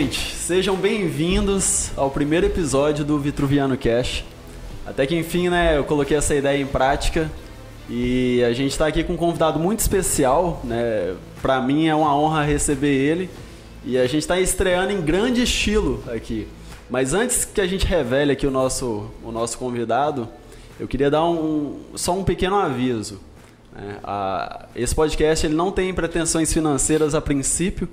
gente, sejam bem-vindos ao primeiro episódio do Vitruviano Cash. Até que enfim, né, eu coloquei essa ideia em prática e a gente está aqui com um convidado muito especial, né? Para mim é uma honra receber ele e a gente está estreando em grande estilo aqui. Mas antes que a gente revele aqui o nosso, o nosso convidado, eu queria dar um, só um pequeno aviso. Né? A, esse podcast ele não tem pretensões financeiras a princípio.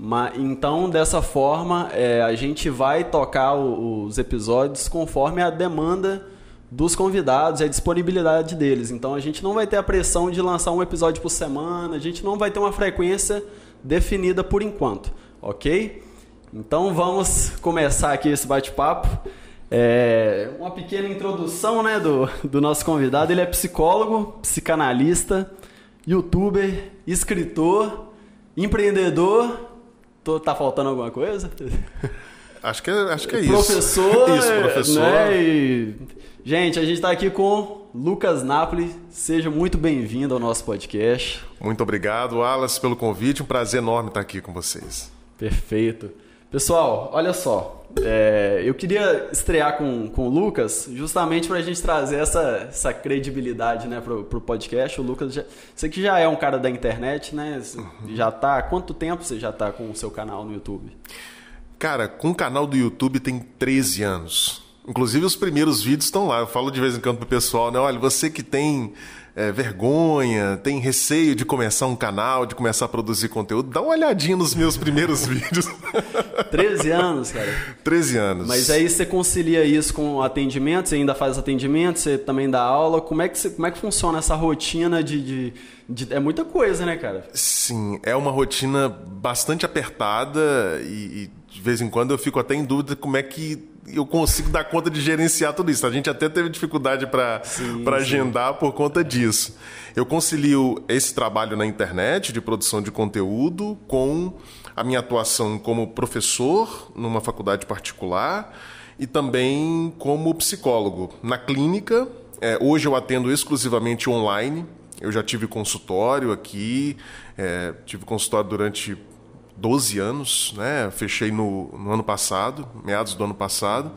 Mas, então, dessa forma, é, a gente vai tocar o, os episódios conforme a demanda dos convidados e a disponibilidade deles. Então, a gente não vai ter a pressão de lançar um episódio por semana, a gente não vai ter uma frequência definida por enquanto, ok? Então, vamos começar aqui esse bate-papo. É, uma pequena introdução né, do, do nosso convidado. Ele é psicólogo, psicanalista, youtuber, escritor, empreendedor Tô, tá faltando alguma coisa? Acho que, é, acho que é professor, isso. Isso, professor. Né? E, gente, a gente está aqui com Lucas Napoli. Seja muito bem-vindo ao nosso podcast. Muito obrigado, Wallace, pelo convite. Um prazer enorme estar aqui com vocês. Perfeito. Pessoal, olha só. É, eu queria estrear com, com o Lucas, justamente para a gente trazer essa, essa credibilidade né, para o podcast. O Lucas, já, você que já é um cara da internet, né? Já tá. quanto tempo você já está com o seu canal no YouTube? Cara, com o canal do YouTube tem 13 anos. Inclusive, os primeiros vídeos estão lá. Eu falo de vez em quando pro pessoal, né? Olha, você que tem é, vergonha, tem receio de começar um canal, de começar a produzir conteúdo, dá uma olhadinha nos meus primeiros vídeos. 13 anos, cara. 13 anos. Mas aí você concilia isso com atendimento, você ainda faz atendimento, você também dá aula. Como é que, você, como é que funciona essa rotina de, de, de, É muita coisa, né, cara? Sim, é uma rotina bastante apertada e, e de vez em quando eu fico até em dúvida como é que eu consigo dar conta de gerenciar tudo isso. A gente até teve dificuldade para agendar por conta disso. Eu concilio esse trabalho na internet de produção de conteúdo com a minha atuação como professor numa faculdade particular e também como psicólogo. Na clínica, é, hoje eu atendo exclusivamente online. Eu já tive consultório aqui, é, tive consultório durante 12 anos, né? Fechei no, no ano passado, meados do ano passado,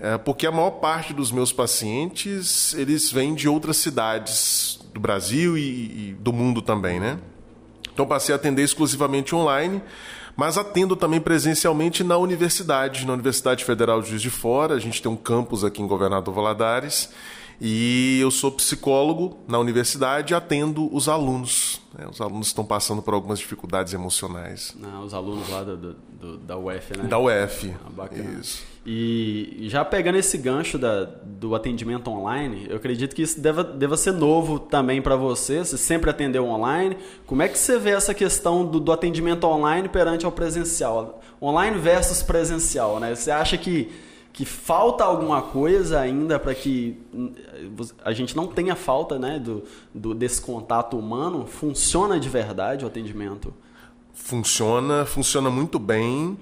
é, porque a maior parte dos meus pacientes eles vêm de outras cidades do Brasil e, e do mundo também, né? Então passei a atender exclusivamente online, mas atendo também presencialmente na universidade, na Universidade Federal de Juiz de Fora. A gente tem um campus aqui em Governador Valadares e eu sou psicólogo na universidade atendo os alunos. Né? Os alunos estão passando por algumas dificuldades emocionais. Ah, os alunos lá do, do, da UF, né? Da UF. Ah, bacana. Isso. E já pegando esse gancho da, do atendimento online, eu acredito que isso deva, deva ser novo também para você. Você sempre atendeu online. Como é que você vê essa questão do, do atendimento online perante ao presencial? Online versus presencial, né? Você acha que que falta alguma coisa ainda para que hum, a gente não tenha falta né, do, do, desse contato humano? Funciona de verdade o atendimento? Funciona, funciona muito bem.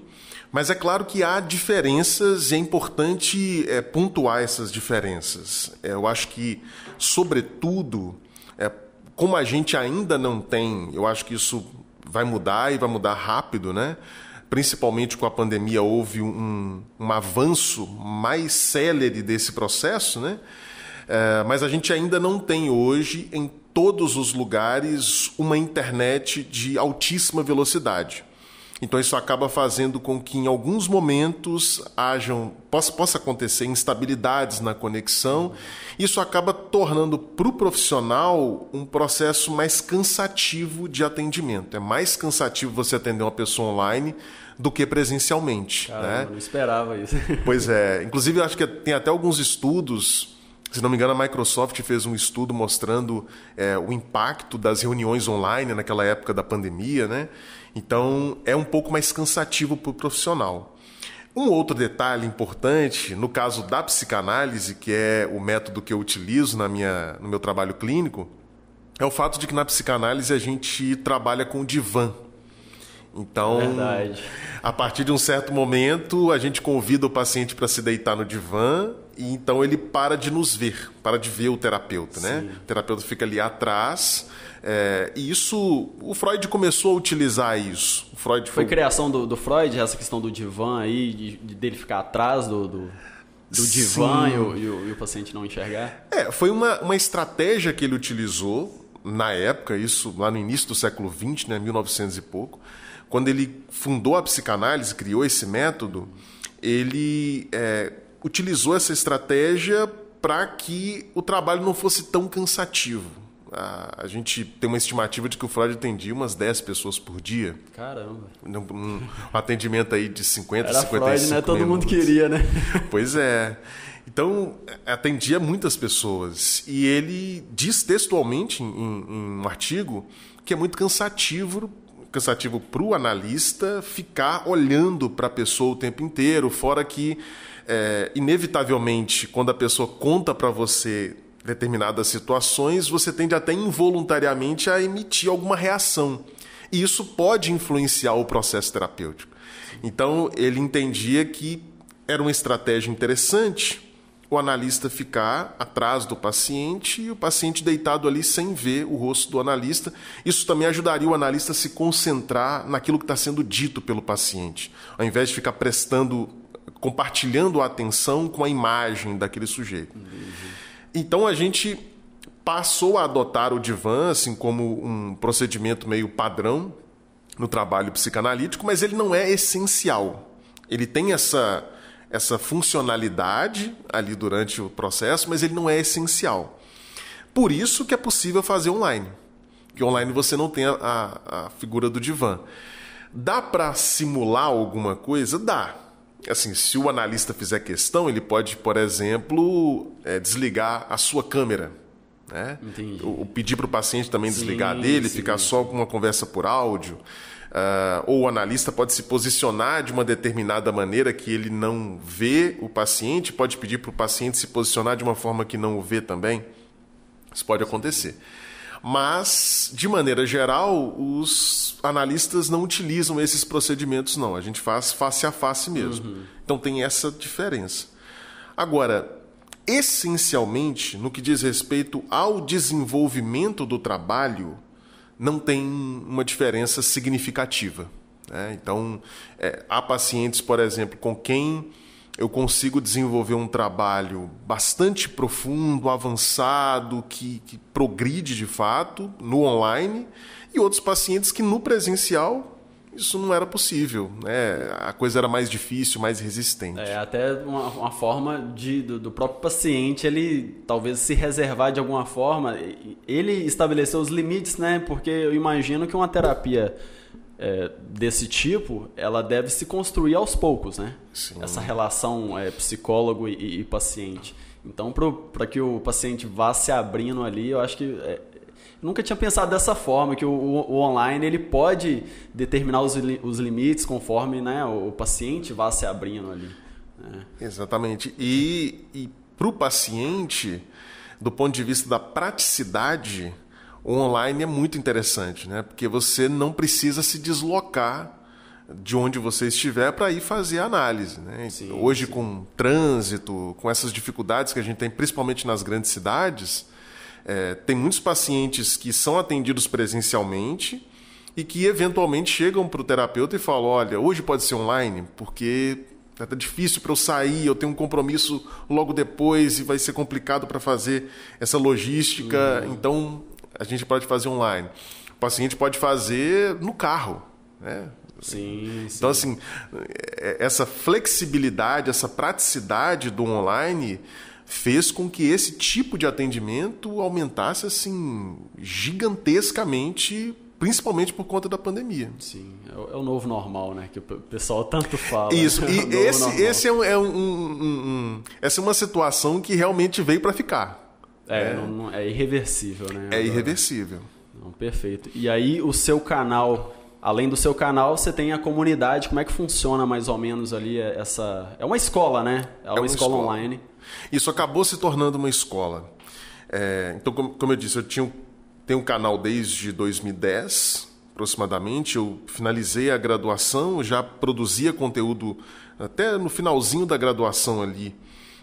Mas é claro que há diferenças e é importante é, pontuar essas diferenças. É, eu acho que, sobretudo, é, como a gente ainda não tem, eu acho que isso vai mudar e vai mudar rápido, né? principalmente com a pandemia, houve um, um avanço mais célere desse processo, né? É, mas a gente ainda não tem hoje em todos os lugares uma internet de altíssima velocidade. Então isso acaba fazendo com que em alguns momentos hajam possa, possa acontecer instabilidades na conexão. Isso acaba tornando para o profissional um processo mais cansativo de atendimento. É mais cansativo você atender uma pessoa online do que presencialmente. Caramba, né? Não esperava isso. Pois é. Inclusive, acho que tem até alguns estudos. Se não me engano, a Microsoft fez um estudo mostrando é, o impacto das reuniões online naquela época da pandemia, né? Então é um pouco mais cansativo para o profissional. Um outro detalhe importante, no caso da psicanálise, que é o método que eu utilizo na minha, no meu trabalho clínico, é o fato de que na psicanálise a gente trabalha com o divã. Então, Verdade. a partir de um certo momento, a gente convida o paciente para se deitar no divã e então ele para de nos ver, para de ver o terapeuta, né? Sim. né? O terapeuta fica ali atrás. É, e isso, o Freud começou a utilizar isso. O Freud foi... foi criação do, do, Freud essa questão do divã aí, de, dele ficar atrás do... do do divã e o, e, o, e o, paciente não enxergar? É, foi uma, uma estratégia que ele utilizou na época, isso lá no início do século XX, né, 1900 e pouco, quando ele fundou a psicanálise, criou esse método, ele é, utilizou essa estratégia para que o trabalho não fosse tão cansativo. A, a, gente tem uma estimativa de que o Freud atendia umas 10 pessoas por dia. Caramba! Um, um atendimento aí de 50, Era 55 Freud, né? Todo minutos. mundo queria, né? Pois é. Então, atendia muitas pessoas. E ele diz textualmente em, em um artigo que é muito cansativo cansativo para o analista ficar olhando para a pessoa o tempo inteiro, fora que, é, inevitavelmente, quando a pessoa conta para você determinadas situações, você tende até involuntariamente a emitir alguma reação. E isso pode influenciar o processo terapêutico. Então, ele entendia que era uma estratégia interessante o analista ficar atrás do paciente e o paciente deitado ali sem ver o rosto do analista. Isso também ajudaria o analista a se concentrar naquilo que está sendo dito pelo paciente, ao invés de ficar prestando, compartilhando a atenção com a imagem daquele sujeito. Uhum. Então a gente passou a adotar o divã assim como um procedimento meio padrão no trabalho psicanalítico, mas ele não é essencial. Ele tem essa essa funcionalidade ali durante o processo, mas ele não é essencial. Por isso que é possível fazer online. Que online você não tem a, a, a figura do divã. Dá para simular alguma coisa? Dá. Assim, se o analista fizer questão, ele pode, por exemplo, é, desligar a sua câmera. Né? O, pedir para o paciente também sim, desligar dele, sim. ficar só com uma conversa por áudio uh, ou o analista pode se posicionar de uma determinada maneira que ele não vê o paciente, pode pedir para o paciente se posicionar de uma forma que não o vê também. Isso pode acontecer. Mas, de maneira geral, os analistas não utilizam esses procedimentos, não. A gente faz face a face mesmo. Uhum. Então tem essa diferença. Agora, essencialmente, no que diz respeito ao desenvolvimento do trabalho, não tem uma diferença significativa. Né? Então, é, há pacientes, por exemplo, com quem eu consigo desenvolver um trabalho bastante profundo, avançado, que, que progride de fato no online, e outros pacientes que no presencial isso não era possível, né? A coisa era mais difícil, mais resistente. É até uma, uma forma de, do, do, próprio paciente ele talvez se reservar de alguma forma. Ele estabeleceu os limites, né? Porque eu imagino que uma terapia é, desse tipo ela deve se construir aos poucos, né? Sim. Essa relação é, psicólogo e, e, paciente. Então, para que o paciente vá se abrindo ali, eu acho que é, nunca tinha pensado dessa forma, que o, o, o online ele pode determinar os, os limites conforme né, o, o, paciente vá se abrindo ali. Né? Exatamente. E, e para o paciente, do ponto de vista da praticidade, o online é muito interessante, né? porque você não precisa se deslocar de onde você estiver para ir fazer a análise. Né? Sim, Hoje, sim. com trânsito, com essas dificuldades que a gente tem, principalmente nas grandes cidades, é, tem muitos pacientes que são atendidos presencialmente e que eventualmente chegam para o terapeuta e falam: olha, hoje pode ser online, porque tá, tá difícil para eu sair, eu tenho um compromisso logo depois e vai ser complicado para fazer essa logística, uhum. então a gente pode fazer online. O paciente pode fazer no carro, né? Sim, então, assim, é, essa flexibilidade, essa praticidade do online fez com que esse tipo de atendimento aumentasse assim gigantescamente principalmente por conta da pandemia. Sim, é o é novo normal, né? Que o pessoal tanto fala. Isso, e é esse, esse, é, um, é um, um, um, essa é uma situação que realmente veio para ficar. É, é. Não, não, é irreversível, né? É irreversível. Não, perfeito. E aí o seu canal, além do seu canal, você tem a comunidade. Como é que funciona mais ou menos ali é, essa? É uma escola, né? É, é uma, é uma escola, escola, online. Isso acabou se tornando uma escola. É, então, como, como, eu disse, eu tinha, tenho um canal desde 2010, aproximadamente. Eu finalizei a graduação, já produzia conteúdo até no finalzinho da graduação ali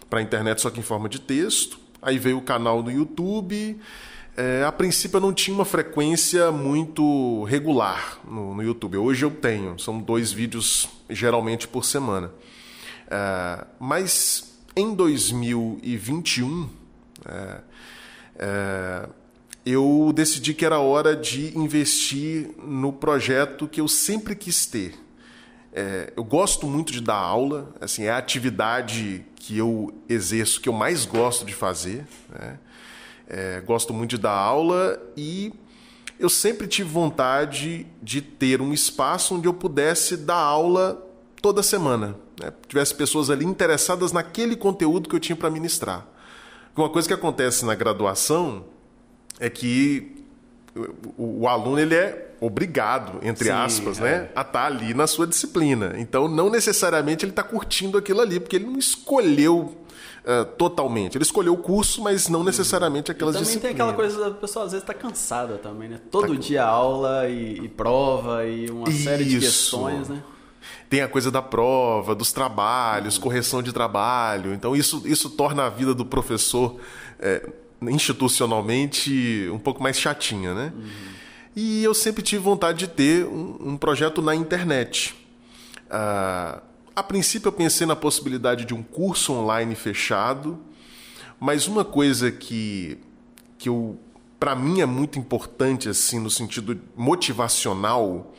para a internet, só que em forma de texto. Aí veio o canal no YouTube. É, a princípio eu não tinha uma frequência muito regular no, no, YouTube. Hoje eu tenho, são dois vídeos geralmente por semana. É, mas em 2021, é, é, eu decidi que era hora de investir no projeto que eu sempre quis ter. É, eu gosto muito de dar aula, assim, é a atividade que eu exerço, que eu mais gosto de fazer. Né? É, gosto muito de dar aula e eu sempre tive vontade de ter um espaço onde eu pudesse dar aula toda semana né? tivesse pessoas ali interessadas naquele conteúdo que eu tinha para ministrar. Uma coisa que acontece na graduação é que o, o aluno ele é obrigado, entre Sim, aspas, né, é. né, a estar tá ali na sua disciplina. Então, não necessariamente ele está curtindo aquilo ali, porque ele não escolheu Uh, totalmente. Ele escolheu o curso, mas não necessariamente aquelas também disciplinas. Também tem aquela coisa, da pessoa às vezes está cansada também, né? Todo tá... dia aula e, e, prova e uma Isso. série de questões, né? Tem a coisa da prova, dos trabalhos, correção de trabalho. Então, isso, isso torna a vida do professor é, institucionalmente um pouco mais chatinha, né? Uhum. E eu sempre tive vontade de ter um, um projeto na internet. Ah, a princípio, eu pensei na possibilidade de um curso online fechado, mas uma coisa que, que eu para mim é muito importante assim no sentido motivacional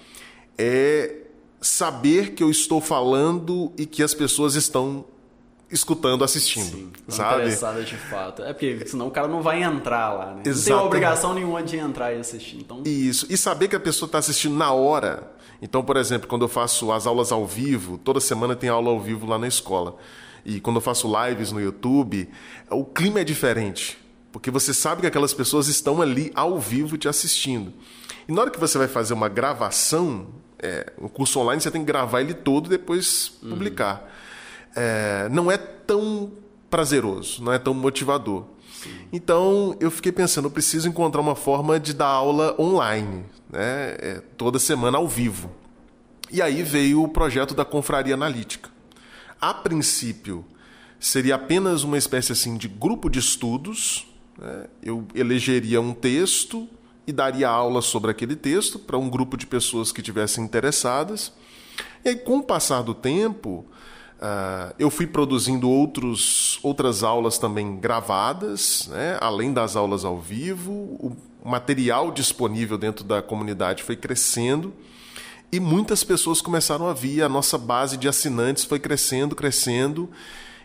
é saber que eu estou falando e que as pessoas estão escutando, assistindo. Sim, sabe? interessada de fato. É porque senão o cara não vai entrar lá, né? Exatamente. Não tem obrigação nenhuma de entrar e assistir. Então... Isso. E saber que a pessoa está assistindo na hora. Então, por exemplo, quando eu faço as aulas ao vivo, toda semana tem aula ao vivo lá na escola. E quando eu faço lives no YouTube, o clima é diferente. Porque você sabe que aquelas pessoas estão ali ao vivo te assistindo. E na hora que você vai fazer uma gravação é, o curso online você tem que gravar ele todo e depois uhum. publicar. É, não é tão prazeroso, não é tão motivador. Então eu fiquei pensando, eu preciso encontrar uma forma de dar aula online, né? É, toda semana ao vivo. E aí veio o projeto da Confraria Analítica. A princípio seria apenas uma espécie assim de grupo de estudos. Né? Eu elegeria um texto e daria aula sobre aquele texto para um grupo de pessoas que tivessem interessadas. E aí, com o passar do tempo, uh, eu fui produzindo outros, outras aulas também gravadas, né? além das aulas ao vivo, o material disponível dentro da comunidade foi crescendo e muitas pessoas começaram a vir, a nossa base de assinantes foi crescendo, crescendo.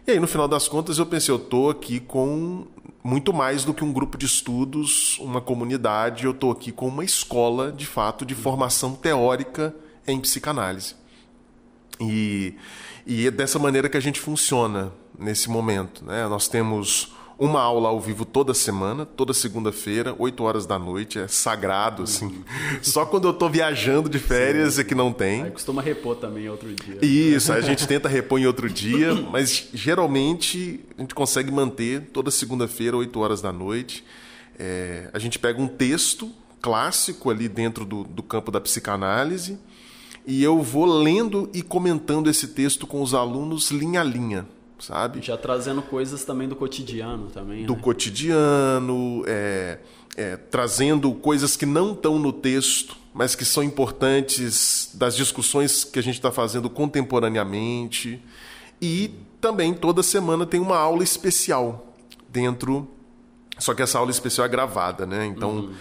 E aí, no final das contas, eu pensei, eu tô aqui com muito mais do que um grupo de estudos, uma comunidade, eu tô aqui com uma escola, de fato, de formação teórica em psicanálise. E, e é dessa maneira que a gente funciona nesse momento. Né? Nós temos uma aula ao vivo toda semana, toda segunda-feira, 8 horas da noite, é sagrado, assim. Uhum. Só quando eu tô viajando de férias Sim. é que não tem. Aí costuma repor também outro dia. Isso, a gente tenta repor em outro dia, mas geralmente a gente consegue manter toda segunda-feira, 8 horas da noite. É, a gente pega um texto clássico ali dentro do, do campo da psicanálise e eu vou lendo e comentando esse texto com os alunos linha a linha sabe? Já trazendo coisas também do cotidiano também. Do né? cotidiano, é, é, trazendo coisas que não estão no texto, mas que são importantes das discussões que a gente está fazendo contemporaneamente. E também toda semana tem uma aula especial dentro. Só que essa aula especial é gravada, né? Então. Uhum.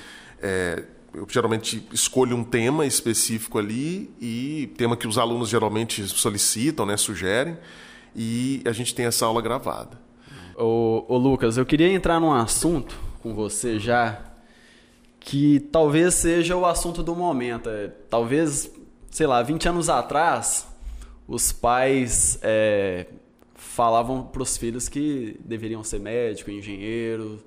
É, eu geralmente escolho um tema específico ali e tema que os alunos geralmente solicitam, né, sugerem e a gente tem essa aula gravada. Ô, ô Lucas, eu queria entrar num assunto com você já que talvez seja o assunto do momento. É, talvez, sei lá, 20 anos atrás, os pais é, falavam para os filhos que deveriam ser médico, engenheiro,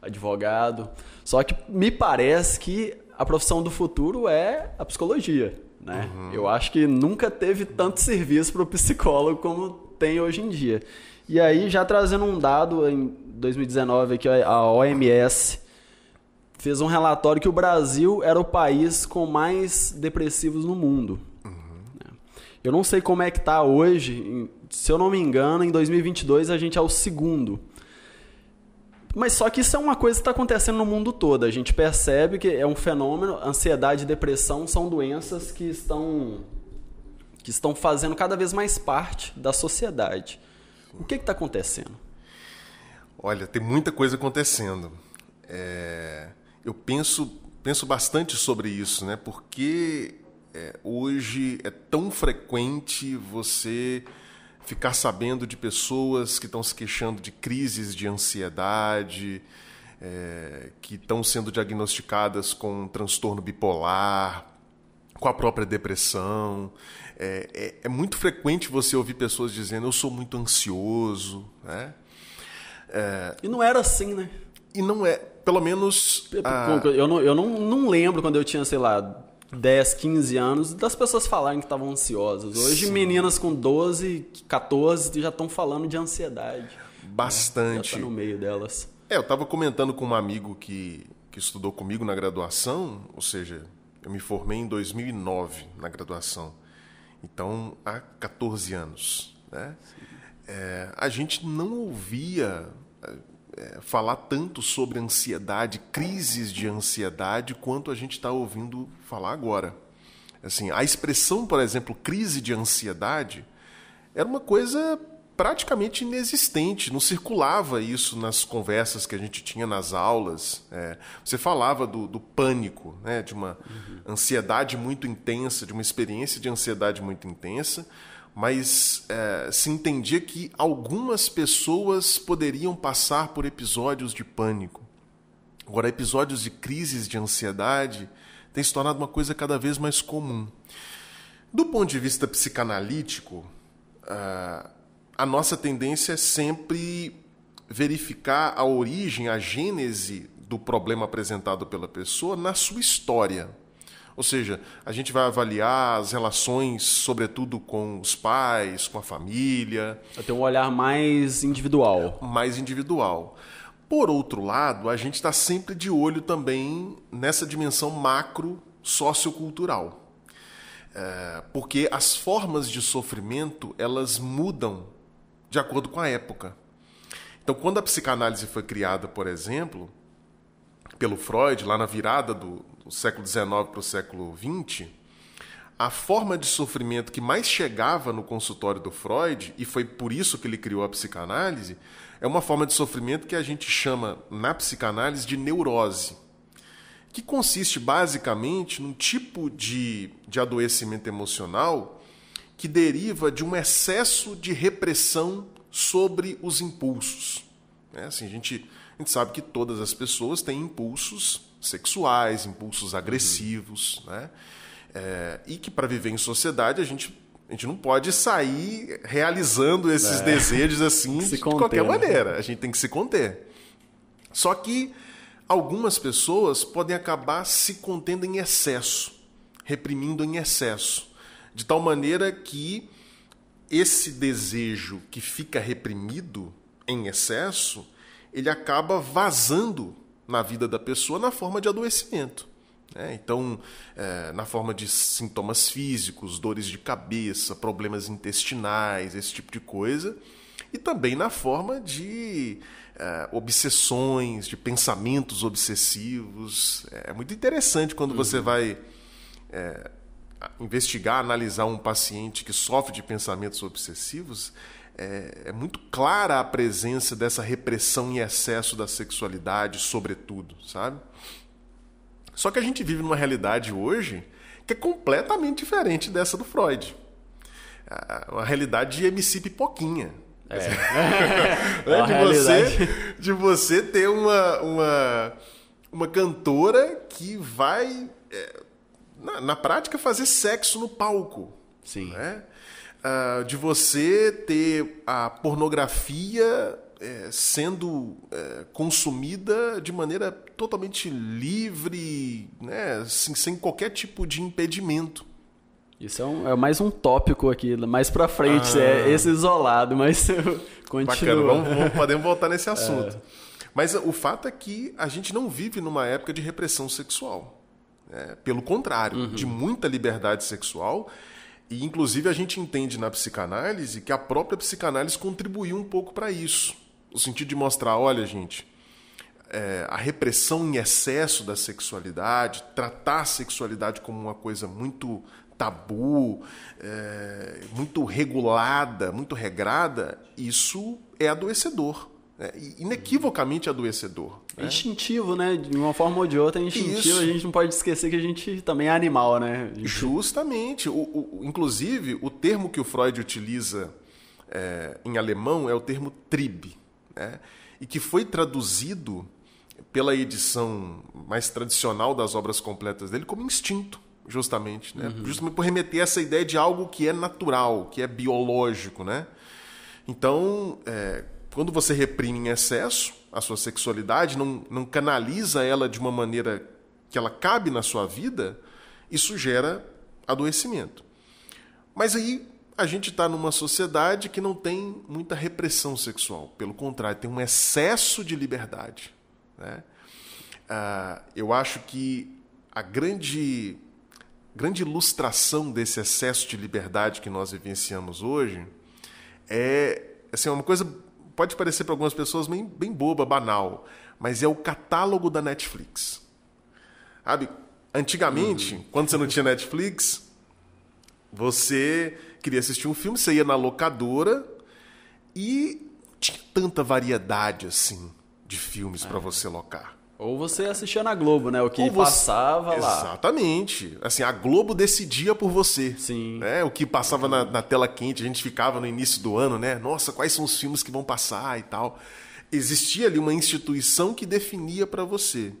advogado. Só que me parece que a profissão do futuro é a psicologia. Né? Uhum. Eu acho que nunca teve tanto serviço para o psicólogo como tem hoje em dia. E aí, já trazendo um dado, em 2019, aqui, a OMS fez um relatório que o Brasil era o país com mais depressivos no mundo. Uhum. Eu não sei como é que tá hoje, se eu não me engano, em 2022 a gente é o segundo. Mas só que isso é uma coisa que está acontecendo no mundo todo. A gente percebe que é um fenômeno. Ansiedade e depressão são doenças que estão que estão fazendo cada vez mais parte da sociedade. O que é está acontecendo? Olha, tem muita coisa acontecendo. É... eu penso, penso bastante sobre isso, né? Porque é, hoje é tão frequente você ficar sabendo de pessoas que estão se queixando de crises de ansiedade, é, que estão sendo diagnosticadas com um transtorno bipolar, com a própria depressão. É, é, é, muito frequente você ouvir pessoas dizendo eu sou muito ansioso, né? É, e não era assim, né? E não é, pelo menos. A... Ah, eu, não, eu não, não lembro quando eu tinha, sei lá, 10, 15 anos, das pessoas falarem que estavam ansiosas. Hoje, Sim. meninas com 12, 14 já estão falando de ansiedade. Bastante. Né? Já tá no meio delas. É, eu estava comentando com um amigo que, que estudou comigo na graduação, ou seja, eu me formei em 2009 na graduação então há 14 anos. Né? É, a gente não ouvia é, é, falar tanto sobre ansiedade, crises de ansiedade, quanto a gente está ouvindo falar agora. Assim, a expressão, por exemplo, crise de ansiedade, era uma coisa praticamente inexistente, não circulava isso nas conversas que a gente tinha nas aulas. É, você falava do, do pânico, né, de uma uhum. ansiedade muito intensa, de uma experiência de ansiedade muito intensa, mas é, se entendia que algumas pessoas poderiam passar por episódios de pânico. Agora, episódios de crises de ansiedade tem se tornado uma coisa cada vez mais comum. Do ponto de vista psicanalítico, uh, a nossa tendência é sempre verificar a origem, a gênese do problema apresentado pela pessoa na sua história. Ou seja, a gente vai avaliar as relações, sobretudo com os pais, com a família. Até um olhar mais individual. Mais individual. Por outro lado, a gente está sempre de olho também nessa dimensão macro sociocultural. É, porque as formas de sofrimento elas mudam de acordo com a época. Então, quando a psicanálise foi criada, por exemplo, pelo Freud, lá na virada do, do século XIX para o século XX, a forma de sofrimento que mais chegava no consultório do Freud, e foi por isso que ele criou a psicanálise, é uma forma de sofrimento que a gente chama na psicanálise de neurose, que consiste basicamente num tipo de, de adoecimento emocional que deriva de um excesso de repressão sobre os impulsos. É assim, a, gente, a gente sabe que todas as pessoas têm impulsos sexuais, impulsos agressivos, uhum. né? É, e que para viver em sociedade a gente, a gente não pode sair realizando esses é. desejos assim se de conter, qualquer né? maneira. A gente tem que se conter. Só que algumas pessoas podem acabar se contendo em excesso, reprimindo em excesso de tal maneira que esse desejo que fica reprimido em excesso, ele acaba vazando na vida da pessoa na forma de adoecimento. Né? Então, é, na forma de sintomas físicos, dores de cabeça, problemas intestinais, esse tipo de coisa, e também na forma de é, obsessões, de pensamentos obsessivos. É, é muito interessante quando uhum. você vai é, investigar, analisar um paciente que sofre de pensamentos obsessivos, é, é, muito clara a presença dessa repressão e excesso da sexualidade, sobretudo, sabe? Só que a gente vive numa realidade hoje que é completamente diferente dessa do Freud. É, uma realidade de MC Pipoquinha, é. é de, você, de, você, ter uma, uma, uma cantora que vai é, na, na prática, fazer sexo no palco. Sim. Né? Uh, de você ter a pornografia é, sendo é, consumida de maneira totalmente livre, né? Assim, sem qualquer tipo de impedimento. Isso é, um, é, mais um tópico aqui, mais pra frente, ah. é esse isolado, mas continua. Bacana, vamos, vamos, podemos voltar nesse é. assunto. É. Mas o fato é que a gente não vive numa época de repressão sexual. É, pelo contrário, uhum. de muita liberdade sexual. E, inclusive, a gente entende na psicanálise que a própria psicanálise contribuiu um pouco para isso. No sentido de mostrar, olha, gente, é, a repressão em excesso da sexualidade, tratar a sexualidade como uma coisa muito tabu, é, muito regulada, muito regrada, isso é adoecedor. Né? Inequivocamente adoecedor. É instintivo, né? De uma forma ou de outra é instintivo. Isso. A gente não pode esquecer que a gente também é animal, né? Gente... Justamente. O, o, inclusive, o termo que o Freud utiliza é, em alemão é o termo tribe, né? E que foi traduzido pela edição mais tradicional das obras completas dele como instinto, justamente, né? Uhum. Justamente por remeter essa ideia de algo que é natural, que é biológico, né? Então, é, quando você reprime em excesso a sua sexualidade, não, não canaliza ela de uma maneira que ela cabe na sua vida, isso gera adoecimento. Mas aí a gente está numa sociedade que não tem muita repressão sexual, pelo contrário, tem um excesso de liberdade. Né? Ah, eu acho que a grande, grande ilustração desse excesso de liberdade que nós vivenciamos hoje é assim, é uma coisa pode parecer para algumas pessoas bem, bem boba, banal, mas é o catálogo da Netflix. Sabe? Antigamente, uhum. quando você não tinha Netflix, você queria assistir um filme, você ia na locadora e tinha tanta variedade assim de filmes para é. você locar. Ou você assistia na Globo, né? O que você... passava lá. Exatamente. Assim, a Globo decidia por você. Sim. Né? O que passava na, na, tela quente, a gente ficava no início do ano, né? Nossa, quais são os filmes que vão passar e tal. Existia ali uma instituição que definia para você.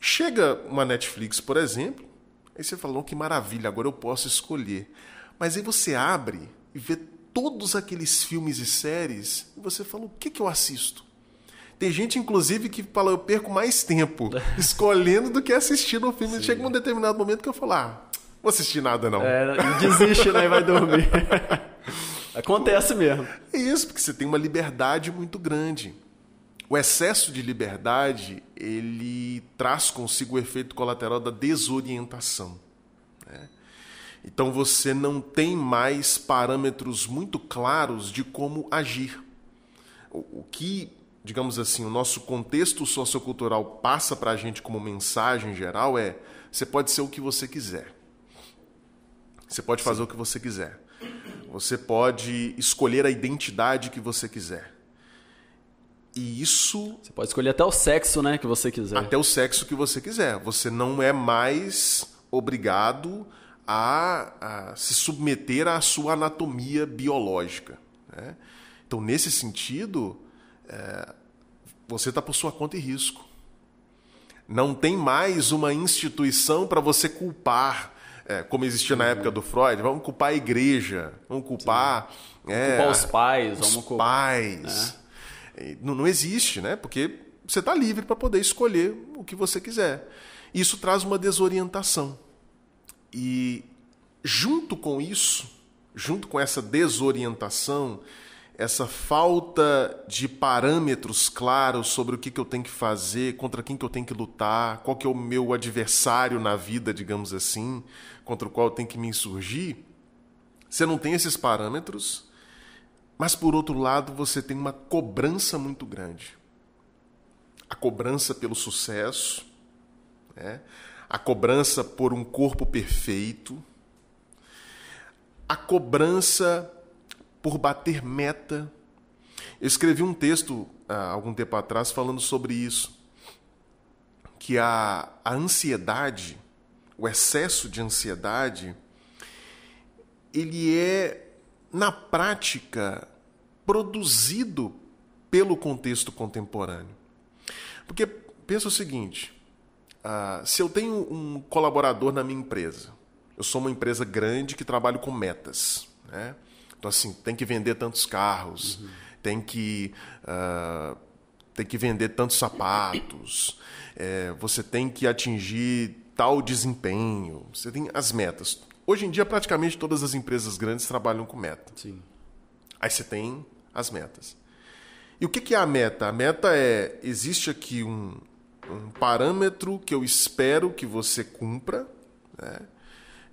Chega uma Netflix, por exemplo, aí você falou oh, que maravilha, agora eu posso escolher. Mas aí você abre e vê todos aqueles filmes e séries e você fala, o que, que eu assisto? Tem gente, inclusive, que fala, eu perco mais tempo escolhendo do que assistindo um filme. Sim. Chega um determinado momento que eu falo, ah, vou assistir nada não. É, desiste, né? E vai dormir. Acontece mesmo. É isso, porque você tem uma liberdade muito grande. O excesso de liberdade, ele traz consigo o efeito colateral da desorientação. Né? Então você não tem mais parâmetros muito claros de como agir. O que digamos assim, o nosso contexto sociocultural passa para a gente como mensagem geral é: você pode ser o que você quiser. Você pode fazer o que você quiser. Você pode escolher a identidade que você quiser. E isso. Você pode escolher até o sexo, né? Que você quiser. Até o sexo que você quiser. Você não é mais obrigado a, a se submeter à sua anatomia biológica. Né? Então, nesse sentido, é, você está por sua conta e risco. Não tem mais uma instituição para você culpar, é, como existia na época do Freud. Vamos culpar a igreja, vamos culpar, é, culpar os pais, os vamos culpar, pais. Né? Não, não existe, né? Porque você está livre para poder escolher o que você quiser. Isso traz uma desorientação. E junto com isso, junto com essa desorientação, essa falta de parâmetros claros sobre o que, que eu tenho que fazer, contra quem que eu tenho que lutar, qual que é o meu adversário na vida, digamos assim, contra o qual eu tenho que me insurgir, você não tem esses parâmetros, mas por outro lado você tem uma cobrança muito grande. A cobrança pelo sucesso, né? a cobrança por um corpo perfeito, a cobrança por bater meta. Eu escrevi um texto há ah, algum tempo atrás falando sobre isso, que a, a ansiedade, o excesso de ansiedade, ele é, na prática, produzido pelo contexto contemporâneo. Porque pensa o seguinte: uh, se eu tenho um colaborador na minha empresa, eu sou uma empresa grande que trabalho com metas, né? Então, assim, tem que vender tantos carros, uhum. tem que. Uh, tem que vender tantos sapatos, é, você tem que atingir tal desempenho, você tem as metas. Hoje em dia, praticamente todas as empresas grandes trabalham com meta. Sim. Aí você tem as metas. E o que é a meta? A meta é: existe aqui um, um parâmetro que eu espero que você cumpra, né?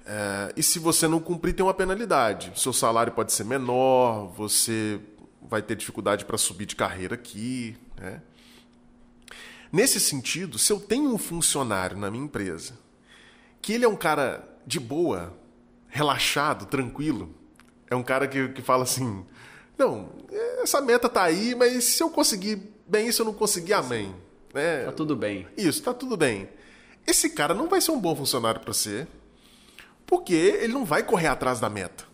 É, e se você não cumprir, tem uma penalidade. Seu salário pode ser menor, você vai ter dificuldade para subir de carreira aqui. Né? Nesse sentido, se eu tenho um funcionário na minha empresa que ele é um cara de boa, relaxado, tranquilo, é um cara que, que fala assim: não, essa meta tá aí, mas se eu conseguir bem, se eu não conseguir, amém. Né? Tá tudo bem. Isso, tá tudo bem. Esse cara não vai ser um bom funcionário para ser porque ele não vai correr atrás da meta.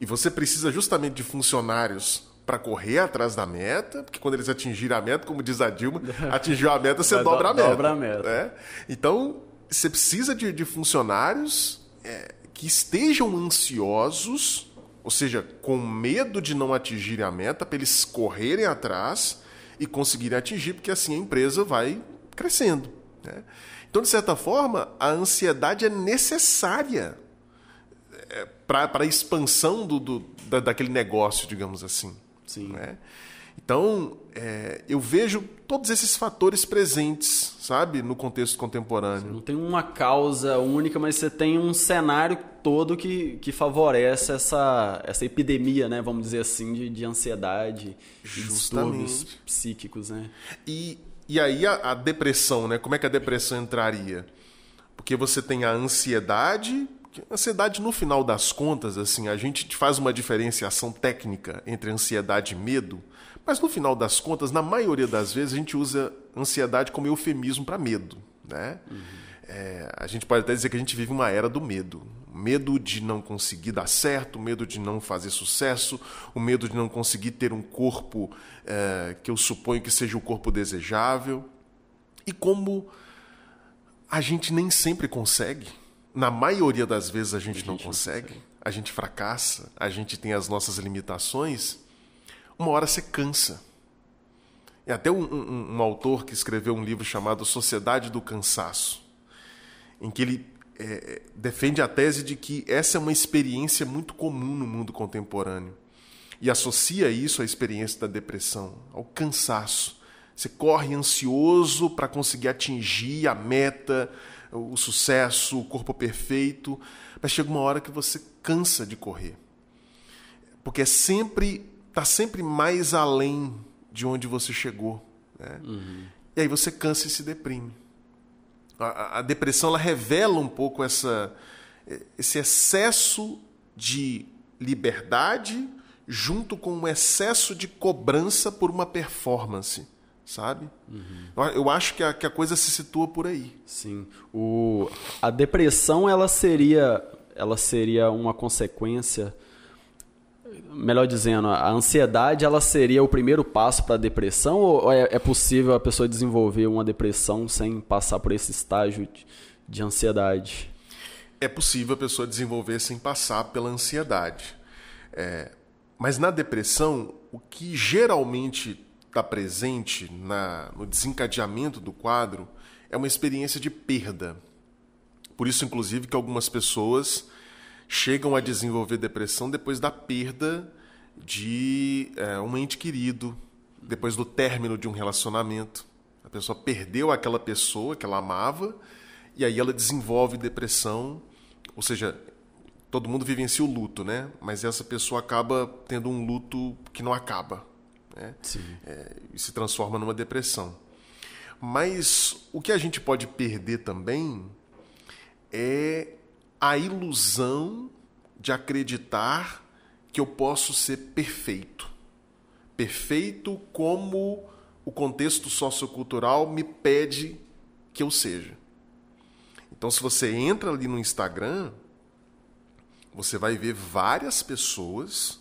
E você precisa justamente de funcionários para correr atrás da meta, porque quando eles atingirem a meta, como diz a Dilma, atingiu a meta, você dobra a meta. Dobra a meta. Né? Então, você precisa de, de funcionários é, que estejam ansiosos, ou seja, com medo de não atingirem a meta, para eles correrem atrás e conseguirem atingir, porque assim a empresa vai crescendo. Né? Então, de certa forma, a ansiedade é necessária é, para a expansão do, do da, daquele negócio, digamos assim. Sim. Né? Então, é, eu vejo todos esses fatores presentes, sabe, no contexto contemporâneo. Não tem uma causa única, mas você tem um cenário todo que, que favorece essa, essa epidemia, né, vamos dizer assim, de, de ansiedade, Justamente. de distúrbios psíquicos, né? E e aí a, a depressão, né? Como é que a depressão entraria? Porque você tem a ansiedade, ansiedade no final das contas, assim, a gente faz uma diferenciação técnica entre ansiedade e medo, mas no final das contas, na maioria das vezes a gente usa ansiedade como eufemismo para medo, né? Uhum. É, a gente pode até dizer que a gente vive uma era do medo. Medo de não conseguir dar certo, medo de não fazer sucesso, o medo de não conseguir ter um corpo é, que eu suponho que seja o corpo desejável. E como a gente nem sempre consegue, na maioria das vezes a gente, a gente não, consegue, consegue, a gente fracassa, a gente tem as nossas limitações, uma hora você cansa. E até um, um, um autor que escreveu um livro chamado Sociedade do Cansaço em que ele é, é, defende a tese de que essa é uma experiência muito comum no mundo contemporâneo e associa isso à experiência da depressão, ao cansaço. Você corre ansioso para conseguir atingir a meta, o sucesso, o corpo perfeito, mas chega uma hora que você cansa de correr. Porque é sempre tá sempre mais além de onde você chegou. Né? Uhum. E aí você cansa e se deprime. A, a depressão ela revela um pouco essa, esse excesso de liberdade junto com um excesso de cobrança por uma performance, sabe? Uhum. Eu acho que a, que a coisa se situa por aí. Sim. O, a depressão ela seria, ela seria uma consequência melhor dizendo, a ansiedade ela seria o primeiro passo para a depressão ou é, é, possível a pessoa desenvolver uma depressão sem passar por esse estágio de, de ansiedade? É possível a pessoa desenvolver sem passar pela ansiedade. É, mas na depressão, o que geralmente está presente na, no desencadeamento do quadro é uma experiência de perda. Por isso, inclusive, que algumas pessoas chegam a desenvolver depressão depois da perda de é, um ente querido, depois do término de um relacionamento. A pessoa perdeu aquela pessoa que ela amava e aí ela desenvolve depressão, ou seja, todo mundo vivencia o luto, né? Mas essa pessoa acaba tendo um luto que não acaba, né? É, e se transforma numa depressão. Mas o que a gente pode perder também é a ilusão de acreditar que eu posso ser perfeito. Perfeito como o contexto sociocultural me pede que eu seja. Então, se você entra ali no Instagram, você vai ver várias pessoas,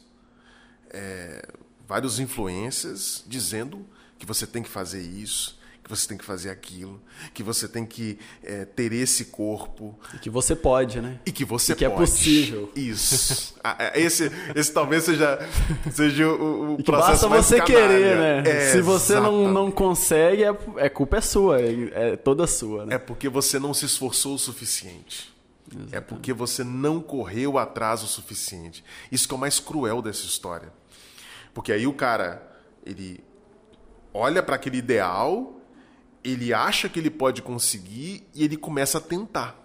é, vários influencers, dizendo que você tem que fazer isso, que você tem que fazer aquilo, que você tem que é, ter esse corpo. E que você pode, né? E que você e que é pode. que é possível. Isso. Ah, é, esse, esse talvez seja, seja o, o e que processo basta você canalha. querer, né? É, se você não, não consegue, é, é culpa é sua, é, é toda sua. Né? É porque você não se esforçou o suficiente. É Exatamente. É porque você não correu atrás o suficiente. Isso que é o mais cruel dessa história. Porque aí o cara, ele olha para aquele ideal ele acha que ele pode conseguir e ele começa a tentar.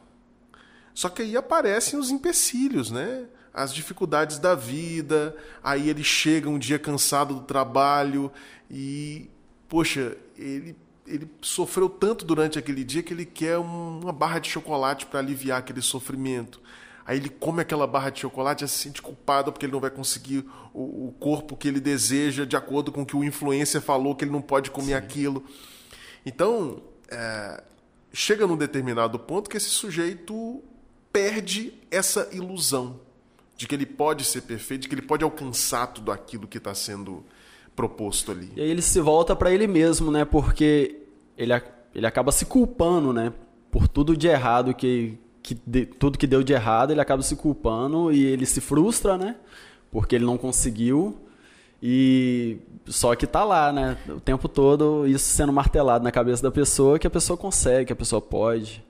Só que aí aparecem os empecilhos, né? As dificuldades da vida, aí ele chega um dia cansado do trabalho e, poxa, ele, ele sofreu tanto durante aquele dia que ele quer uma barra de chocolate para aliviar aquele sofrimento. Aí ele come aquela barra de chocolate e se sente culpado porque ele não vai conseguir o, o corpo que ele deseja de acordo com o que o influencer falou que ele não pode comer Sim. aquilo. Então, é, chega num determinado ponto que esse sujeito perde essa ilusão de que ele pode ser perfeito, de que ele pode alcançar tudo aquilo que está sendo proposto ali. E aí ele se volta para ele mesmo, né? Porque ele, ele acaba se culpando, né? Por tudo de errado que, que de, tudo que deu de errado, ele acaba se culpando e ele se frustra, né? Porque ele não conseguiu. E só que tá lá, né? O tempo todo isso sendo martelado na cabeça da pessoa que a pessoa consegue, que a pessoa pode.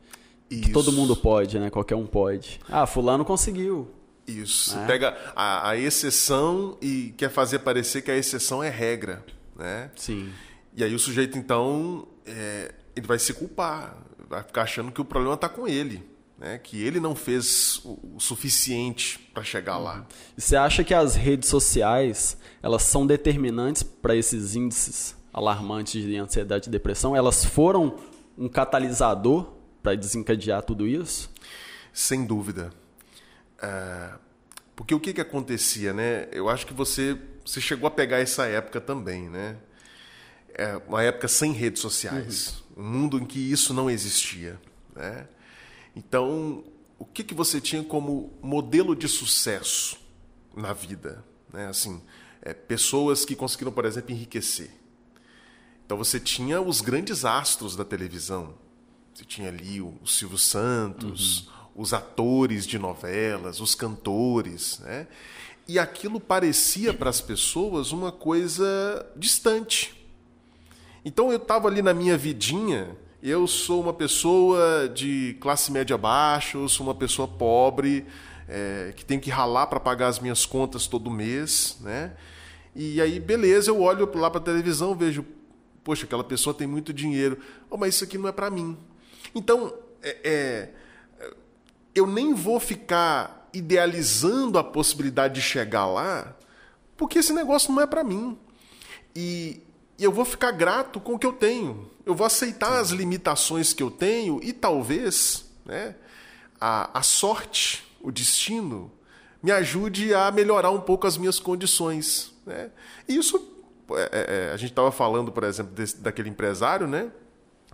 Isso. Que todo mundo pode, né? Qualquer um pode. Ah, fulano conseguiu. Isso. Né? Pega a, a, exceção e quer fazer parecer que a exceção é regra, né? Sim. E aí o sujeito então é, ele vai se culpar, vai ficar achando que o problema tá com ele né, que ele não fez o suficiente para chegar lá. E você acha que as redes sociais elas são determinantes para esses índices alarmantes de ansiedade e depressão? Elas foram um catalisador para desencadear tudo isso? Sem dúvida. Uh, porque o que, que acontecia, né? Eu acho que você, você chegou a pegar essa época também, né? É uma época sem redes sociais, uhum. um mundo em que isso não existia, né? Então, o que, que você tinha como modelo de sucesso na vida? Né? Assim, é, pessoas que conseguiram, por exemplo, enriquecer. Então, você tinha os grandes astros da televisão. Você tinha ali o, Silvio Santos, uhum. os atores de novelas, os cantores. Né? E aquilo parecia para as pessoas uma coisa distante. Então, eu estava ali na minha vidinha eu sou uma pessoa de classe média baixa, eu sou uma pessoa pobre, é, que tem que ralar para pagar as minhas contas todo mês, né? E aí, beleza, eu olho lá para a televisão, vejo, poxa, aquela pessoa tem muito dinheiro, oh, mas isso aqui não é para mim. Então, é, é, eu nem vou ficar idealizando a possibilidade de chegar lá, porque esse negócio não é para mim. E, e eu vou ficar grato com o que eu tenho eu vou aceitar as limitações que eu tenho e talvez né, a, a sorte, o destino, me ajude a melhorar um pouco as minhas condições. Né? E isso, é, é, é a gente estava falando, por exemplo, desse, daquele empresário, né?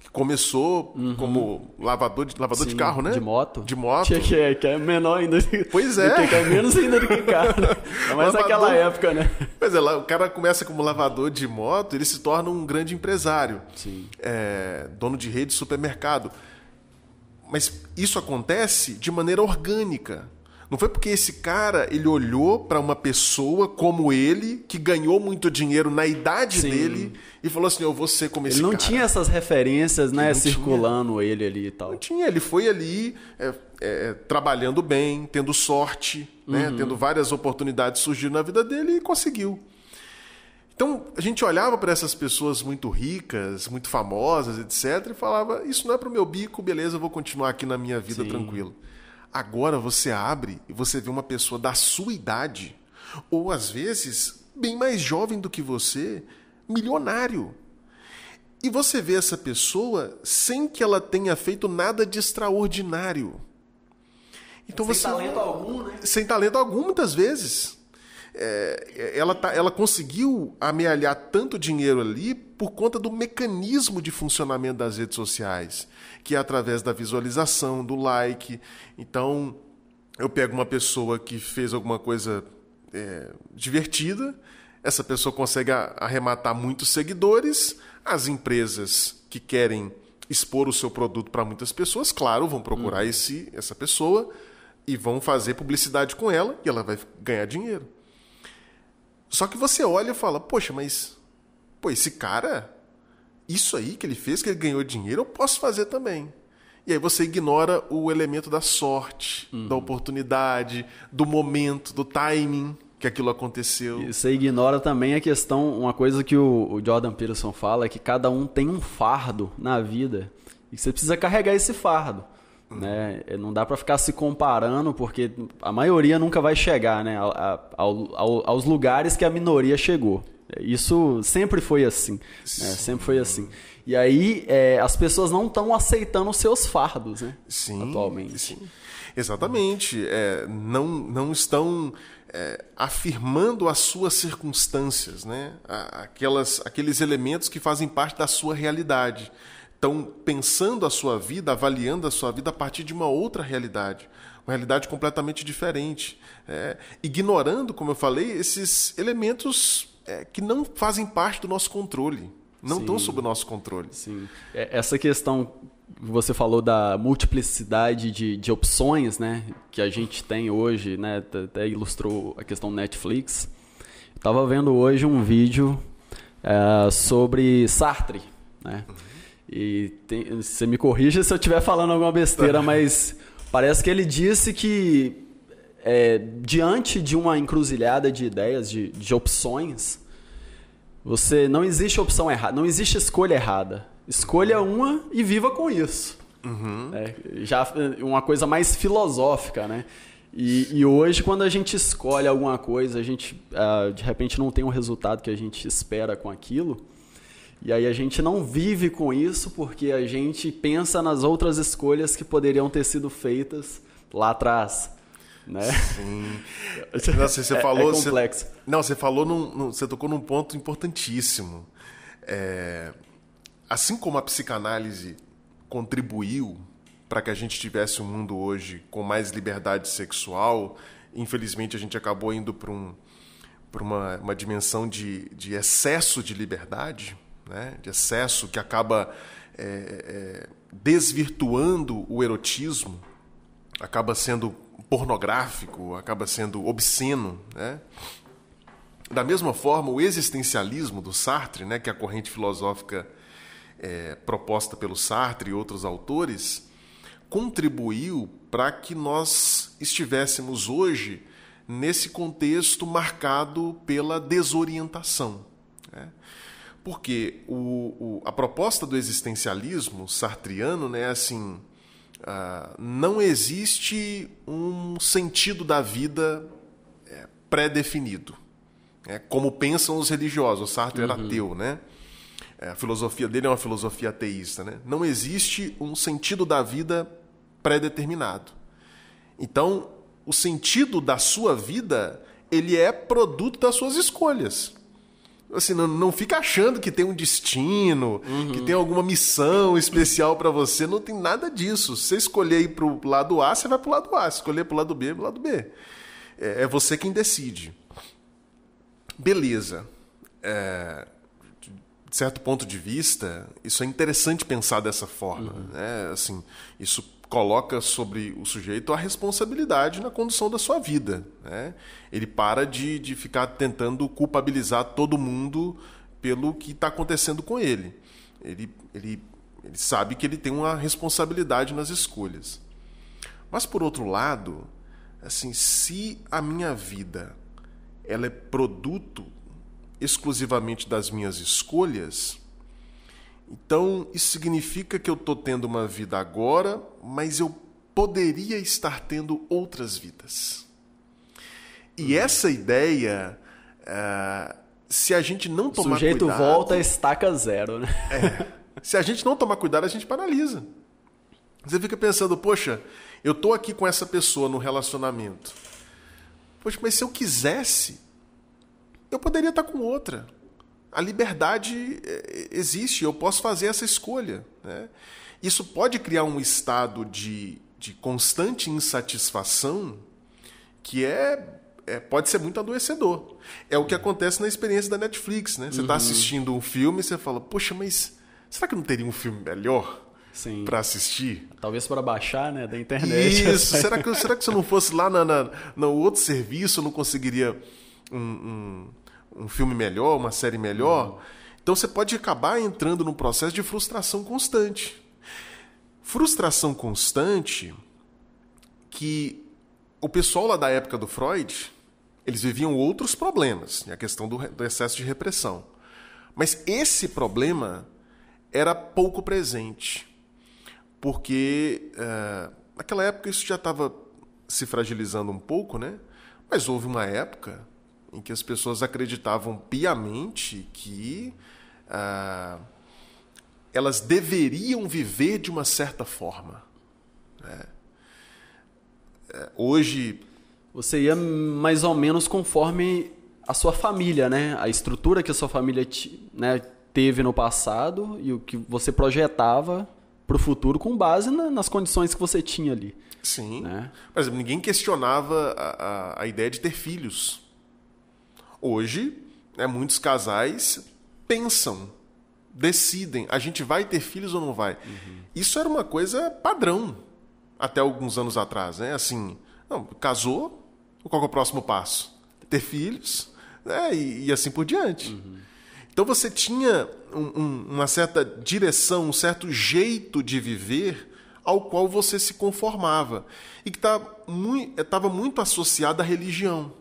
que começou uhum. como lavador, de, lavador Sim, de carro, né? De moto. De moto. Que, que, é, que é menor ainda. Pois é. Que, que é menos ainda do que carro. Né? É mais lavador... época, né? Pois é, o cara começa como lavador de moto, ele se torna um grande empresário. Sim. É, dono de rede supermercado. Mas isso acontece de maneira orgânica. Não foi porque esse cara ele olhou para uma pessoa como ele, que ganhou muito dinheiro na idade Sim. dele, e falou assim: Eu vou ser como esse ele não tinha essas referências, né? Circulando tinha. ele ali e tal. Não tinha, ele foi ali é, é, trabalhando bem, tendo sorte, né, uhum. né? Tendo várias oportunidades surgindo na vida dele e conseguiu. Então a gente olhava para essas pessoas muito ricas, muito famosas, etc., e falava: Isso não é para o meu bico, beleza, eu vou continuar aqui na minha vida Sim. tranquilo. Agora você abre e você vê uma pessoa da sua idade, ou às vezes bem mais jovem do que você, milionário. E você vê essa pessoa sem que ela tenha feito nada de extraordinário. Então sem você talento algum, né? Sem talento algum muitas vezes é, ela, tá, ela conseguiu amealhar tanto dinheiro ali por conta do mecanismo de funcionamento das redes sociais, que é através da visualização, do like. Então, eu pego uma pessoa que fez alguma coisa é, divertida, essa pessoa consegue arrematar muitos seguidores, as empresas que querem expor o seu produto para muitas pessoas, claro, vão procurar uhum. esse, essa pessoa e vão fazer publicidade com ela e ela vai ganhar dinheiro. Só que você olha e fala, poxa, mas pô, esse cara, isso aí que ele fez, que ele ganhou dinheiro, eu posso fazer também. E aí você ignora o elemento da sorte, uhum. da oportunidade, do momento, do timing que aquilo aconteceu. E você ignora também a questão, uma coisa que o Jordan Peterson fala, é que cada um tem um fardo na vida e você precisa carregar esse fardo. Né? É, não dá para ficar se comparando, porque a maioria nunca vai chegar né? A, ao, ao, aos lugares que a minoria chegou. Isso sempre foi assim. Né? Sempre foi assim. E aí é, as pessoas não estão aceitando os seus fardos né? sim, atualmente. Sim. Exatamente. É, não, não estão é, afirmando as suas circunstâncias, né? aquelas, aqueles elementos que fazem parte da sua realidade estão pensando a sua vida, avaliando a sua vida a partir de uma outra realidade, uma realidade completamente diferente, é, ignorando, como eu falei, esses elementos é, que não fazem parte do nosso controle, não estão sob o nosso controle. Sim. É, essa questão você falou da multiplicidade de, de opções né, que a gente tem hoje, né, até ilustrou a questão Netflix. Estava vendo hoje um vídeo é, sobre Sartre. Né? Uhum. E tem, você me corrija se eu estiver falando alguma besteira, tá. mas parece que ele disse que é, diante de uma encruzilhada de ideias, de, de opções, você não existe opção errada, não existe escolha errada. Escolha uhum. uma e viva com isso. Uhum. É, já uma coisa mais filosófica, né? E, e, hoje, quando a gente escolhe alguma coisa, a gente uh, de repente não tem o resultado que a gente espera com aquilo e aí a gente não vive com isso porque a gente pensa nas outras escolhas que poderiam ter sido feitas lá atrás. Né? Sim. Assim, você, é, falou, é, é complexo. Você, não, você falou num, num, Você tocou num ponto importantíssimo. É, assim como a psicanálise contribuiu para que a gente tivesse um mundo hoje com mais liberdade sexual, infelizmente a gente acabou indo para um, uma, uma dimensão de, de excesso de liberdade né, de excesso que acaba é, é, desvirtuando o erotismo, acaba sendo pornográfico, acaba sendo obsceno. Né? Da mesma forma, o existencialismo do Sartre, né, que é a corrente filosófica é, proposta pelo Sartre e outros autores, contribuiu para que nós estivéssemos hoje nesse contexto marcado pela desorientação porque o, o, a proposta do existencialismo sartriano né, é assim: uh, não existe um sentido da vida é, pré-definido, é, como pensam os religiosos. O Sartre uhum. era ateu, né? É, a filosofia dele é uma filosofia ateísta, né? Não existe um sentido da vida pré-determinado. Então, o sentido da sua vida, ele é produto das suas escolhas assim, não, não fica achando que tem um destino, uhum. que tem alguma missão especial para você. Não tem nada disso. Se você escolher ir pro lado A, você vai pro lado A. Se escolher pro lado B, pro lado B. É, é você quem decide. Beleza. É, de certo ponto de vista, isso é interessante pensar dessa forma. Uhum. Né? Assim, isso coloca sobre o sujeito a responsabilidade na condução da sua vida. Né? Ele para de, de ficar tentando culpabilizar todo mundo pelo que está acontecendo com ele. Ele, ele. ele sabe que ele tem uma responsabilidade nas escolhas. Mas, por outro lado, assim, se a minha vida ela é produto exclusivamente das minhas escolhas, então, isso significa que eu estou tendo uma vida agora, mas eu poderia estar tendo outras vidas. E hum. essa ideia, uh, se a gente não tomar cuidado. O sujeito cuidado, volta, estaca zero, né? é, se a gente não tomar cuidado, a gente paralisa. Você fica pensando, poxa, eu estou aqui com essa pessoa no relacionamento. Poxa, mas se eu quisesse, eu poderia estar com outra a liberdade eh, existe, eu posso fazer essa escolha. Né? Isso pode criar um estado de, de constante insatisfação que é, é, pode ser muito adoecedor. É o que acontece na experiência da Netflix, né? Você está uhum. assistindo um filme e você fala, poxa, mas será que não teria um filme melhor? para assistir. Talvez para baixar, né, da internet. Isso. será que será que se eu não fosse lá na, na no outro serviço eu não conseguiria um, um um filme melhor, uma série melhor. Então você pode acabar entrando num processo de frustração constante. Frustração constante que o pessoal lá da época do Freud, eles viviam outros problemas, né, a questão do, do excesso de repressão. Mas esse problema era pouco presente, porque uh, naquela época isso já estava se fragilizando um pouco, né? Mas houve uma época em que as pessoas acreditavam piamente que ah, elas deveriam viver de uma certa forma. Né? É, hoje. Você ia mais ou menos conforme a sua família, né? A estrutura que a sua família né, teve no passado e o que você projetava para o futuro com base na, nas condições que você tinha ali. Sim. Né? Por exemplo, ninguém questionava a, a, a ideia de ter filhos. Hoje, né, muitos casais pensam, decidem, a gente vai ter filhos ou não vai. Uhum. Isso era uma coisa padrão até alguns anos atrás, né? Assim, não, casou, qual é o próximo passo? Ter filhos, né? E, e assim por diante. Uhum. Então você tinha um, um, uma certa direção, um certo jeito de viver ao qual você se conformava e que estava tá, muito, muito associado à religião.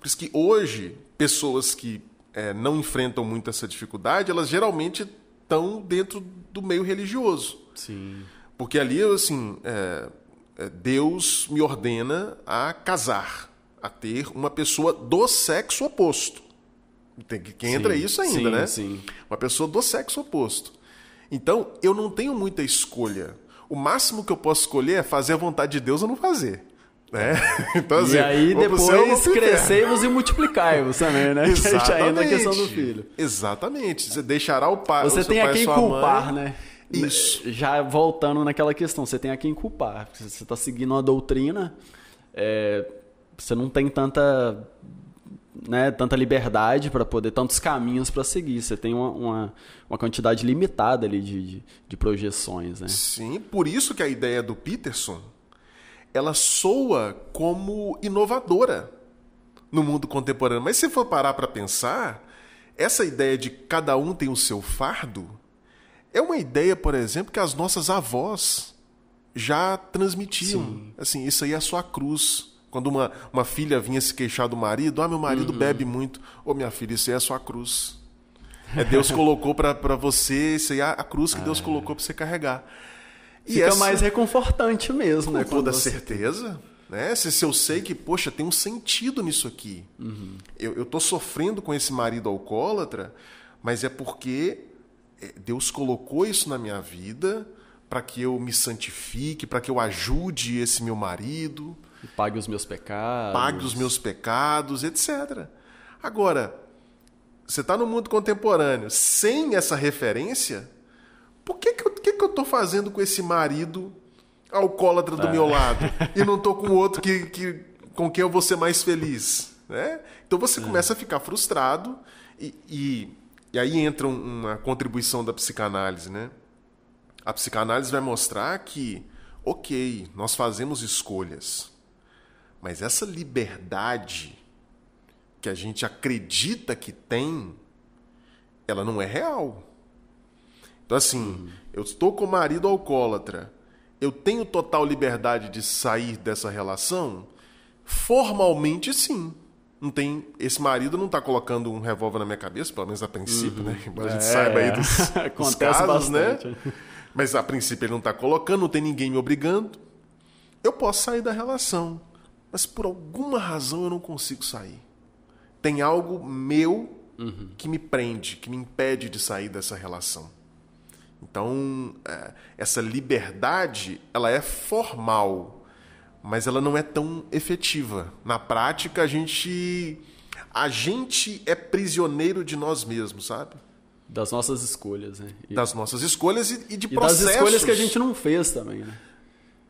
Por isso que hoje, pessoas que é, não enfrentam muito essa dificuldade, elas geralmente estão dentro do meio religioso. Sim. Porque ali, assim, é, é, Deus me ordena a casar, a ter uma pessoa do sexo oposto. Tem que, quem sim, entra isso ainda, sim, né? Sim. Uma pessoa do sexo oposto. Então, eu não tenho muita escolha. O máximo que eu posso escolher é fazer a vontade de Deus ou não fazer. É, então assim, e aí depois crescemos e multiplicamos também, né? Exatamente. aí na questão do filho. Exatamente. Você deixará o pai. Você o tem a quem culpar, mãe. né? Isso. Já voltando naquela questão, você tem a quem culpar. Você está seguindo uma doutrina, é, você não tem tanta, né, tanta liberdade para poder, tantos caminhos para seguir. Você tem uma, uma, uma quantidade limitada ali de, de, de projeções. Né? Sim, por isso que a ideia do Peterson ela soa como inovadora no mundo contemporâneo. Mas se for parar para pensar, essa ideia de cada um tem o seu fardo é uma ideia, por exemplo, que as nossas avós já transmitiam. Sim. Assim, isso aí é a sua cruz. Quando uma, uma filha vinha se queixar do marido, ah, meu marido uhum. bebe muito. Ô, oh, minha filha, isso aí é a sua cruz. É Deus colocou para você, isso aí é a cruz que Deus é. colocou para você carregar. E Fica essa... mais reconfortante mesmo, Com né? Com toda você... certeza. Né? Se, se, eu sei que, poxa, tem um sentido nisso aqui. Uhum. Eu, eu tô sofrendo com esse marido alcoólatra, mas é porque é, Deus colocou isso na minha vida para que eu me santifique, para que eu ajude esse meu marido. E pague os meus pecados. Pague os meus pecados, etc. Agora, você está no mundo contemporâneo sem essa referência, por que que eu, que que eu tô fazendo com esse marido alcoólatra do é. meu lado e não tô com outro que, que com quem eu vou ser mais feliz, né? Então você é. começa a ficar frustrado e, e, e aí entra uma contribuição da psicanálise, né? A psicanálise vai mostrar que, ok, nós fazemos escolhas, mas essa liberdade que a gente acredita que tem, ela não é real. Então, assim, eu estou com o marido alcoólatra, eu tenho total liberdade de sair dessa relação? Formalmente, sim. Não tem, esse marido não está colocando um revólver na minha cabeça, pelo menos a princípio, uhum. né? Embora a gente é, saiba aí é, dos, dos casos, né? bastante. né? Mas a princípio ele não está colocando, não tem ninguém me obrigando. Eu posso sair da relação, mas por alguma razão eu não consigo sair. Tem algo meu uhum. que me prende, que me impede de sair dessa relação. Então, é, essa liberdade, ela é formal, mas ela não é tão efetiva. Na prática, a gente a gente é prisioneiro de nós mesmos, sabe? Das nossas escolhas, né? E... Das nossas escolhas e, e de e processos. das escolhas que a gente não fez também, né?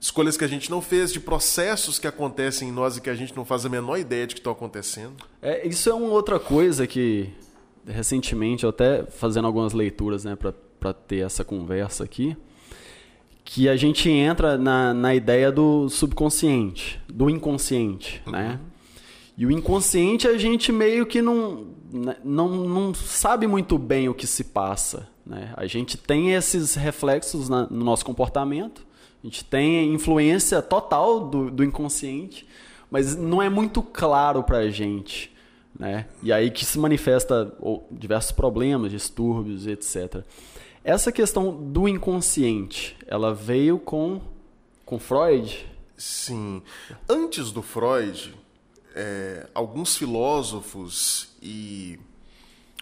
Escolhas que a gente não fez, de processos que acontecem em nós e que a gente não faz a menor ideia de que estão acontecendo. É, isso é uma outra coisa que recentemente, até fazendo algumas leituras né, para ter essa conversa aqui, que a gente entra na, na ideia do subconsciente, do inconsciente, uhum. né? E o inconsciente a gente meio que não, né, não, não sabe muito bem o que se passa. Né? A gente tem esses reflexos na, no nosso comportamento, a gente tem influência total do, do inconsciente, mas não é muito claro para a gente né? E aí que se manifesta diversos problemas, distúrbios, etc. Essa questão do inconsciente, ela veio com com Freud? Sim. Antes do Freud, é, alguns filósofos e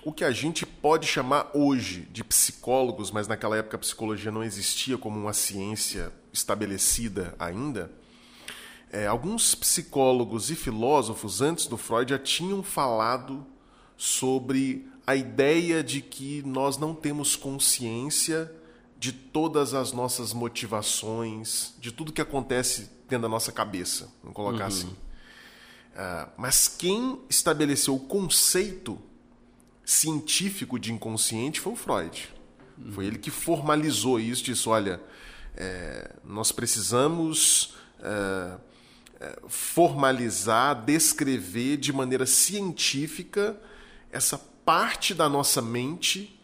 o que a gente pode chamar hoje de psicólogos, mas naquela época a psicologia não existia como uma ciência estabelecida ainda, é, alguns psicólogos e filósofos antes do Freud já tinham falado sobre a ideia de que nós não temos consciência de todas as nossas motivações, de tudo que acontece dentro da nossa cabeça, vamos colocar uhum. assim. Uh, mas quem estabeleceu o conceito científico de inconsciente foi o Freud. Uhum. Foi ele que formalizou isso, disse: olha, é, nós precisamos uh, formalizar, descrever de maneira científica essa parte da nossa mente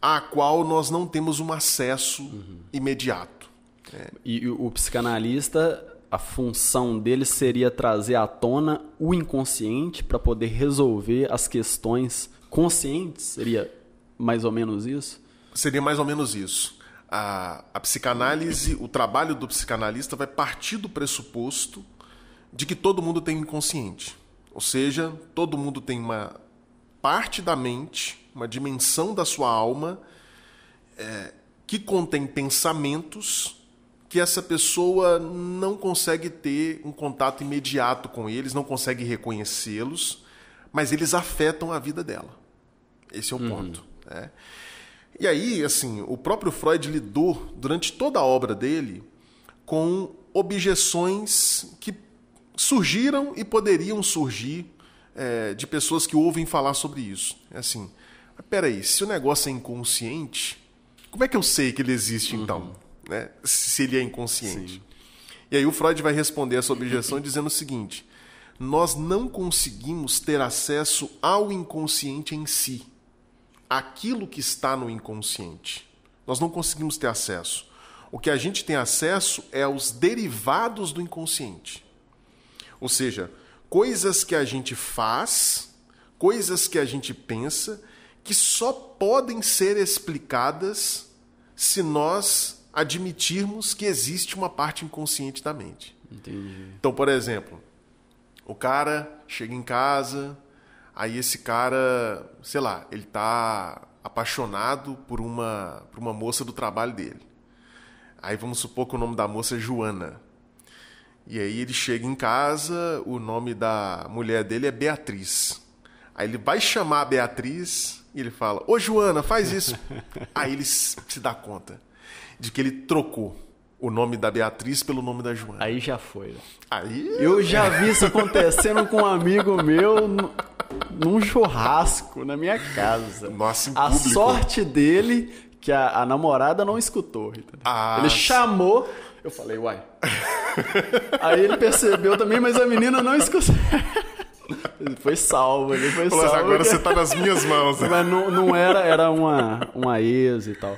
à qual nós não temos um acesso uhum. imediato. É. E o psicanalista, a função dele seria trazer à tona o inconsciente para poder resolver as questões conscientes? Seria mais ou menos isso? Seria mais ou menos isso a, a psicanálise, o trabalho do psicanalista vai partir do pressuposto de que todo mundo tem inconsciente. Ou seja, todo mundo tem uma parte da mente, uma dimensão da sua alma é, que contém pensamentos que essa pessoa não consegue ter um contato imediato com eles, não consegue reconhecê-los, mas eles afetam a vida dela. Esse é o uhum. ponto. Né? E aí, assim, o próprio Freud lidou durante toda a obra dele com objeções que surgiram e poderiam surgir é, de pessoas que ouvem falar sobre isso. É assim, peraí, se o negócio é inconsciente, como é que eu sei que ele existe uhum. então? Uhum. Né? Se ele é inconsciente. Sim. E aí o Freud vai responder essa objeção dizendo o seguinte: nós não conseguimos ter acesso ao inconsciente em si aquilo que está no inconsciente. Nós não conseguimos ter acesso. O que a gente tem acesso é aos derivados do inconsciente. Ou seja, coisas que a gente faz, coisas que a gente pensa, que só podem ser explicadas se nós admitirmos que existe uma parte inconsciente da mente. Entendi. Então, por exemplo, o cara chega em casa, Aí esse cara, sei lá, ele tá apaixonado por uma, por uma moça do trabalho dele. Aí vamos supor que o nome da moça é Joana. E aí ele chega em casa, o nome da mulher dele é Beatriz. Aí ele vai chamar a Beatriz e ele fala: Ô Joana, faz isso. aí ele se dá conta de que ele trocou o nome da Beatriz pelo nome da Joana. Aí já foi. Né? Aí. Eu já vi isso acontecendo com um amigo meu num churrasco na minha casa. Nossa, em A sorte dele que a, a namorada não escutou. Ah, ele chamou, eu falei, uai. Aí ele percebeu também, mas a menina não escutou. Ele foi salvo, ele foi salvo. Agora você tá nas minhas mãos. Mas não, não, era, era uma, uma ex e tal.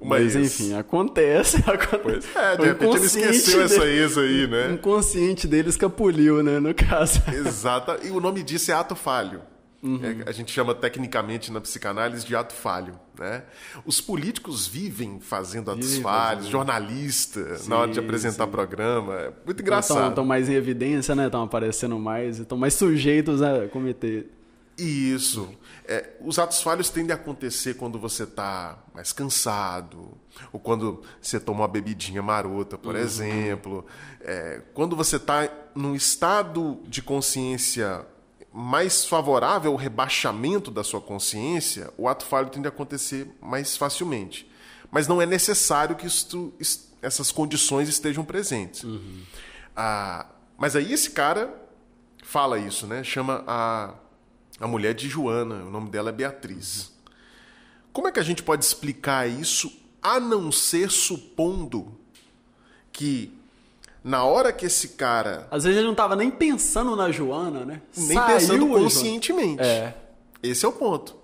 Uma Mas ex. enfim, acontece. Pois é, de repente ele esqueceu dele, essa ex aí, né? Inconsciente dele escapuliu, né, no caso. Exato. E o nome disso é ato falho. Uhum. É, a gente chama tecnicamente na psicanálise de ato falho. Né? Os políticos vivem fazendo atos vivem falhos, jornalistas jornalista, sim, na hora de apresentar sim. programa. É muito então, engraçado. Estão mais em evidência, né? Estão aparecendo mais, estão mais sujeitos a cometer. Isso. É, os atos falhos tendem a acontecer quando você está mais cansado, ou quando você toma uma bebidinha marota, por uhum. exemplo. É, quando você está num estado de consciência mais favorável ao rebaixamento da sua consciência, o ato falho tende a acontecer mais facilmente. Mas não é necessário que isto, essas condições estejam presentes. Uhum. Ah, mas aí esse cara fala isso, né? Chama a, a mulher de Joana, o nome dela é Beatriz. Uhum. Como é que a gente pode explicar isso a não ser supondo que na hora que esse cara. Às vezes ele não estava nem pensando na Joana, né? Nem Saiu pensando conscientemente. É. Esse é o ponto.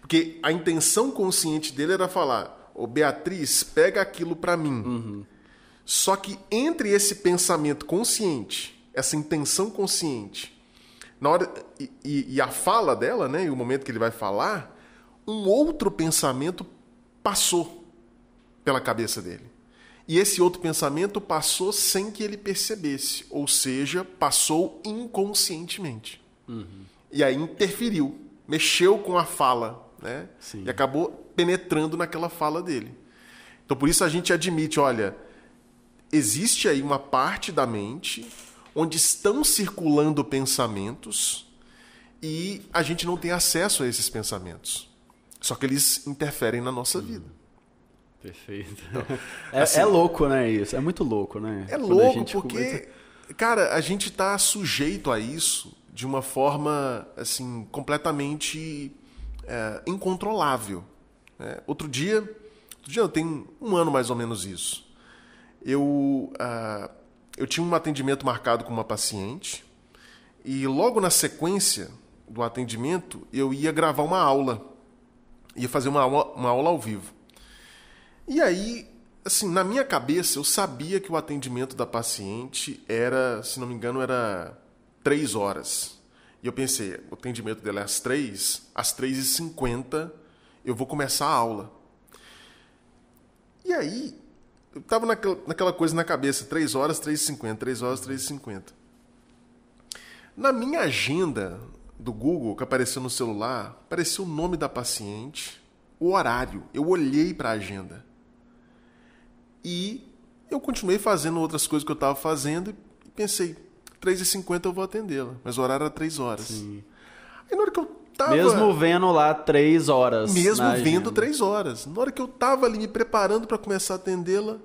Porque a intenção consciente dele era falar: Ô Beatriz, pega aquilo para mim. Uhum. Só que entre esse pensamento consciente, essa intenção consciente, na hora e, e, e a fala dela, né? E o momento que ele vai falar, um outro pensamento passou pela cabeça dele e esse outro pensamento passou sem que ele percebesse, ou seja, passou inconscientemente. Uhum. E aí interferiu, mexeu com a fala, né? Sim. E acabou penetrando naquela fala dele. Então por isso a gente admite, olha, existe aí uma parte da mente onde estão circulando pensamentos e a gente não tem acesso a esses pensamentos. Só que eles interferem na nossa uhum. vida. Perfeito. Então, é, assim, é, louco, né, isso? É muito louco, né? É louco porque, comenta... cara, a gente está sujeito a isso de uma forma, assim, completamente é, incontrolável. Né? Outro dia, outro dia eu tenho um ano mais ou menos isso. Eu, uh, eu tinha um atendimento marcado com uma paciente e logo na sequência do atendimento eu ia gravar uma aula. Ia fazer uma aula, uma aula ao vivo. E aí, assim, na minha cabeça, eu sabia que o atendimento da paciente era, se não me engano, era três horas. E eu pensei, o atendimento dela é às três, às três e cinquenta eu vou começar a aula. E aí, eu tava naquela, coisa na cabeça, três horas, três e cinquenta, três horas, três e cinquenta. Na minha agenda do Google, que apareceu no celular, apareceu o nome da paciente, o horário. Eu olhei para a agenda. E eu continuei fazendo outras coisas que eu estava fazendo e pensei, 3h50 eu vou atendê-la. Mas o horário era 3 horas. Sim. Aí na hora que eu tava. Mesmo vendo lá 3 horas. Mesmo vendo 3 horas. Na hora que eu tava ali me preparando para começar a atendê-la,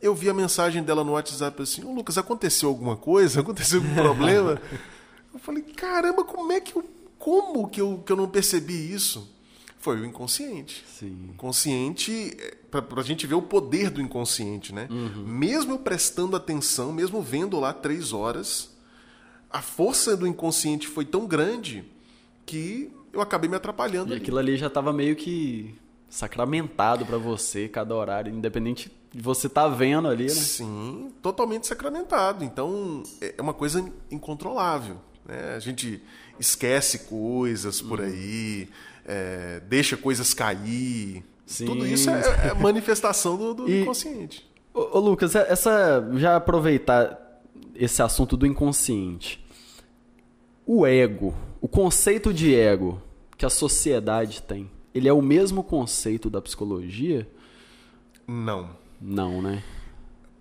eu vi a mensagem dela no WhatsApp assim: oh, Lucas, aconteceu alguma coisa? Aconteceu algum problema? eu falei: caramba, como é que eu. Como que eu, que eu não percebi isso? foi o inconsciente. Sim. Inconsciente, é, para a gente ver o poder do inconsciente, né? Uhum. Mesmo eu prestando atenção, mesmo vendo lá três horas, a força do inconsciente foi tão grande que eu acabei me atrapalhando. E ali. aquilo ali já estava meio que sacramentado para você, cada horário, independente de você estar tá vendo ali, né? Sim, totalmente sacramentado. Então, é, é uma coisa incontrolável. Né? A gente esquece coisas por uhum. aí é, deixa coisas cair. Sim. Tudo isso é, é manifestação do, do e, inconsciente. Ô, ô, Lucas, é, essa já aproveitar esse assunto do inconsciente. O ego, o conceito de ego que a sociedade tem, ele é o mesmo conceito da psicologia? Não. Não, né?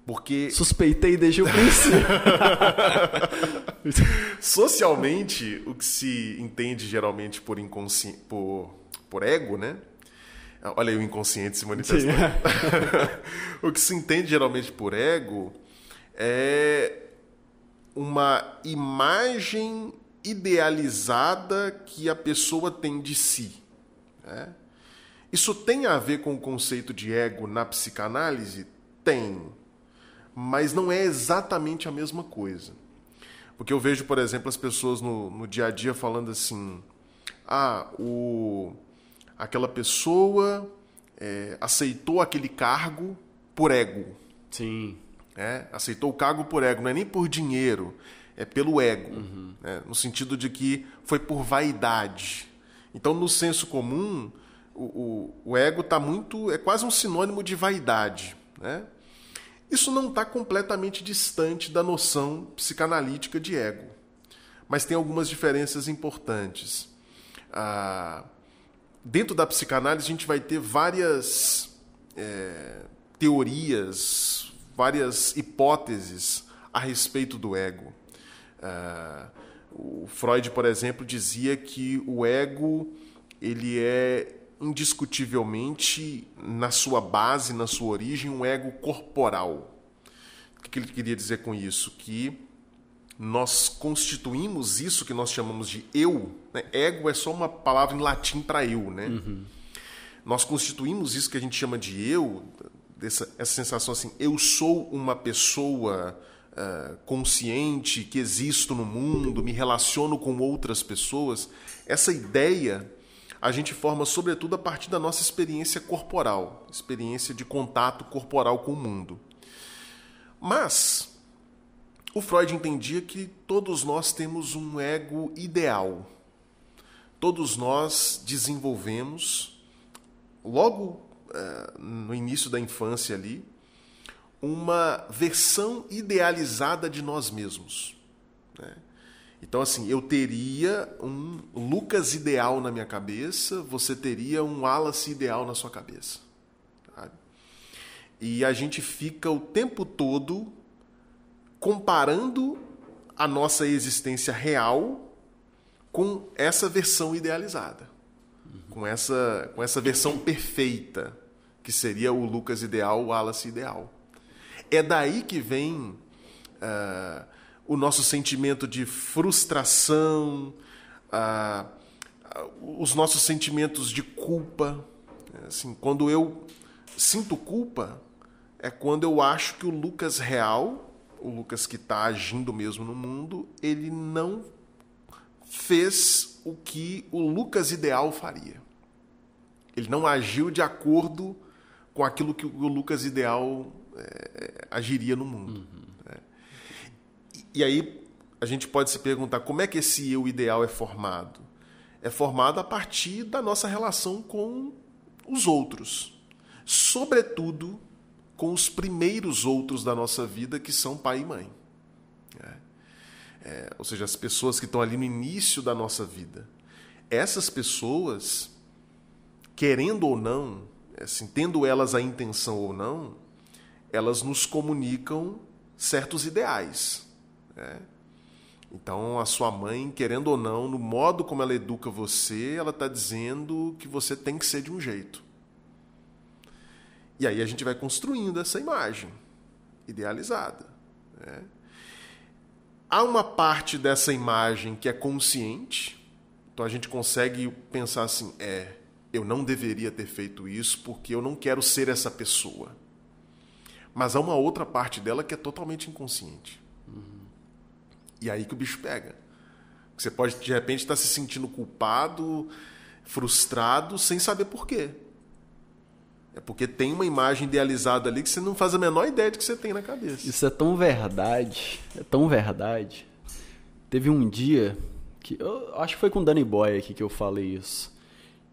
Porque. Suspeitei desde o princípio. Socialmente, o que se entende geralmente por, inconsci... por... por ego, né? Olha aí o inconsciente se manifestando. o que se entende geralmente por ego é uma imagem idealizada que a pessoa tem de si. Né? Isso tem a ver com o conceito de ego na psicanálise? Tem mas não é exatamente a mesma coisa. Porque eu vejo, por exemplo, as pessoas no, no dia a dia falando assim: ah, o, aquela pessoa é, aceitou aquele cargo por ego. Sim. É, aceitou o cargo por ego, não é nem por dinheiro, é pelo ego. Uhum. Né? No sentido de que foi por vaidade. Então, no senso comum, o, o, o ego tá muito. é quase um sinônimo de vaidade. Né? Isso não está completamente distante da noção psicanalítica de ego, mas tem algumas diferenças importantes. Ah, dentro da psicanálise, a gente vai ter várias é, teorias, várias hipóteses a respeito do ego. Ah, o Freud, por exemplo, dizia que o ego ele é indiscutivelmente, na sua base, na sua origem, um ego corporal. O que ele queria dizer com isso? Que nós constituímos isso que nós chamamos de eu. Né? Ego é só uma palavra em latim para eu, né? Uhum. Nós constituímos isso que a gente chama de eu, dessa, essa sensação assim, eu sou uma pessoa uh, consciente, que existo no mundo, me relaciono com outras pessoas. Essa ideia a gente forma sobretudo a partir da nossa experiência corporal, experiência de contato corporal com o mundo. Mas o Freud entendia que todos nós temos um ego ideal. Todos nós desenvolvemos, logo uh, no início da infância ali, uma versão idealizada de nós mesmos. Então, assim, eu teria um Lucas ideal na minha cabeça, você teria um Wallace ideal na sua cabeça. Sabe? E a gente fica o tempo todo comparando a nossa existência real com essa versão idealizada, uhum. com essa, com essa versão perfeita, que seria o Lucas ideal, o Wallace ideal. É daí que vem. Uh, o nosso sentimento de frustração, os nossos sentimentos de culpa. É assim, quando eu sinto culpa, é quando eu acho que o Lucas real, o Lucas que está agindo mesmo no mundo, ele não fez o que o Lucas ideal faria. Ele não agiu de acordo com aquilo que o Lucas ideal é, agiria no mundo. Hum. E aí a gente pode se perguntar como é que esse eu ideal é formado? É formado a partir da nossa relação com os outros, sobretudo com os primeiros outros da nossa vida, que são pai e mãe. É. É, ou seja, as pessoas que estão ali no início da nossa vida. Essas pessoas, querendo ou não, é assim, tendo elas a intenção ou não, elas nos comunicam certos ideais né? Então, a sua mãe, querendo ou não, no modo como ela educa você, ela está dizendo que você tem que ser de um jeito. E aí a gente vai construindo essa imagem idealizada. Né? Há uma parte dessa imagem que é consciente, então a gente consegue pensar assim: é, eu não deveria ter feito isso porque eu não quero ser essa pessoa. Mas há uma outra parte dela que é totalmente inconsciente. Uhum e aí que o bicho pega. Você pode, de repente, estar tá se sentindo culpado, frustrado, sem saber por quê. É porque tem uma imagem idealizada ali que você não faz a menor ideia do que você tem na cabeça. Isso é tão verdade, é tão verdade. Teve um dia que eu acho que foi com o Danny Boy aqui que eu falei isso.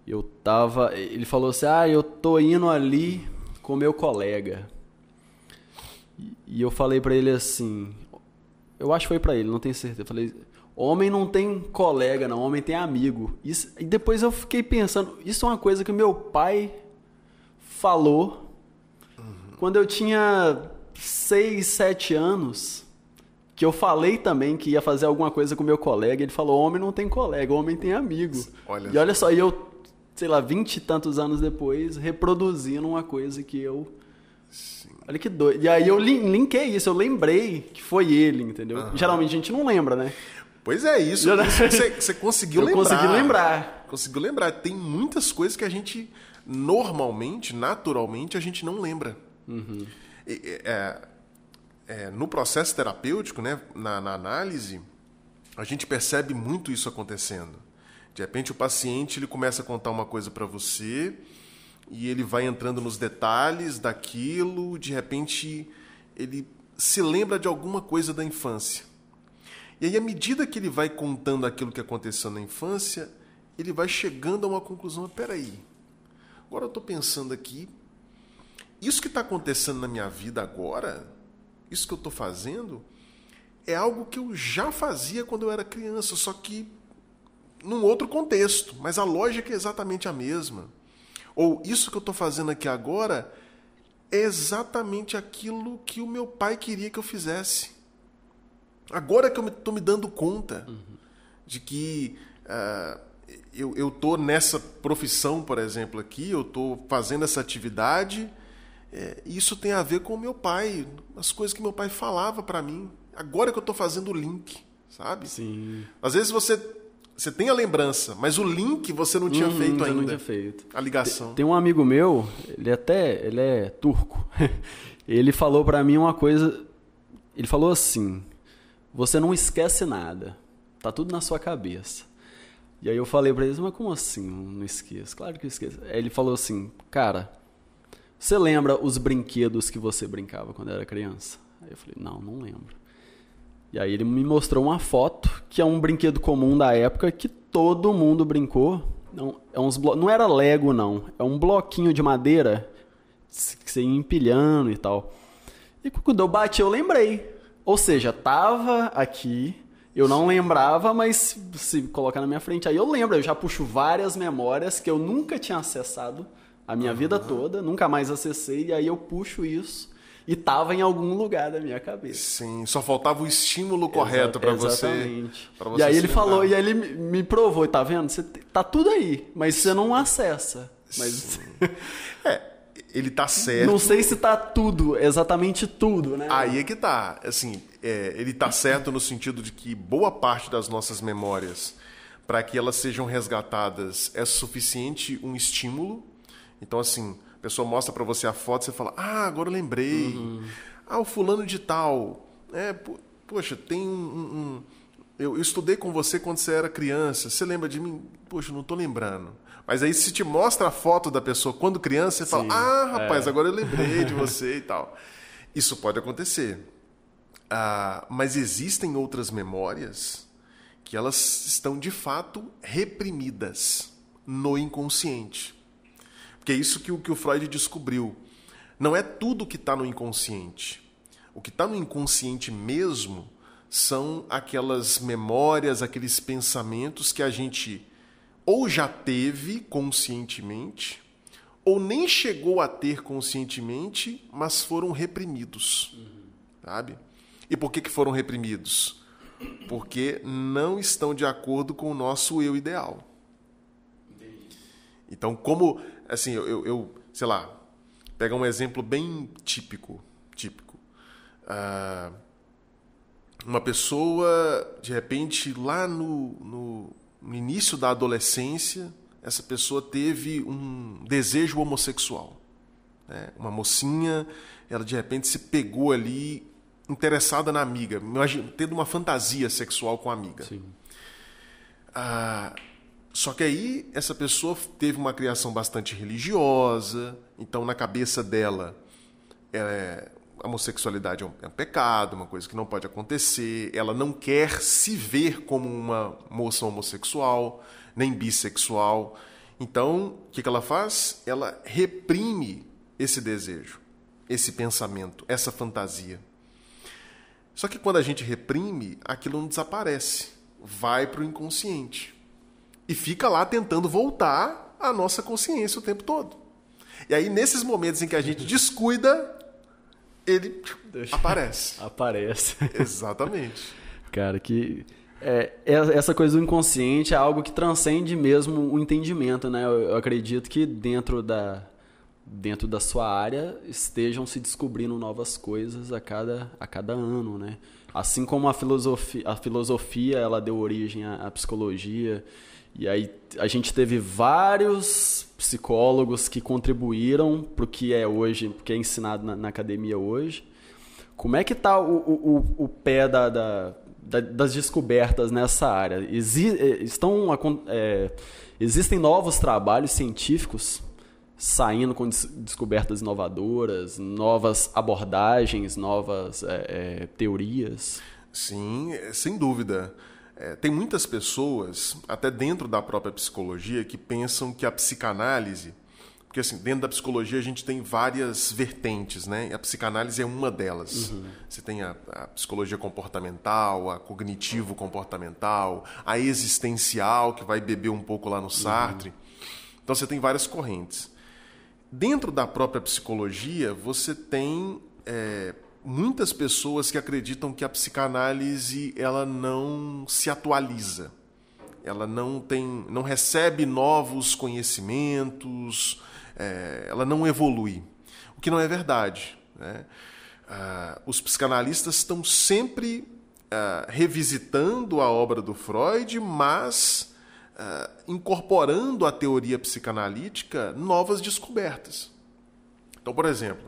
Eu tava, ele falou assim: "Ah, eu tô indo ali com meu colega". E eu falei para ele assim: eu acho que foi para ele, não tenho certeza. Eu falei, homem não tem colega, não, homem tem amigo. Isso, e depois eu fiquei pensando, isso é uma coisa que meu pai falou uhum. quando eu tinha 6, 7 anos, que eu falei também que ia fazer alguma coisa com meu colega, ele falou, homem não tem colega, homem tem amigo. Olha e olha só, e eu, sei lá, vinte e tantos anos depois, reproduzindo uma coisa que eu Olha que doido. E aí eu linkei isso, eu lembrei que foi ele, entendeu? Uhum. Geralmente a gente não lembra, né? Pois é, isso, isso você, você conseguiu eu lembrar. Consegui lembrar. Conseguiu lembrar. Tem muitas coisas que a gente normalmente, naturalmente, a gente não lembra. Uhum. É, é, no processo terapêutico, né, na, na análise, a gente percebe muito isso acontecendo. De repente o paciente ele começa a contar uma coisa para você e ele vai entrando nos detalhes daquilo, de repente ele se lembra de alguma coisa da infância. E aí, à medida que ele vai contando aquilo que aconteceu na infância, ele vai chegando a uma conclusão: peraí, agora eu estou pensando aqui, isso que está acontecendo na minha vida agora, isso que eu estou fazendo, é algo que eu já fazia quando eu era criança, só que num outro contexto, mas a lógica é exatamente a mesma. Ou isso que eu estou fazendo aqui agora é exatamente aquilo que o meu pai queria que eu fizesse. Agora que eu estou me, dando conta uhum. de que uh, eu, eu tô nessa profissão, por exemplo, aqui, eu estou fazendo essa atividade, é, isso tem a ver com o meu pai, as coisas que meu pai falava para mim. Agora que eu estou fazendo o link, sabe? Sim. Às vezes você você tem a lembrança, mas o link você não tinha hum, feito ainda. Não tinha feito. A ligação. Tem um amigo meu, ele até, ele é turco. ele falou para mim uma coisa, ele falou assim: "Você não esquece nada. Tá tudo na sua cabeça". E aí eu falei para ele: "Mas como assim? Não esqueço. Claro que eu esqueço". Aí ele falou assim: "Cara, você lembra os brinquedos que você brincava quando era criança?" Aí eu falei: "Não, não lembro". E aí ele me mostrou uma foto, que é um brinquedo comum da época, que todo mundo brincou. Não, é uns blo... não era Lego, não. É um bloquinho de madeira que você ia empilhando e tal. E quando eu bati, eu lembrei. Ou seja, tava aqui, eu não lembrava, mas se colocar na minha frente aí eu lembro. Eu já puxo várias memórias que eu nunca tinha acessado a minha uhum. vida toda, nunca mais acessei, e aí eu puxo isso e tava em algum lugar da minha cabeça. Sim, só faltava o estímulo correto para você, Exatamente. E aí ele falou, e aí ele me provou, tá vendo? Você tá tudo aí, mas você não acessa. Mas é, ele tá certo. Não sei se tá tudo, exatamente tudo, né? Aí é que tá. Assim, é, ele tá certo no sentido de que boa parte das nossas memórias, para que elas sejam resgatadas, é suficiente um estímulo. Então, assim, a pessoa mostra para você a foto, você fala, ah, agora eu lembrei. Uhum. Ah, o fulano de tal. É, poxa, tem um, um eu, eu, estudei com você quando você era criança. Você lembra de mim? Poxa, não tô lembrando. Mas aí se te mostra a foto da pessoa quando criança, você Sim, fala: "Ah, é. rapaz, é. agora eu lembrei de você" e tal. Isso pode acontecer. Ah, mas existem outras memórias que elas estão de fato reprimidas no inconsciente. Que é isso que, que o Freud descobriu. Não é tudo que está no inconsciente. O que está no inconsciente mesmo são aquelas memórias, aqueles pensamentos que a gente ou já teve conscientemente, ou nem chegou a ter conscientemente, mas foram reprimidos. Sabe? E por que, que foram reprimidos? Porque não estão de acordo com o nosso eu ideal. Então, como assim, eu, eu, sei lá, pegar um exemplo bem típico, típico. Uh, uma pessoa, de repente, lá no, no, início da adolescência, essa pessoa teve um desejo homossexual. Né? Uma mocinha, ela de repente se pegou ali interessada na amiga, tendo uma fantasia sexual com a amiga. Sim. Ah, só que aí essa pessoa teve uma criação bastante religiosa, então na cabeça dela é, a homossexualidade é um, é um, pecado, uma coisa que não pode acontecer. Ela não quer se ver como uma moça homossexual, nem bissexual. Então, o que, que ela faz? Ela reprime esse desejo, esse pensamento, essa fantasia. Só que quando a gente reprime, aquilo não desaparece, vai para o inconsciente e fica lá tentando voltar à nossa consciência o tempo todo. E aí, nesses momentos em que a gente descuida, ele Deixa... aparece. Aparece. Exatamente. Cara, que. É, é, essa coisa do inconsciente é algo que transcende mesmo o entendimento, né? Eu, eu acredito que dentro da, dentro da sua área estejam se descobrindo novas coisas a cada, a cada ano, né? Assim como a filosofia, a filosofia ela deu origem à, à psicologia e aí a gente teve vários psicólogos que contribuíram para o que é hoje, que é ensinado na, na, academia hoje. Como é que está o, o, o, pé da, da, da, das descobertas nessa área? Exi é, estão, é, existem novos trabalhos científicos saindo com des descobertas inovadoras, novas abordagens, novas é, é, teorias? Sim, sem dúvida. É, tem muitas pessoas, até dentro da própria psicologia, que pensam que a psicanálise, porque assim, dentro da psicologia a gente tem várias vertentes, né? E a psicanálise é uma delas. Uhum. Você tem a, a, psicologia comportamental, a cognitivo-comportamental, a existencial, que vai beber um pouco lá no uhum. Sartre. Uhum. Então você tem várias correntes. Dentro da própria psicologia, você tem. É, muitas pessoas que acreditam que a psicanálise ela não se atualiza. Ela não tem, não recebe novos conhecimentos, é, ela não evolui. O que não é verdade. Né? Ah, os psicanalistas estão sempre ah, revisitando a obra do Freud, mas ah, incorporando à teoria psicanalítica novas descobertas. Então, por exemplo,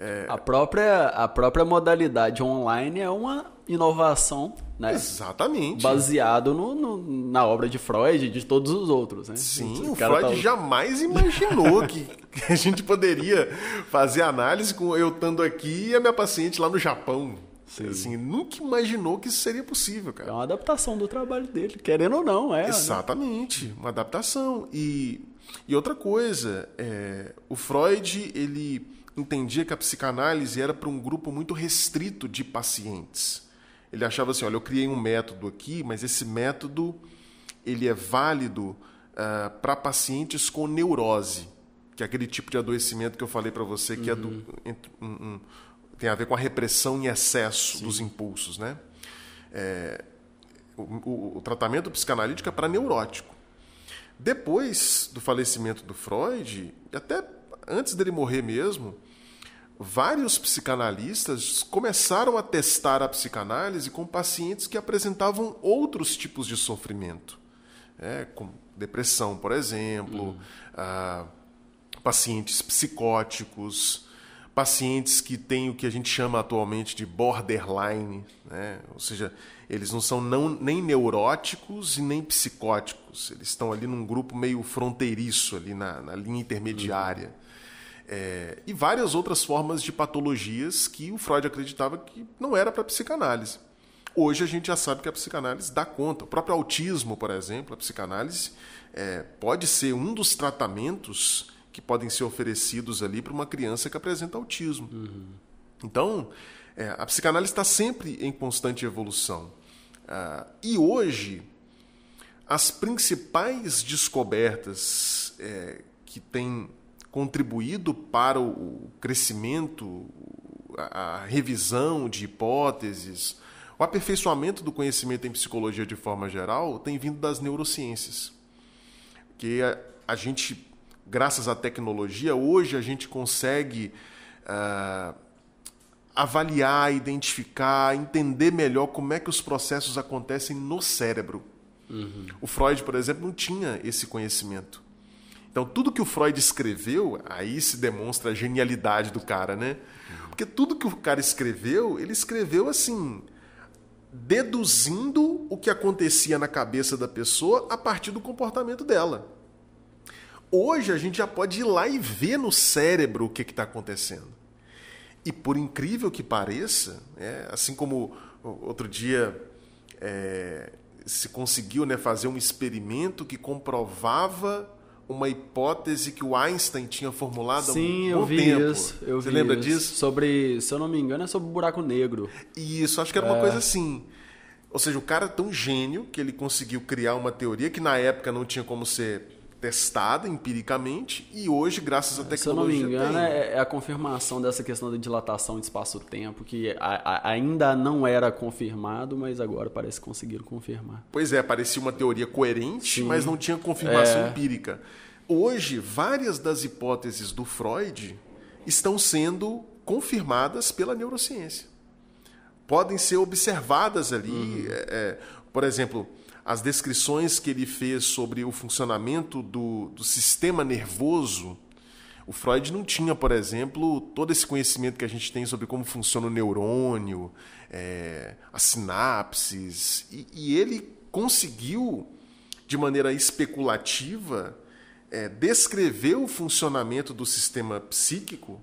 é... A, própria, a própria modalidade online é uma inovação, né? Exatamente. Baseado no, no na obra de Freud e de todos os outros, né? Sim, o, o Freud tá... jamais imaginou que a gente poderia fazer análise com eu estando aqui e a minha paciente lá no Japão. Sim. Assim, nunca imaginou que isso seria possível, cara. É uma adaptação do trabalho dele, querendo ou não, é. Né? Exatamente, né? uma adaptação. E, e outra coisa, é, o Freud, ele entendia que a psicanálise era para um grupo muito restrito de pacientes. Ele achava assim, olha, eu criei um método aqui, mas esse método ele é válido uh, para pacientes com neurose, que é aquele tipo de adoecimento que eu falei para você que uhum. é do, uhum. entre, um, um, tem a ver com a repressão em excesso Sim. dos impulsos, né? É, o, o, o tratamento psicanalítico é para neurótico. Depois do falecimento do Freud, até antes dele morrer mesmo, vários psicanalistas começaram a testar a psicanálise com pacientes que apresentavam outros tipos de sofrimento, é, como depressão, por exemplo, hum. ah, pacientes psicóticos, pacientes que têm o que a gente chama atualmente de borderline, né? ou seja, eles não são não, nem neuróticos e nem psicóticos, eles estão ali num grupo meio fronteiriço, ali na, na linha intermediária. Uhum. É, e várias outras formas de patologias que o Freud acreditava que não era para psicanálise. Hoje a gente já sabe que a psicanálise dá conta. O próprio autismo, por exemplo, a psicanálise é, pode ser um dos tratamentos que podem ser oferecidos ali para uma criança que apresenta autismo. Uhum. Então, é, a psicanálise está sempre em constante evolução. Ah, e hoje, as principais descobertas é, que tem contribuído para o crescimento, a revisão de hipóteses, o aperfeiçoamento do conhecimento em psicologia de forma geral tem vindo das neurociências. Que a, a gente, graças à tecnologia, hoje a gente consegue uh, avaliar, identificar, entender melhor como é que os processos acontecem no cérebro. Uhum. O Freud, por exemplo, não tinha esse conhecimento. Então, tudo que o Freud escreveu, aí se demonstra a genialidade do cara, né? Porque tudo que o cara escreveu, ele escreveu assim, deduzindo o que acontecia na cabeça da pessoa a partir do comportamento dela. Hoje a gente já pode ir lá e ver no cérebro o que está acontecendo. E por incrível que pareça, é, assim como outro dia é, se conseguiu né, fazer um experimento que comprovava uma hipótese que o Einstein tinha formulado Sim, há um eu vi tempo. Isso, eu Você vi lembra isso. disso? Sobre, se eu não me engano, é sobre buraco negro. Isso, acho que era é. uma coisa assim. Ou seja, o cara é tão gênio que ele conseguiu criar uma teoria que na época não tinha como ser testada empiricamente e hoje, graças à tecnologia. É, se eu não me engano, tem. É, é a confirmação dessa questão da dilatação de espaço-tempo, que a, a, ainda não era confirmado, mas agora parece que conseguiram confirmar. Pois é, parecia uma teoria coerente, Sim. mas não tinha confirmação é... empírica. Hoje, várias das hipóteses do Freud estão sendo confirmadas pela neurociência. Podem ser observadas ali. Uhum. É, é, por exemplo, as descrições que ele fez sobre o funcionamento do, do sistema nervoso, o Freud não tinha, por exemplo, todo esse conhecimento que a gente tem sobre como funciona o neurônio, é, as sinapses, e, e, ele conseguiu, de maneira especulativa, é, descrever o funcionamento do sistema psíquico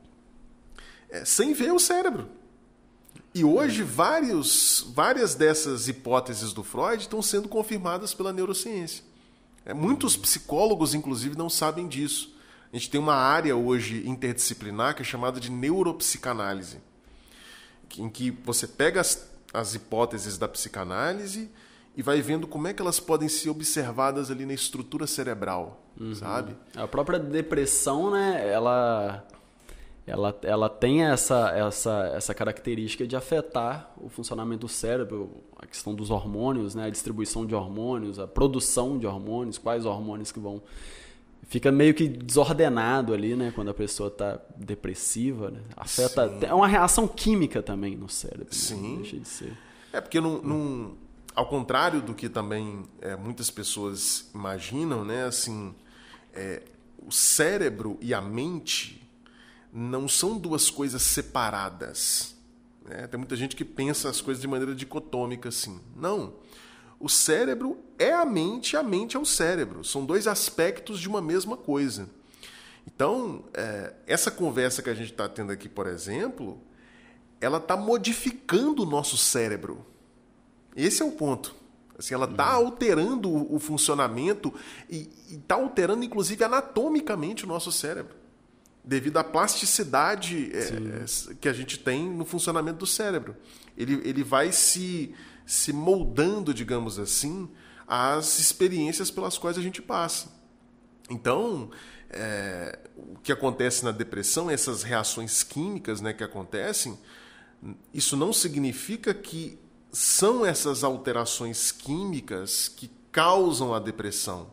é, sem ver o cérebro. E hoje vários, várias dessas hipóteses do Freud estão sendo confirmadas pela neurociência. É, muitos psicólogos, inclusive, não sabem disso. A gente tem uma área hoje interdisciplinar que é chamada de neuropsicanálise, em que você pega as, as hipóteses da psicanálise e vai vendo como é que elas podem ser observadas ali na estrutura cerebral, uhum. sabe? A própria depressão, né? Ela ela, ela tem essa, essa, essa característica de afetar o funcionamento do cérebro, a questão dos hormônios, né? a distribuição de hormônios, a produção de hormônios, quais hormônios que vão. Fica meio que desordenado ali, né? Quando a pessoa está depressiva, né? Afeta. Sim. É uma reação química também no cérebro. Né? Sim. Né? Deixa de ser. É porque não, não, ao contrário do que também é, muitas pessoas imaginam, né? Assim, é, o cérebro e a mente não são duas coisas separadas. Né? Tem muita gente que pensa as coisas de maneira dicotômica assim. Não. O cérebro é a mente, a mente é o cérebro. São dois aspectos de uma mesma coisa. Então, é, essa conversa que a gente está tendo aqui, por exemplo, ela está modificando o nosso cérebro. Esse é o ponto. Assim, ela está uhum. alterando o funcionamento e está alterando, inclusive, anatomicamente o nosso cérebro devido à plasticidade é, é que a gente tem no funcionamento do cérebro. Ele, ele vai se, se moldando, digamos assim, às experiências pelas quais a gente passa. Então, é, o que acontece na depressão, essas reações químicas né, que acontecem, isso não significa que são essas alterações químicas que causam a depressão,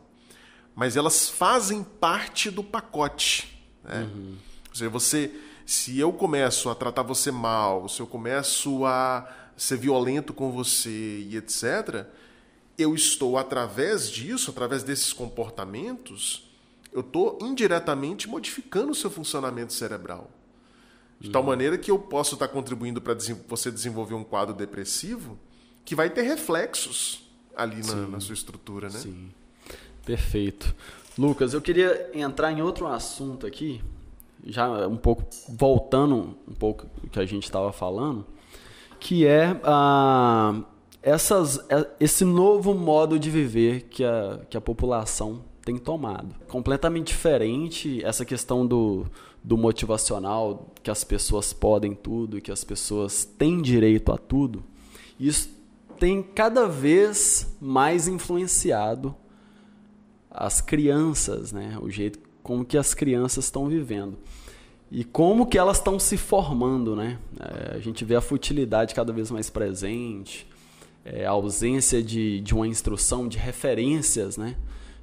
mas elas fazem parte do pacote. Né? Uhum. Ou seja, você, se eu começo a tratar você mal, se eu começo a ser violento com você e etc., eu estou, através disso, através desses comportamentos, eu estou indiretamente modificando o seu funcionamento cerebral. De tal uhum. maneira que eu posso estar contribuindo para você desenvolver um quadro depressivo que vai ter reflexos ali na, na sua estrutura, né? Sim. Perfeito. Lucas, eu queria entrar em outro assunto aqui, já um pouco voltando um pouco do que a gente estava falando, que é ah, essas, é, esse novo modo de viver que a, que a população tem tomado. Completamente diferente essa questão do, do motivacional, que as pessoas podem tudo, que as pessoas têm direito a tudo. Isso tem cada vez mais influenciado as crianças, né? O jeito como que as crianças estão vivendo e como que elas estão se formando, né? É, a gente vê a futilidade cada vez mais presente, é, a ausência de, de uma instrução, de referências, né?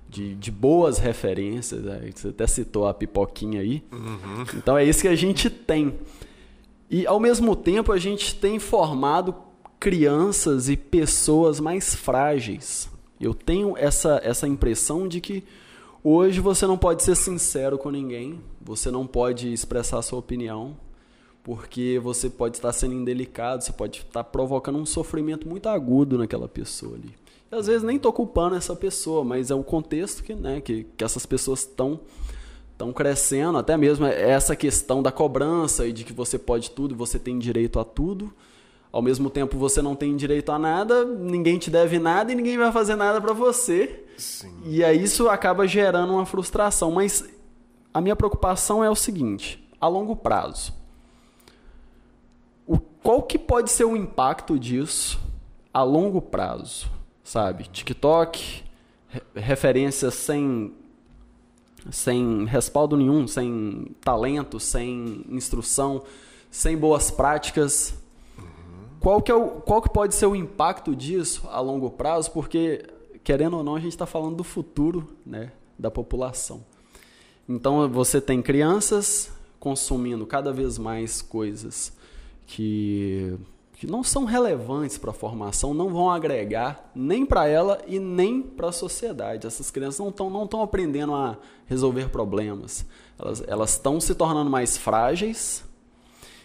De, de boas referências, né? você até citou a pipoquinha aí. Uhum. Então é isso que a gente tem. E ao mesmo tempo a gente tem formado crianças e pessoas mais frágeis, eu tenho essa, essa impressão de que hoje você não pode ser sincero com ninguém, você não pode expressar sua opinião, porque você pode estar sendo indelicado, você pode estar provocando um sofrimento muito agudo naquela pessoa ali. E às vezes nem estou culpando essa pessoa, mas é o contexto que, né, que, que essas pessoas estão estão crescendo, até mesmo essa questão da cobrança e de que você pode tudo, você tem direito a tudo. Ao mesmo tempo, você não tem direito a nada, ninguém te deve nada e ninguém vai fazer nada para você. Sim. E aí isso acaba gerando uma frustração. Mas a minha preocupação é o seguinte: a longo prazo, o, qual que pode ser o impacto disso a longo prazo? Sabe? TikTok, re referências sem sem respaldo nenhum, sem talento, sem instrução, sem boas práticas, qual que, é o, qual que pode ser o impacto disso a longo prazo? Porque, querendo ou não, a gente está falando do futuro né, da população. Então, você tem crianças consumindo cada vez mais coisas que, que não são relevantes para a formação, não vão agregar nem para ela e nem para a sociedade. Essas crianças não estão não aprendendo a resolver problemas. Elas estão se tornando mais frágeis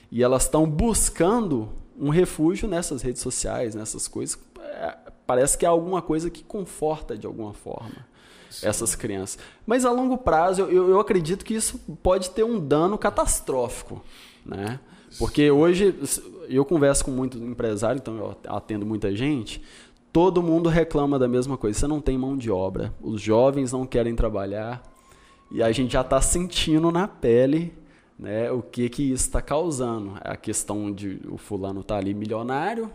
e elas estão buscando um refúgio nessas redes sociais, nessas coisas. É, parece que é alguma coisa que conforta de alguma forma Sim. essas crianças. Mas a longo prazo, eu, eu acredito que isso pode ter um dano catastrófico, né? Porque hoje eu converso com muito empresário, então eu atendo muita gente. Todo mundo reclama da mesma coisa. Você não tem mão de obra. Os jovens não querem trabalhar. E a gente já está sentindo na pele né, o que que isso está causando. É a questão de o fulano tá ali milionário,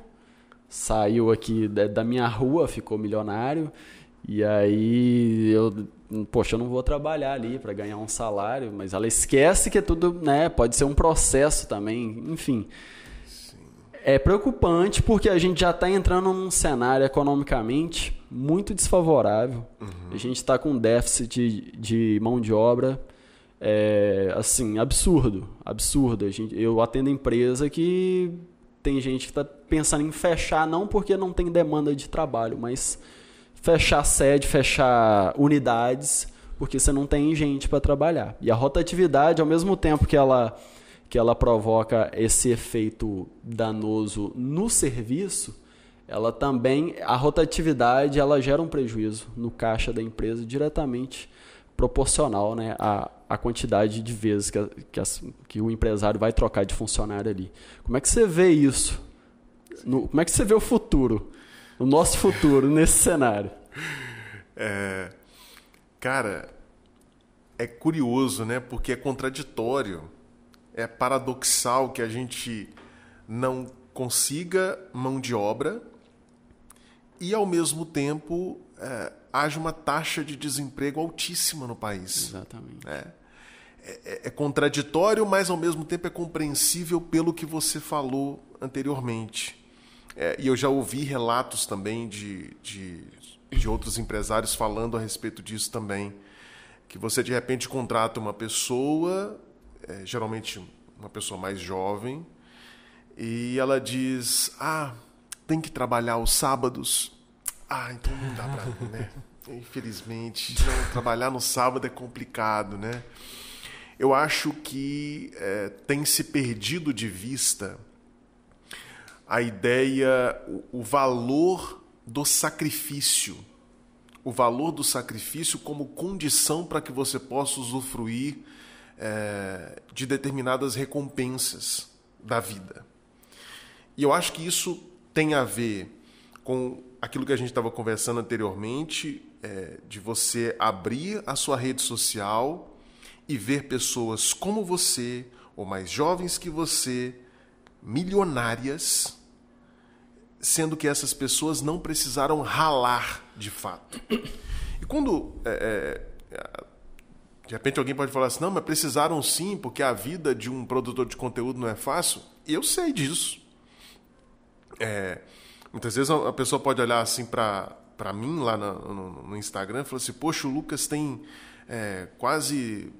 saiu aqui da, minha rua, ficou milionário, e aí eu, poxa, eu não vou trabalhar ali para ganhar um salário, mas ela esquece que é tudo, né, pode ser um processo também, enfim. É preocupante porque a gente já está entrando num cenário economicamente muito desfavorável. Uhum. A gente está com déficit de, de mão de obra é, assim, absurdo, absurdo. eu atendo empresa que tem gente que está pensando em fechar, não porque não tem demanda de trabalho, mas fechar sede, fechar unidades, porque você não tem gente para trabalhar. E a rotatividade, ao mesmo tempo que ela, que ela provoca esse efeito danoso no serviço, ela também, a rotatividade, ela gera um prejuízo no caixa da empresa diretamente proporcional né, à, à quantidade de vezes que, a, que, as, que, o empresário vai trocar de funcionário ali. Como é que você vê isso? No, como é que você vê o futuro? O nosso futuro nesse cenário? É, cara, é curioso, né? Porque é contraditório, é paradoxal que a gente não consiga mão de obra e, ao mesmo tempo, é, haja uma taxa de desemprego altíssima no país. Exatamente. É. é, é, é, contraditório, mas ao mesmo tempo é compreensível pelo que você falou anteriormente. É, e eu já ouvi relatos também de, de, de outros empresários falando a respeito disso também. Que você de repente contrata uma pessoa, é, geralmente uma pessoa mais jovem, e ela diz: Ah, tem que trabalhar os sábados ah, então não dá para mim, né? Infelizmente, não, trabalhar no sábado é complicado, né? Eu acho que é, tem se perdido de vista a ideia, o, o valor do sacrifício, o valor do sacrifício como condição para que você possa usufruir é, de determinadas recompensas da vida. E eu acho que isso tem a ver com aquilo que a gente estava conversando anteriormente, é, de você abrir a sua rede social e ver pessoas como você, ou mais jovens que você, milionárias, sendo que essas pessoas não precisaram ralar de fato. E quando. É, é, é de repente alguém pode falar assim: não, mas precisaram sim, porque a vida de um produtor de conteúdo não é fácil. Eu sei disso. É, Muitas vezes a pessoa pode olhar assim para mim lá no, no, no Instagram e falar assim: Poxa, o Lucas tem é, quase.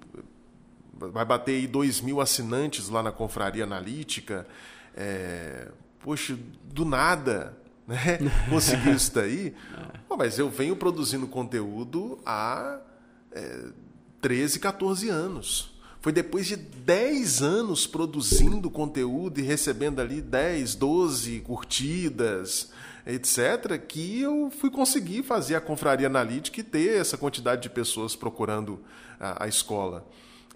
Vai bater aí 2 mil assinantes lá na Confraria Analítica. É, poxa, do nada né? conseguiu isso daí. É. Pô, mas eu venho produzindo conteúdo há é, 13, 14 anos. Foi depois de 10 anos produzindo conteúdo e recebendo ali 10, 12 curtidas, etc., que eu fui conseguir fazer a confraria analítica e ter essa quantidade de pessoas procurando a, a escola.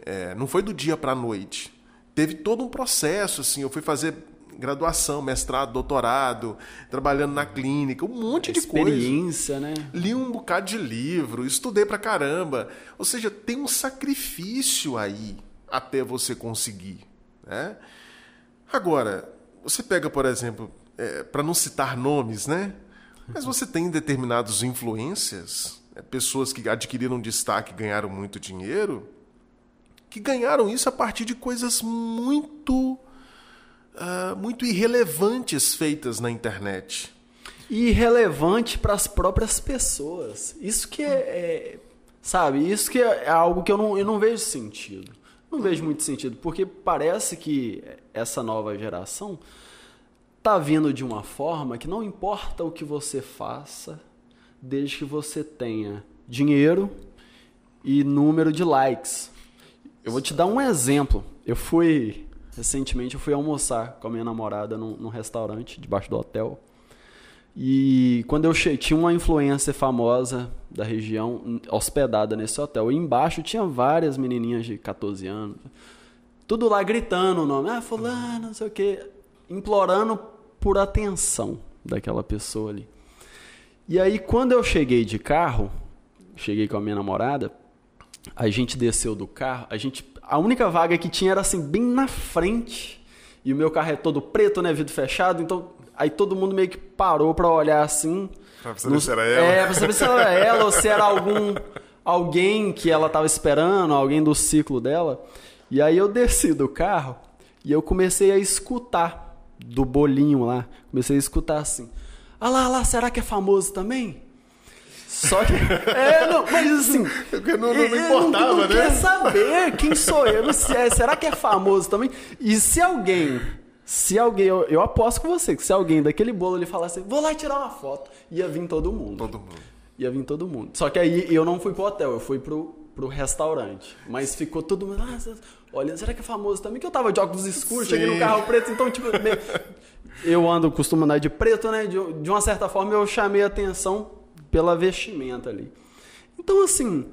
É, não foi do dia para a noite. Teve todo um processo, assim, eu fui fazer graduação, mestrado, doutorado, trabalhando na clínica, um monte de coisa. Experiência, né? Li um bocado de livro, estudei pra caramba. Ou seja, tem um sacrifício aí até você conseguir. Né? Agora, você pega, por exemplo, é, para não citar nomes, né? Mas você tem determinados influências, é, pessoas que adquiriram destaque e ganharam muito dinheiro, que ganharam isso a partir de coisas muito uh, muito irrelevantes feitas na internet. Irrelevante para as próprias pessoas. Isso que é, é, Sabe? Isso que é, é algo que eu não, eu não vejo sentido. Não vejo muito sentido, porque parece que essa nova geração tá vindo de uma forma que não importa o que você faça, desde que você tenha dinheiro e número de likes. Eu vou te dar um exemplo. Eu fui Recentemente eu fui almoçar com a minha namorada num, num restaurante debaixo do hotel. E quando eu cheguei, tinha uma influência famosa da região hum, hospedada nesse hotel. E embaixo tinha várias menininhas de 14 anos. Tudo lá gritando o nome. Ah, fulano, não sei o quê. Implorando por atenção daquela pessoa ali. E aí, quando eu cheguei de carro, cheguei com a minha namorada, a gente desceu do carro, a gente a única vaga que tinha era assim, bem na frente. E o meu carro é todo preto, né? Vidro fechado. Então, aí todo mundo meio que parou pra olhar assim. Pra saber no... se era ela. É, pra saber se era ela ou se era algum. Alguém que ela tava esperando, alguém do ciclo dela. E aí eu desci do carro e eu comecei a escutar do bolinho lá. Comecei a escutar assim. Ah lá, ah lá, será que é famoso também? Só que. É, não, mas assim. É, eu não, não, importava, não, não né? quer saber quem sou eu, se é, será que é famoso também? E se alguém. Se alguém, eu, eu aposto com você, que se alguém daquele bolo ele falasse, vou lá tirar uma foto, ia vir todo mundo. Todo mundo. Ia vir todo mundo. Só que aí eu não fui pro hotel, eu fui pro, pro restaurante. Mas ficou todo mundo, ah, será que é famoso também? Que eu tava de óculos escuros, Sim. cheguei no carro preto, então, tipo, meio... eu ando, costumo andar de preto, né? De, de uma certa forma eu chamei a atenção pela vestimenta ali. Então, assim.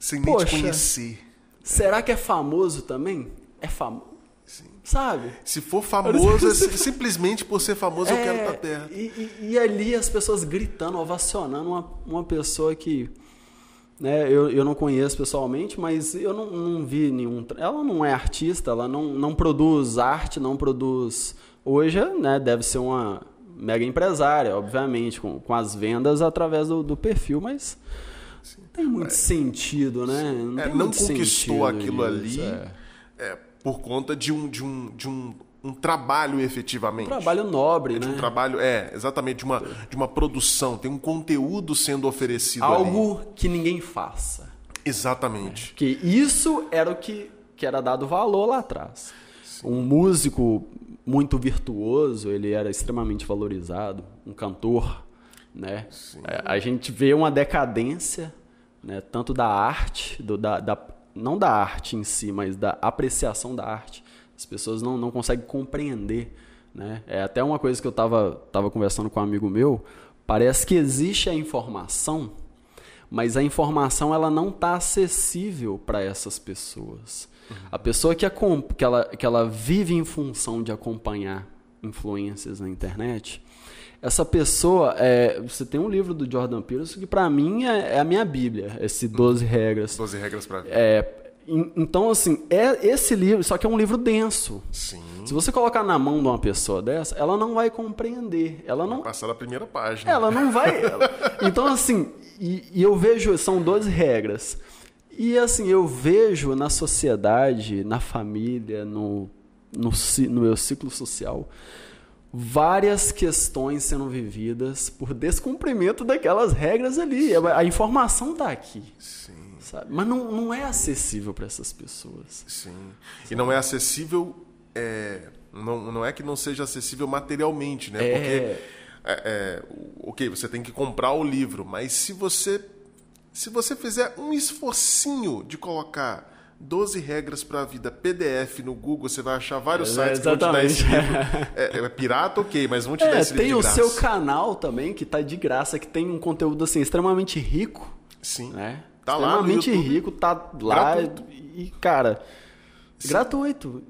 Sem poxa, nem te conhecer. Será que é famoso também? É famoso. Sabe? Se for famoso, é simplesmente por ser famoso, é, eu quero é, estar perto. E, e, e, ali as pessoas gritando, ovacionando uma, uma pessoa que. Né, eu, eu não conheço pessoalmente, mas eu não, não vi nenhum. Ela não é artista, ela não, não produz arte, não produz. Hoje né, deve ser uma mega empresária, obviamente, com, com as vendas através do, do perfil, mas Sim. não tem muito é, sentido, né? Não, é, não conquistou aquilo isso, ali é. é. por conta de um, de um, de um, um trabalho efetivamente. Um trabalho nobre, é, né? um trabalho, é, exatamente, de uma, de uma produção, tem um conteúdo sendo oferecido Algo ali. que ninguém faça. Exatamente. É, que isso era o que, que era dado valor lá atrás. Sim. Um músico muito virtuoso, ele era extremamente valorizado, um cantor, né? É, a gente vê uma decadência, né? Tanto da arte, do, da, da, não da arte em si, mas da apreciação da arte. As pessoas não, não conseguem compreender, né? É até uma coisa que eu tava, tava conversando com um amigo meu, parece que existe a informação, mas a informação ela não está acessível para essas pessoas. A pessoa que, que, ela, que ela vive em função de acompanhar influências na internet, essa pessoa, é, você tem um livro do Jordan Peterson que para mim é, é, a minha bíblia, esse 12 uhum. regras. 12 regras para é, então, assim, é esse livro, só que é um livro denso. Sim. Se você colocar na mão de uma pessoa dessa, ela não vai compreender. Ela não. Vai passar da primeira página. Ela não vai. Ela... Então, assim, e, e, eu vejo, são 12 regras. E assim, eu vejo na sociedade, na família, no, no, no meu ciclo social, várias questões sendo vividas por descumprimento daquelas regras ali. Sim. A informação está aqui. Sim. Sabe? Mas não, não é acessível para essas pessoas. Sim. Sabe? E não é acessível. É, não, não é que não seja acessível materialmente, né? É... Porque. É, é, ok, você tem que comprar o livro, mas se você se você fizer um esforcinho de colocar 12 regras para a vida PDF no Google, você vai achar vários é, sites que vão te dar esse livro. É, é pirata, ok, mas vão te é, dar esse livro. Tem o seu canal também, que está de graça, que tem um conteúdo assim extremamente rico. Sim. Né? Tá extremamente lá rico, tá lá. Gratuito. E, cara, Sim. gratuito.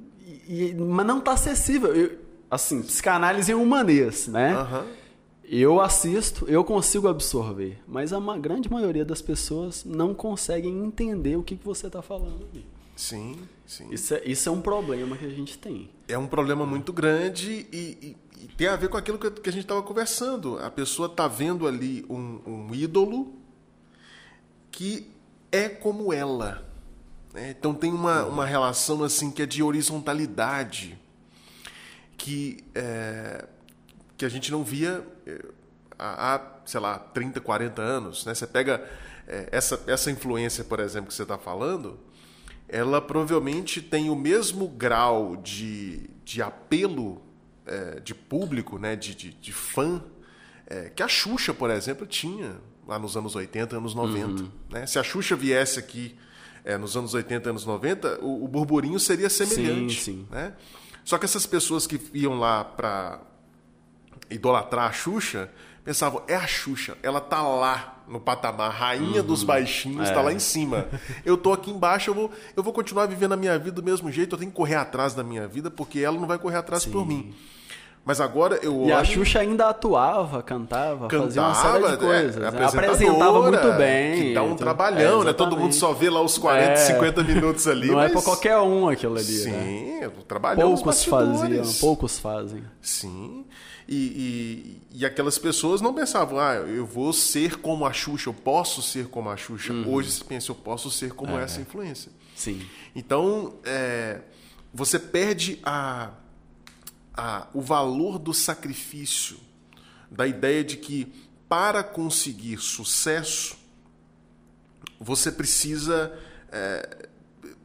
E, e, mas não tá acessível. Eu, assim, psicanálise em é humanês, né? Aham. Uhum eu assisto, eu consigo absorver, mas a ma grande maioria das pessoas não conseguem entender o que, que você está falando ali. Sim, sim. Isso é, isso é um problema que a gente tem. É um problema muito grande e, e, e tem a ver com aquilo que, a gente estava conversando. A pessoa está vendo ali um, um, ídolo que é como ela. Né? Então tem uma, uma relação assim que é de horizontalidade, que, é, que a gente não via há, sei lá, 30, 40 anos. Né? Você pega é, essa, essa influência, por exemplo, que você está falando, ela provavelmente tem o mesmo grau de, de apelo é, de público, né? de, de, de fã, é, que a Xuxa, por exemplo, tinha lá nos anos 80, anos 90. Uhum. Né? Se a Xuxa viesse aqui é, nos anos 80, anos 90, o, o burburinho seria semelhante. Sim, sim. Né? Só que essas pessoas que iam lá para idolatrar a Xuxa pensavam, é a Xuxa, ela tá lá no patamar, rainha uhum. dos baixinhos, tá é. tá lá em cima. Eu tô aqui embaixo, eu vou, eu vou continuar vivendo a minha vida do mesmo jeito, eu tenho que correr atrás da minha vida, porque ela não vai correr atrás Sim. por mim. Mas agora eu E olho... a Xuxa ainda atuava, cantava, cantava fazia uma série de é, coisas. É, apresentava muito bem. Que dá um trabalhão, é, né? Todo mundo só vê lá os 40, é, 50 minutos ali. Não é mas... é pra qualquer um aquilo ali. Né? Sim, né? trabalhão. Poucos faziam, poucos fazem. Sim. E, e, e, aquelas pessoas não pensavam, ah, eu vou ser como a Xuxa, eu posso ser como a Xuxa. Uhum. Hoje se pensa, eu posso ser como é. essa influência. Sim. Então, é, você perde a, a, o valor do sacrifício, da ideia de que para conseguir sucesso, você precisa, é,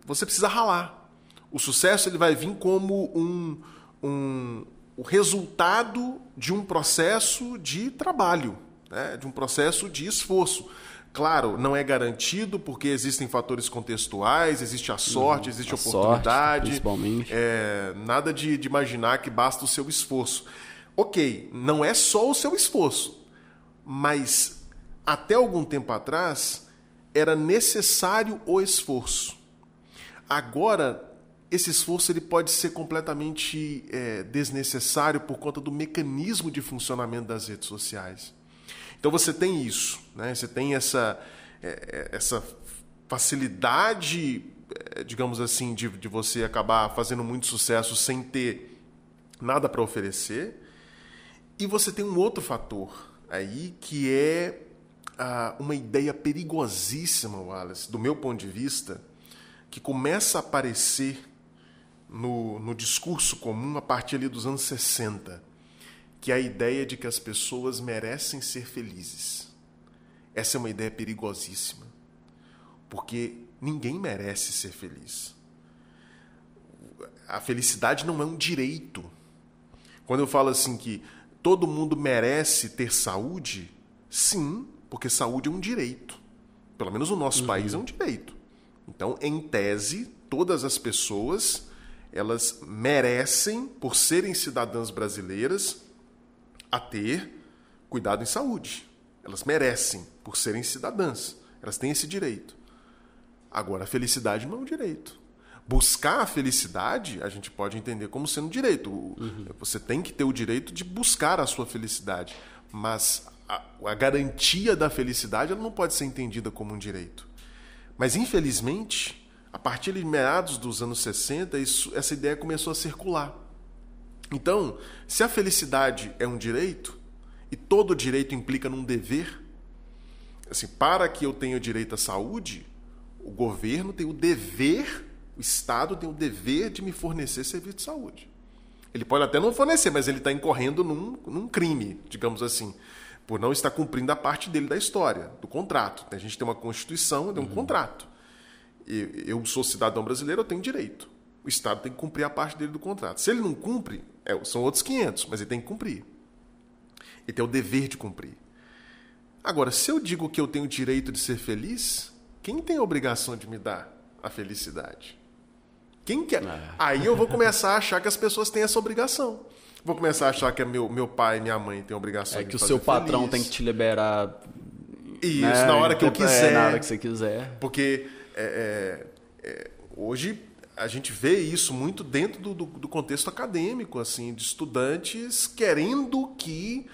você precisa ralar. O sucesso ele vai vir como um, um o resultado de um processo de trabalho, né? de um processo de esforço. Claro, não é garantido porque existem fatores contextuais, existe a sorte, uhum. existe a oportunidade. Sorte, principalmente. É, nada de, de imaginar que basta o seu esforço. Ok, não é só o seu esforço, mas até algum tempo atrás era necessário o esforço. Agora esse esforço ele pode ser completamente é, desnecessário por conta do mecanismo de funcionamento das redes sociais. Então você tem isso, né? você tem essa, é, é essa facilidade, é, digamos assim, de, de você acabar fazendo muito sucesso sem ter nada para oferecer. E você tem um outro fator aí que é ah, uma ideia perigosíssima, Wallace, do meu ponto de vista, que começa a aparecer no, no discurso comum a partir ali dos anos 60, que é a ideia de que as pessoas merecem ser felizes. Essa é uma ideia perigosíssima, porque ninguém merece ser feliz. A felicidade não é um direito. Quando eu falo assim que todo mundo merece ter saúde, sim, porque saúde é um direito. Pelo menos o nosso uhum. país é um direito. Então, em tese, todas as pessoas elas merecem, por serem cidadãs brasileiras, a ter cuidado em saúde. Elas merecem, por serem cidadãs. Elas têm esse direito. Agora, a felicidade não é um direito. Buscar a felicidade, a gente pode entender como sendo direito. Uhum. Você tem que ter o direito de buscar a sua felicidade. Mas a, a garantia da felicidade ela não pode ser entendida como um direito. Mas, infelizmente, a partir de meados dos anos 60, isso, essa ideia começou a circular. Então, se a felicidade é um direito, e todo direito implica num dever, assim, para que eu tenha direito à saúde, o governo tem o dever, o Estado tem o dever de me fornecer serviço de saúde. Ele pode até não fornecer, mas ele está incorrendo num, num crime, digamos assim, por não estar cumprindo a parte dele da história, do contrato. A gente tem uma Constituição, tem um uhum. contrato eu sou cidadão brasileiro, eu tenho direito. O Estado tem que cumprir a parte dele do contrato. Se ele não cumpre, é, são outros 500, mas ele tem que cumprir. Ele tem o dever de cumprir. Agora, se eu digo que eu tenho direito de ser feliz, quem tem a obrigação de me dar a felicidade? Quem quer? É. Aí eu vou começar a achar que as pessoas têm essa obrigação. Vou começar a achar que é meu, meu pai e minha mãe têm obrigação é de É que o seu patrão feliz. tem que te liberar. Isso, né? na hora que eu quiser. É, é, na hora que você quiser. Porque é, é, é, hoje a gente vê isso muito dentro do, do, do, contexto acadêmico, assim, de estudantes querendo que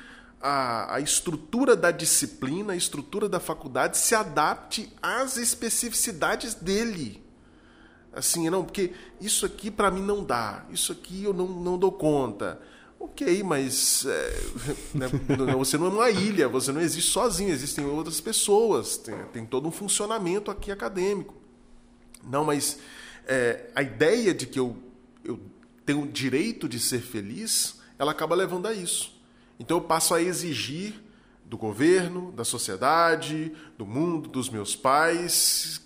a, a estrutura da disciplina, a estrutura da faculdade se adapte às especificidades dele. Assim, não, porque isso aqui para mim não dá, isso aqui eu não, não dou conta. Ok, mas é, né, você não é uma ilha, você não existe sozinho, existem outras pessoas, tem, tem todo um funcionamento aqui acadêmico. Não, mas é, a ideia de que eu, eu tenho o direito de ser feliz, ela acaba levando a isso. Então eu passo a exigir do governo, da sociedade, do mundo, dos meus pais,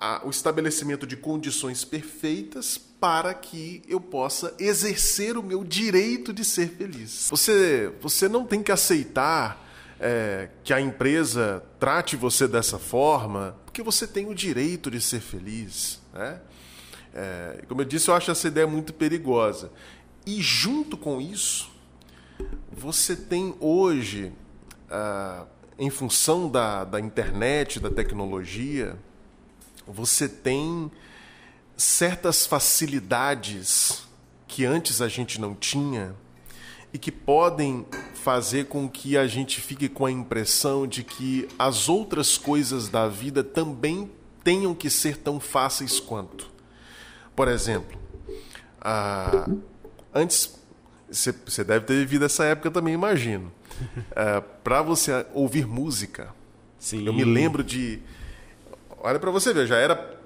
a, o estabelecimento de condições perfeitas para que eu possa exercer o meu direito de ser feliz. Você, você não tem que aceitar é, que a empresa trate você dessa forma, porque você tem o direito de ser feliz. Né? É, como eu disse, eu acho essa ideia muito perigosa. E junto com isso, você tem hoje, ah, em função da, da internet, da tecnologia, você tem certas facilidades que antes a gente não tinha e que podem fazer com que a gente fique com a impressão de que as outras coisas da vida também tenham que ser tão fáceis quanto. Por exemplo, ah, antes você deve ter vivido essa época também, imagino. Ah, para você ouvir música, Sim. eu me lembro de, olha para você ver, já era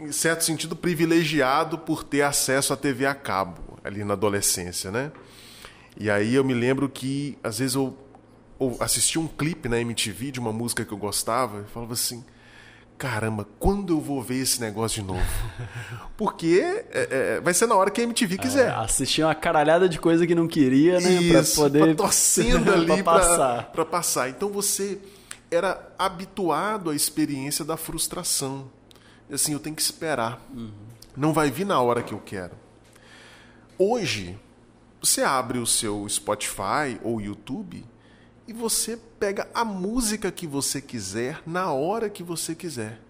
em certo sentido, privilegiado por ter acesso à TV a cabo ali na adolescência, né? E aí eu me lembro que às vezes eu, eu assistia um clipe na MTV de uma música que eu gostava e falava assim: caramba, quando eu vou ver esse negócio de novo? Porque é, é, é, vai ser na hora que a MTV ah, quiser. É, uma caralhada de coisa que não queria, né? Isso, pra poder. Pra torcendo ali pra, passar. Pra, pra passar. Então você era habituado à experiência da frustração assim, eu tenho que esperar. Uhum. Não vai vir na hora que eu quero. Hoje, você abre o seu Spotify ou YouTube e você pega a música que você quiser na hora que você quiser.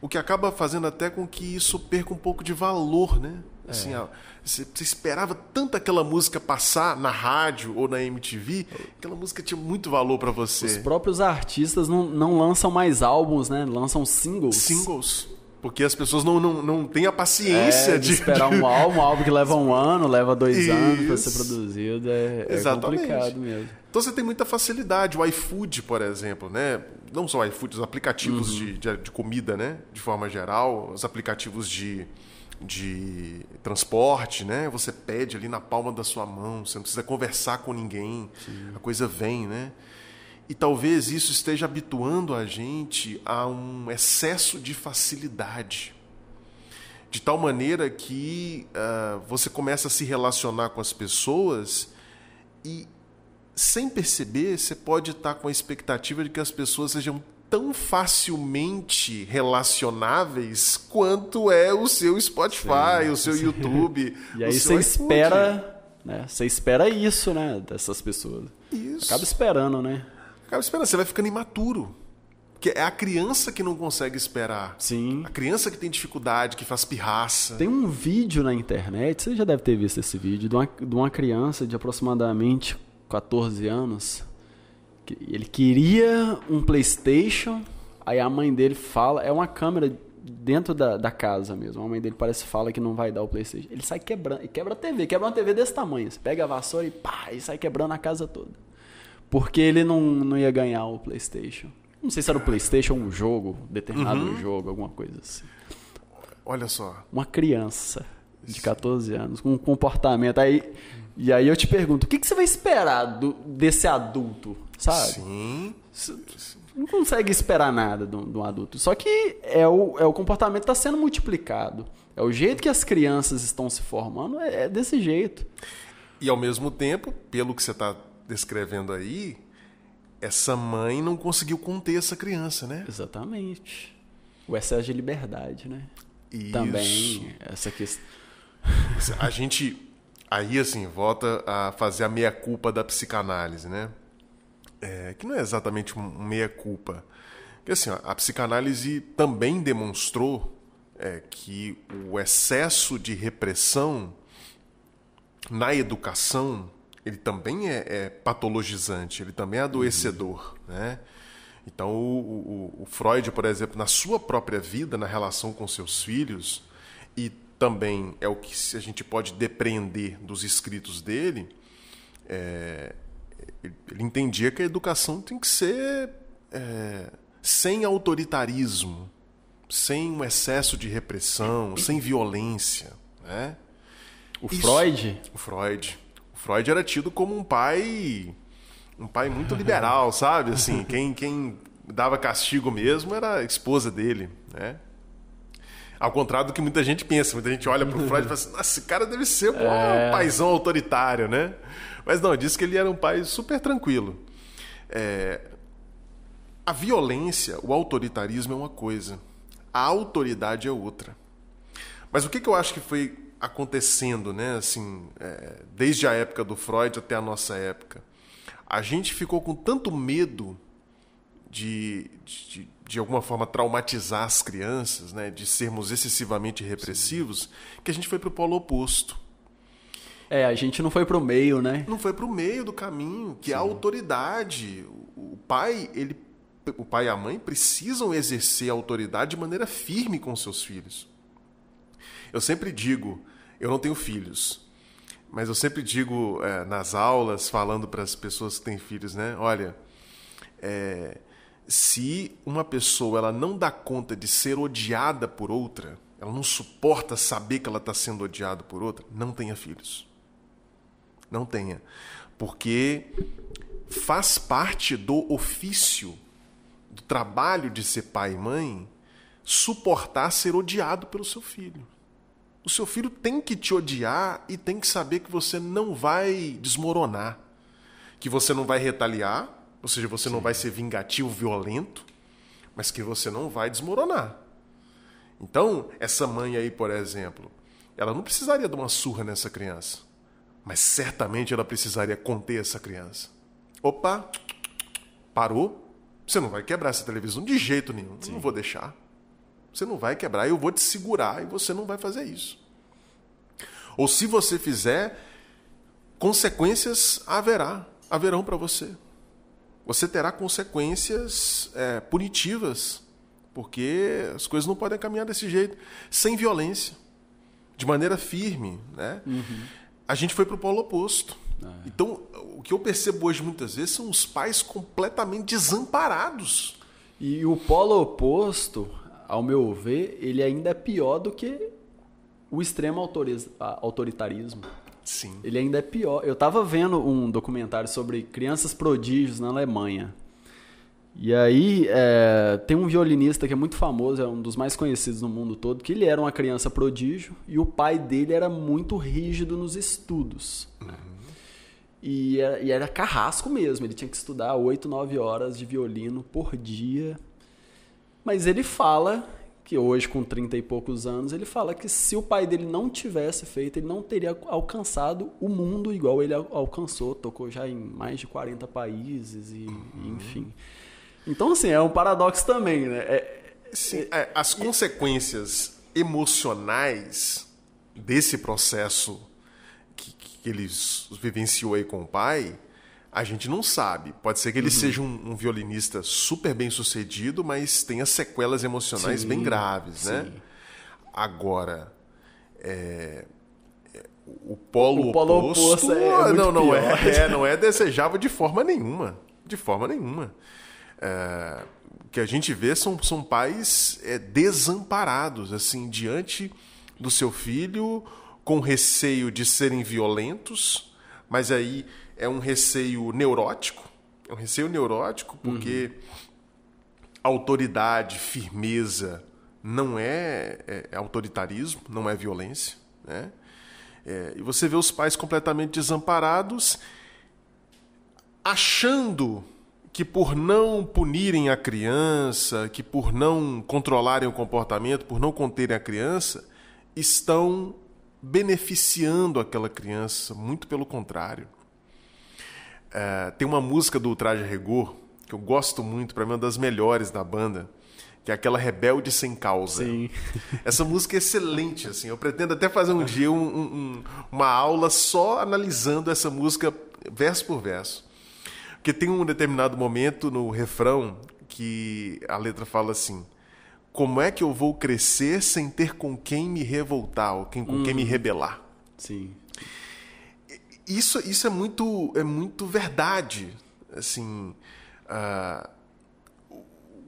O que acaba fazendo até com que isso perca um pouco de valor, né? Assim, é. a, você, esperava tanto aquela música passar na rádio ou na MTV, aquela música tinha muito valor para você. Os próprios artistas não, não lançam mais álbuns, né? Lançam singles. Singles. Porque as pessoas não, não, não têm a paciência é, de, de, esperar um álbum, um álbum que leva um ano, leva dois Isso. anos para ser produzido. É, é complicado mesmo. Então você tem muita facilidade. O iFood, por exemplo, né? Não só o iFood, os aplicativos uhum. de, de, de comida, né? De forma geral, os aplicativos de, de transporte, né? Você pede ali na palma da sua mão, você não precisa conversar com ninguém, Sim. a coisa vem, né? E talvez isso esteja habituando a gente a um excesso de facilidade, de tal maneira que uh, você começa a se relacionar com as pessoas e sem perceber, você pode estar com a expectativa de que as pessoas sejam tão facilmente relacionáveis quanto é o seu Spotify, sim, o seu sim. YouTube. e aí você espera, né? Você espera isso, né? Dessas pessoas. Isso. Acaba esperando, né? Acaba esperando. Você vai ficando imaturo. Que é a criança que não consegue esperar. Sim. A criança que tem dificuldade, que faz pirraça. Tem um vídeo na internet, você já deve ter visto esse vídeo, de uma, de uma criança de aproximadamente 14 anos ele queria um PlayStation, aí a mãe dele fala, é uma câmera dentro da, da casa mesmo. A mãe dele parece fala que não vai dar o PlayStation. Ele sai quebrando, quebra a TV, quebra uma TV desse tamanho. Você pega a vassoura e pá, e sai quebrando a casa toda. Porque ele não, não ia ganhar o PlayStation. Não sei se era o PlayStation, um jogo, determinado uhum. jogo, alguma coisa assim. Olha só. Uma criança de 14 anos, com um comportamento. Aí, e aí eu te pergunto, o que, que você vai esperar do, desse adulto? Sabe? Sim. não consegue esperar nada de um adulto. Só que é o, é o comportamento está sendo multiplicado. É o jeito que as crianças estão se formando, é, é desse jeito. E ao mesmo tempo, pelo que você está descrevendo aí, essa mãe não conseguiu conter essa criança, né? Exatamente. O excesso de liberdade, né? Isso. Também essa questão. A gente aí assim volta a fazer a meia culpa da psicanálise, né? é, que não é exatamente um meia-culpa. Porque assim, a psicanálise também demonstrou é, que o excesso de repressão na educação ele também é, é patologizante, ele também é adoecedor, uhum. né? Então o, o, o, Freud, por exemplo, na sua própria vida, na relação com seus filhos e também é o que a gente pode depreender dos escritos dele, é, ele entendia que a educação tem que ser é, sem autoritarismo, sem um excesso de repressão, sem violência. Né? O Isso, Freud? O Freud. O Freud era tido como um pai um pai muito liberal, sabe? Assim, quem, quem dava castigo mesmo era a esposa dele, né? Ao contrário do que muita gente pensa, muita gente olha para o Freud e fala assim: nossa, esse cara deve ser um é... paizão autoritário, né? Mas não, disse que ele era um pai super tranquilo. É... A violência, o autoritarismo é uma coisa, a autoridade é outra. Mas o que, que eu acho que foi acontecendo, né? Assim, é... desde a época do Freud até a nossa época, a gente ficou com tanto medo de, de, de alguma forma traumatizar as crianças, né? De sermos excessivamente repressivos, Sim. que a gente foi para o polo oposto. É, a gente não foi pro meio, né? Não foi pro meio do caminho, que Sim. a autoridade, o pai, ele o pai e a mãe precisam exercer a autoridade de maneira firme com seus filhos. Eu sempre digo, eu não tenho filhos, mas eu sempre digo é, nas aulas, falando para as pessoas que têm filhos, né? Olha, é, se uma pessoa ela não dá conta de ser odiada por outra, ela não suporta saber que ela está sendo odiada por outra, não tenha filhos. Não tenha. Porque faz parte do ofício, do trabalho de ser pai e mãe, suportar ser odiado pelo seu filho. O seu filho tem que te odiar e tem que saber que você não vai desmoronar, que você não vai retaliar, ou seja, você Sim. não vai ser vingativo, violento, mas que você não vai desmoronar. Então, essa mãe aí, por exemplo, ela não precisaria de uma surra nessa criança mas certamente ela precisaria conter essa criança. Opa, parou? Você não vai quebrar essa televisão de jeito nenhum. Sim. Não vou deixar. Você não vai quebrar, eu vou te segurar e você não vai fazer isso. Ou se você fizer, consequências haverá, haverão para você. Você terá consequências é, punitivas, porque as coisas não podem caminhar desse jeito, sem violência, de maneira firme, né? Uhum a gente foi para o polo oposto. é. Então, o que eu percebo hoje muitas vezes são os pais completamente desamparados. E o polo oposto, ao meu ver, ele ainda é pior do que o extremo autoritarismo. Sim. Ele ainda é pior. Eu estava vendo um documentário sobre crianças prodígios na Alemanha. E aí, é, tem um violinista que é muito famoso, é um dos mais conhecidos no mundo todo, que ele era uma criança prodígio e o pai dele era muito rígido nos estudos. Uhum. E, era, é, e, era, carrasco mesmo, ele tinha que estudar 8, 9 horas de violino por dia. Mas ele fala que hoje, com 30 e poucos anos, ele fala que se o pai dele não tivesse feito, ele não teria alcançado o mundo igual ele alcançou, tocou já em mais de 40 países, e, uhum. enfim. Então, assim, é um paradoxo também, né? É, Sim, é, é as consequências emocionais desse processo que, que ele vivenciou aí com o pai, a gente não sabe. Pode ser que ele uhum. seja um, um, violinista super bem sucedido, mas tenha sequelas emocionais sim, bem graves, né? Sim. Agora, é, é... o polo, o polo oposto, oposto é, é não, não pior. é, não é desejável de forma nenhuma, de forma nenhuma é, que a gente vê são, são pais é, desamparados, assim, diante do seu filho, com receio de serem violentos, mas aí é um receio neurótico, é um receio neurótico porque uhum. autoridade, firmeza, não é, é, é autoritarismo, não é violência, né? É, e você vê os pais completamente desamparados, achando que por não punirem a criança, que por não controlarem o comportamento, por não conterem a criança, estão beneficiando aquela criança, muito pelo contrário. É, tem uma música do Traje Regor que eu gosto muito, para mim é uma das melhores da banda, que é aquela Rebelde Sem Causa. Sim. Essa música é excelente, assim. Eu pretendo até fazer um dia um, um, uma aula só analisando essa música verso por verso. Porque tem um determinado momento no refrão que a letra fala assim: Como é que eu vou crescer sem ter com quem me revoltar ou quem, com hum. quem me uhum. rebelar? Sim. Isso, isso é muito é muito verdade. Assim, uh,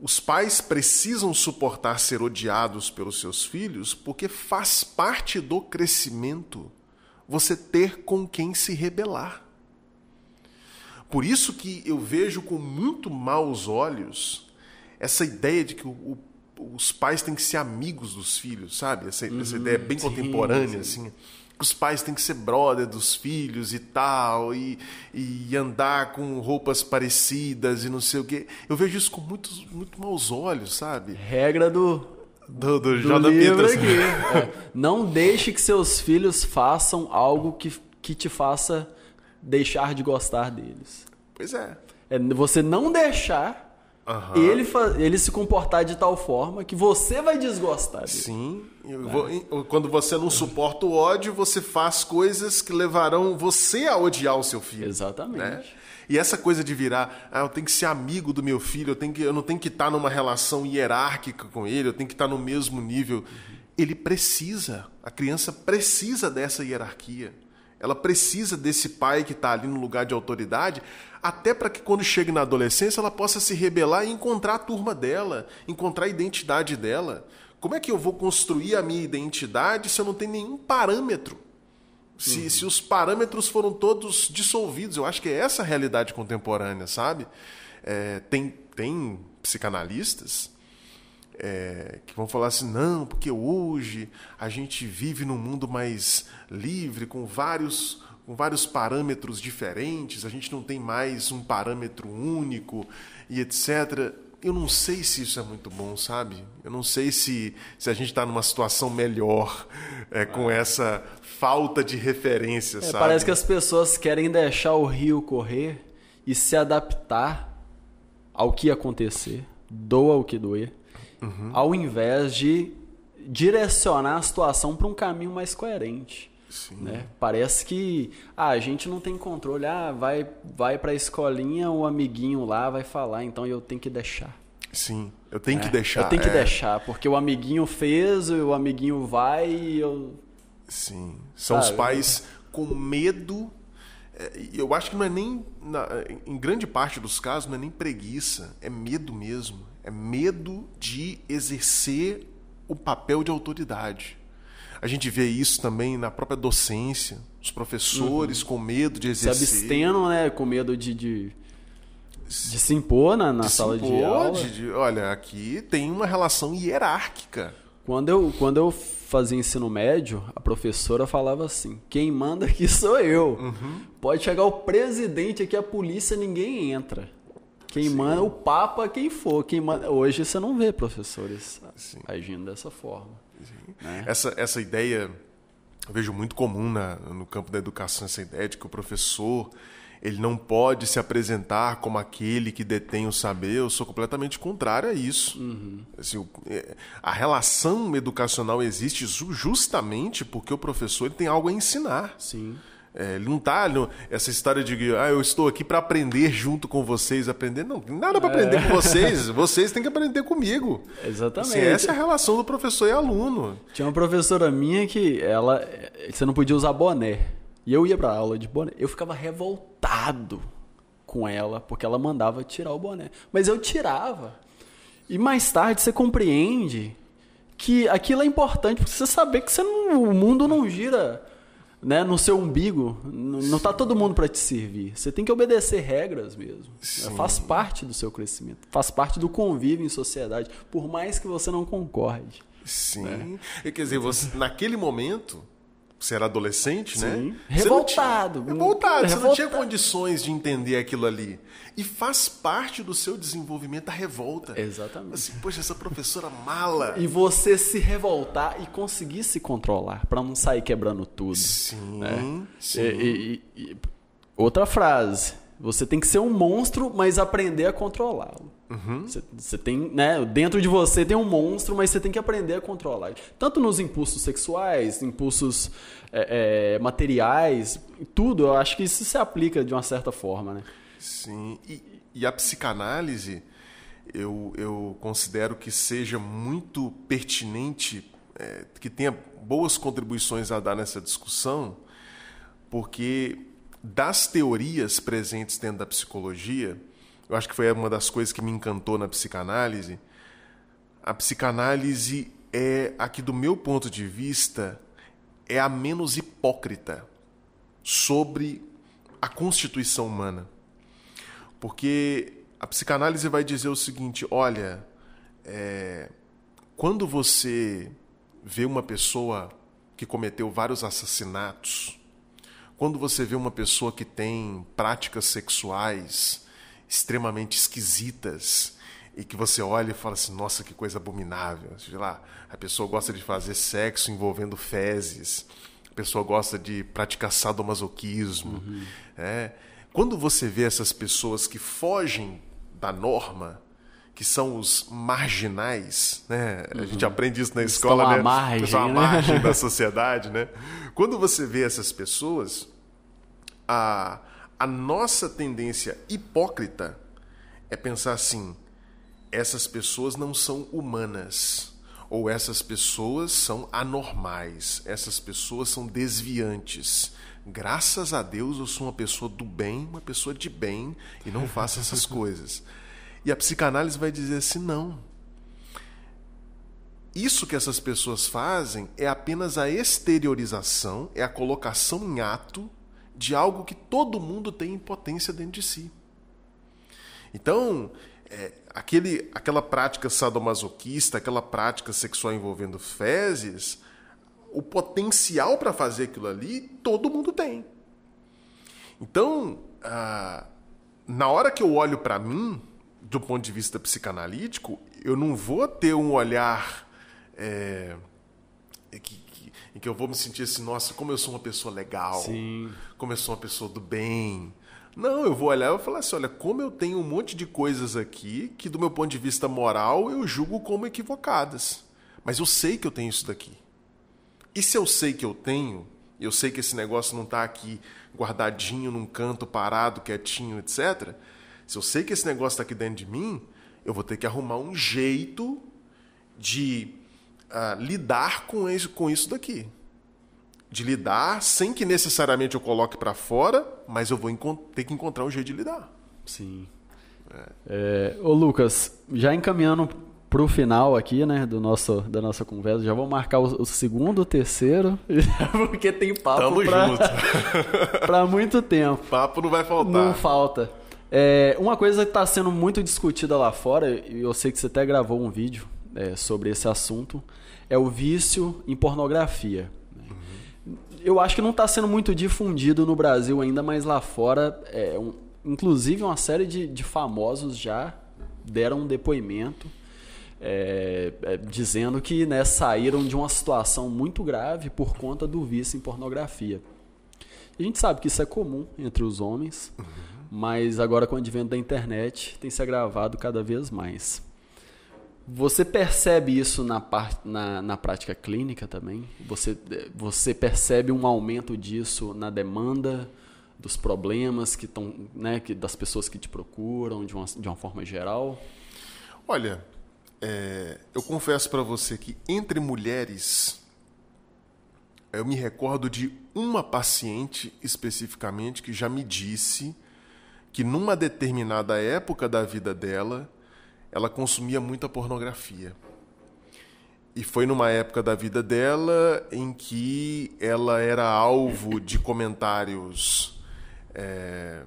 os pais precisam suportar ser odiados pelos seus filhos porque faz parte do crescimento você ter com quem se rebelar. Por isso que eu vejo com muito maus olhos essa ideia de que o, o, os pais têm que ser amigos dos filhos, sabe? Essa, uhum, essa ideia bem sim, contemporânea, sim. assim os pais têm que ser brother dos filhos e tal, e, e andar com roupas parecidas e não sei o quê. Eu vejo isso com muito muito maus olhos, sabe? Regra do. Do, do, do livro aqui. é. Não deixe que seus filhos façam algo que, que te faça deixar de gostar deles. Pois é. É você não deixar Uhum. Ele, ele se comportar de tal forma que você vai desgostar dele. Sim. Né? Vou, quando você não suporta o ódio, você faz coisas que levarão você a odiar o seu filho. Né? Exatamente. Né? E essa coisa de virar, ah, eu tenho que ser amigo do meu filho, eu, tenho que, eu não tenho que estar numa relação hierárquica com ele, eu tenho que estar no mesmo nível. Uhum. Ele precisa, a criança precisa dessa hierarquia. Ela precisa desse pai que está ali no lugar de autoridade, até para que quando chegue na adolescência ela possa se rebelar e encontrar a turma dela, encontrar a identidade dela. Como é que eu vou construir a minha identidade se eu não tenho nenhum parâmetro? Se, uhum. se os parâmetros foram todos dissolvidos, eu acho que é essa a realidade contemporânea, sabe? É, tem, tem psicanalistas é, que vão falar assim, não, porque hoje a gente vive num mundo mais livre, com vários, com vários parâmetros diferentes, a gente não tem mais um parâmetro único e etc. Eu não sei se isso é muito bom, sabe? Eu não sei se, se a gente está numa situação melhor é, com é. essa falta de referência, é, sabe? Parece que as pessoas querem deixar o rio correr e se adaptar ao que acontecer, doa o que doer uhum. ao invés de direcionar a situação para um caminho mais coerente. Né? Parece que ah, a gente não tem controle. Ah, vai, vai para a escolinha, o amiguinho lá vai falar, então eu tenho que deixar. Sim, eu tenho é, que deixar. Eu tenho que é. deixar, porque o amiguinho fez, o amiguinho vai e eu. Sim, são Sabe? os pais com medo. É, eu acho que não é nem. em grande parte dos casos, não é nem preguiça, é medo mesmo. É medo de exercer o papel de autoridade. A gente vê isso também na própria docência, os professores uhum. com medo de exercer. Se abstenam, né? Com medo de, de, de se impor na, na de sala impor, de aula. De, olha, aqui tem uma relação hierárquica. Quando eu, quando eu fazia ensino médio, a professora falava assim: quem manda aqui sou eu. Uhum. Pode chegar o presidente aqui, a polícia, ninguém entra. Quem Sim. manda, o Papa, quem for, quem manda. Hoje você não vê professores Sim. agindo dessa forma. Né? Essa, essa ideia, eu vejo muito comum na, no campo da educação, essa ideia de que o professor ele não pode se apresentar como aquele que detém o saber. Eu sou completamente contrário a isso. Uhum. Assim, é, a relação educacional existe justamente porque o professor tem algo a ensinar. Sim. É, ele não tá. essa história de ah, eu estou aqui para aprender junto com vocês, aprender. Não, nada para é. aprender é. com vocês. Vocês têm que aprender comigo. Exatamente. Assim, essa é a relação do professor e aluno. Tinha uma professora minha que ela. Você não podia usar boné. E eu ia pra aula de boné. Eu ficava revoltado com ela, porque ela mandava tirar o boné. Mas eu tirava. E mais tarde você compreende que aquilo é importante, você saber que você não, o mundo não gira né, no seu umbigo. Não está todo mundo para te servir. Você tem que obedecer regras mesmo. Né, Sim. Faz parte do seu crescimento, faz parte do convívio em sociedade, por mais que você não concorde. Sim. Né? Quer dizer, você, naquele momento você era adolescente, né? Sim. né? Revoltado. Tinha, revoltado. Você revoltado. não tinha condições de entender aquilo ali. E faz parte do seu desenvolvimento a revolta. Exatamente. Assim, poxa, essa professora mala. E você se revoltar e conseguir se controlar para não sair quebrando tudo. Sim. Né? sim. E, e, e, outra frase. Você tem que ser um monstro, mas aprender a controlá-lo. Você uhum. tem, né? Dentro de você tem um monstro, mas você tem que aprender a controlar. Tanto nos impulsos sexuais, impulsos é, é, materiais, tudo. Eu acho que isso se aplica de uma certa forma, né? Sim. E, e a psicanálise, eu, eu considero que seja muito pertinente, é, que tenha boas contribuições a dar nessa discussão, porque das teorias presentes dentro da psicologia eu acho que foi uma das coisas que me encantou na psicanálise. A psicanálise é, aqui do meu ponto de vista, é a menos hipócrita sobre a constituição humana. Porque a psicanálise vai dizer o seguinte: olha, é, quando você vê uma pessoa que cometeu vários assassinatos, quando você vê uma pessoa que tem práticas sexuais extremamente esquisitas e que você olha e fala assim, nossa, que coisa abominável. Sei lá, a pessoa gosta de fazer sexo envolvendo fezes, a pessoa gosta de praticar sadomasoquismo. Uhum. É. Quando você vê essas pessoas que fogem da norma, que são os marginais, né? A uhum. gente aprende isso na Eles escola, Estão né? À margem, Eles à margem né? da sociedade, né? Quando você vê essas pessoas, a a nossa tendência hipócrita é pensar assim: essas pessoas não são humanas, ou essas pessoas são anormais, essas pessoas são desviantes. Graças a Deus eu sou uma pessoa do bem, uma pessoa de bem e não faço essas coisas. E a psicanálise vai dizer assim: não. Isso que essas pessoas fazem é apenas a exteriorização, é a colocação em ato de algo que todo mundo tem em potência dentro de si. Então, é, aquele, aquela prática sadomasoquista, aquela prática sexual envolvendo fezes, o potencial para fazer aquilo ali, todo mundo tem. Então, ah, na hora que eu olho para mim, do ponto de vista psicanalítico, eu não vou ter um olhar. É, que, que, em que eu vou me sentir assim, nossa, como eu sou uma pessoa legal, Sim. como eu sou uma pessoa do bem. Não, eu vou olhar e vou falar assim: olha, como eu tenho um monte de coisas aqui que, do meu ponto de vista moral, eu julgo como equivocadas. Mas eu sei que eu tenho isso daqui. E se eu sei que eu tenho, eu sei que esse negócio não está aqui guardadinho num canto, parado, quietinho, etc. Se eu sei que esse negócio está aqui dentro de mim, eu vou ter que arrumar um jeito de uh, lidar com isso, com isso daqui. De lidar sem que necessariamente eu coloque para fora, mas eu vou ter que encontrar um jeito de lidar. Sim. É. É, ô Lucas, já encaminhando para o final aqui, né, do nosso, da nossa conversa, já vou marcar o, o segundo, o terceiro, porque tem papo pra, junto. pra muito tempo. Papo não vai faltar. Não falta. É, uma coisa que está sendo muito discutida lá fora, e eu sei que você até gravou um vídeo é, sobre esse assunto, é o vício em pornografia. Né? Uhum. Eu acho que não está sendo muito difundido no Brasil ainda, mas lá fora, é, um, inclusive uma série de, de famosos já deram um depoimento é, é, dizendo que né, saíram de uma situação muito grave por conta do vício em pornografia. A gente sabe que isso é comum entre os homens, mas agora com o advento da internet tem se agravado cada vez mais. Você percebe isso na, na, na prática clínica também? Você, você percebe um aumento disso na demanda? dos problemas que estão, né, que, das pessoas que te procuram de uma, de uma forma geral? Olha, é, eu confesso para você que entre mulheres, eu me recordo de uma paciente especificamente que já me disse que numa determinada época da vida dela, ela consumia muita pornografia. E foi numa época da vida dela em que ela era alvo de comentários. É,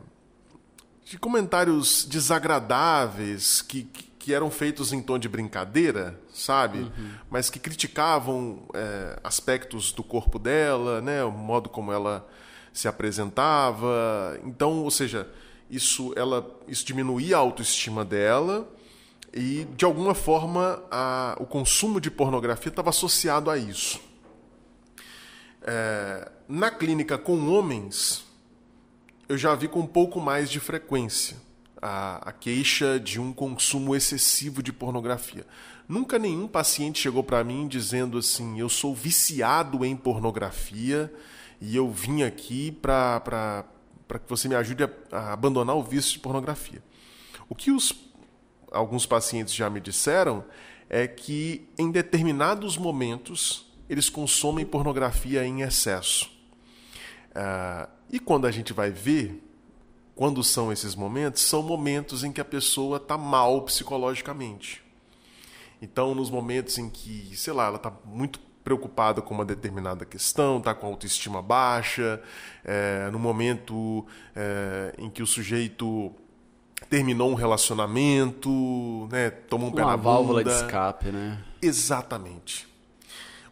de comentários desagradáveis que, que eram feitos em tom de brincadeira, sabe? Uhum. Mas que criticavam é, aspectos do corpo dela, né? o modo como ela se apresentava. Então, ou seja, isso, ela, isso diminuía a autoestima dela e, de alguma forma, a, o consumo de pornografia estava associado a isso. É, na clínica com homens, eu já vi com um pouco mais de frequência a, a queixa de um consumo excessivo de pornografia. Nunca nenhum paciente chegou para mim dizendo assim: eu sou viciado em pornografia e eu vim aqui para que você me ajude a, a abandonar o vício de pornografia. O que os alguns pacientes já me disseram é que em determinados momentos eles consomem pornografia em excesso. Ah, e quando a gente vai ver quando são esses momentos, são momentos em que a pessoa está mal psicologicamente. Então, nos momentos em que, sei lá, ela está muito preocupada com uma determinada questão, está com autoestima baixa, é, no momento é, em que o sujeito terminou um relacionamento, né? Tomou um pé Uma na válvula bunda. de escape, né? Exatamente.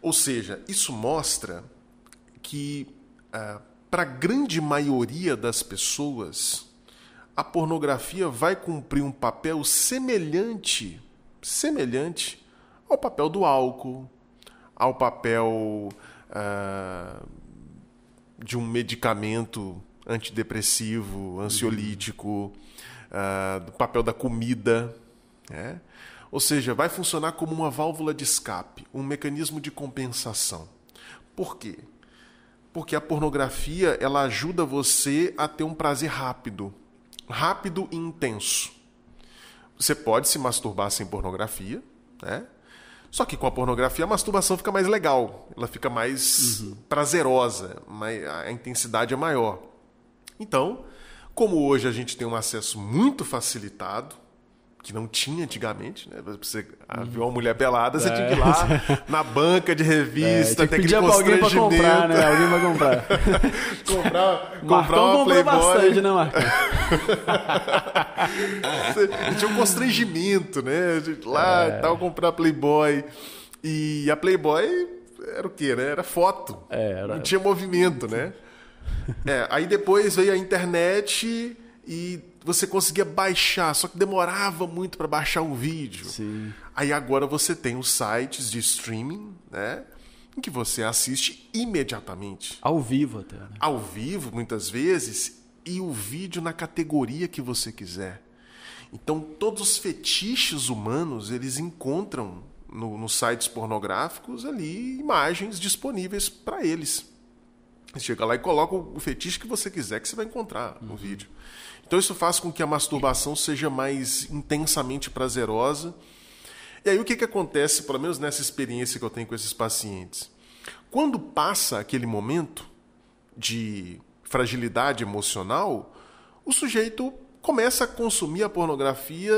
Ou seja, isso mostra que ah, para a grande maioria das pessoas a pornografia vai cumprir um papel semelhante, semelhante ao papel do álcool, ao papel ah, de um medicamento antidepressivo, ansiolítico. Uhum uh, do papel da comida. Né? Ou seja, vai funcionar como uma válvula de escape, um mecanismo de compensação. Por quê? Porque a pornografia ela ajuda você a ter um prazer rápido, rápido e intenso. Você pode se masturbar sem pornografia, né? Só que com a pornografia a masturbação fica mais legal, ela fica mais uhum. prazerosa, a intensidade é maior. Então, como hoje a gente tem um acesso muito facilitado, que não tinha antigamente, né? Você ah, uhum. viu uma mulher pelada, você é. tinha que ir lá é. na banca de revista, é, ter pedir pra alguém pra comprar, né? Alguém vai comprar. comprar, comprar uma Playboy. bastante, né, Marcão? tinha um constrangimento, né? Lá é. tal, comprar Playboy. E a Playboy era o quê, né? Era foto. É, era... Não tinha movimento, né? É, aí depois veio a internet e você conseguia baixar, só que demorava muito para baixar um vídeo. Sim. Aí agora você tem os sites de streaming, né? Em que você assiste imediatamente. Ao vivo até. Né? Ao vivo, muitas vezes, e o vídeo na categoria que você quiser. Então, todos os fetiches humanos, eles encontram no, nos sites pornográficos ali imagens disponíveis para eles. Você chega lá e coloca o fetiche que você quiser que você vai encontrar no uhum. vídeo. Então isso faz com que a masturbação seja mais intensamente prazerosa. E aí o que, que acontece, pelo menos nessa experiência que eu tenho com esses pacientes? Quando passa aquele momento de fragilidade emocional, o sujeito começa a consumir a pornografia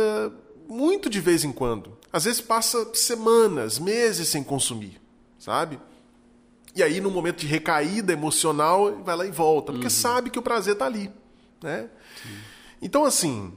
muito de vez em quando. Às vezes passa semanas, meses sem consumir, sabe? E aí, no momento de recaída emocional, vai lá e volta, porque uhum. sabe que o prazer está ali. Né? Então, assim,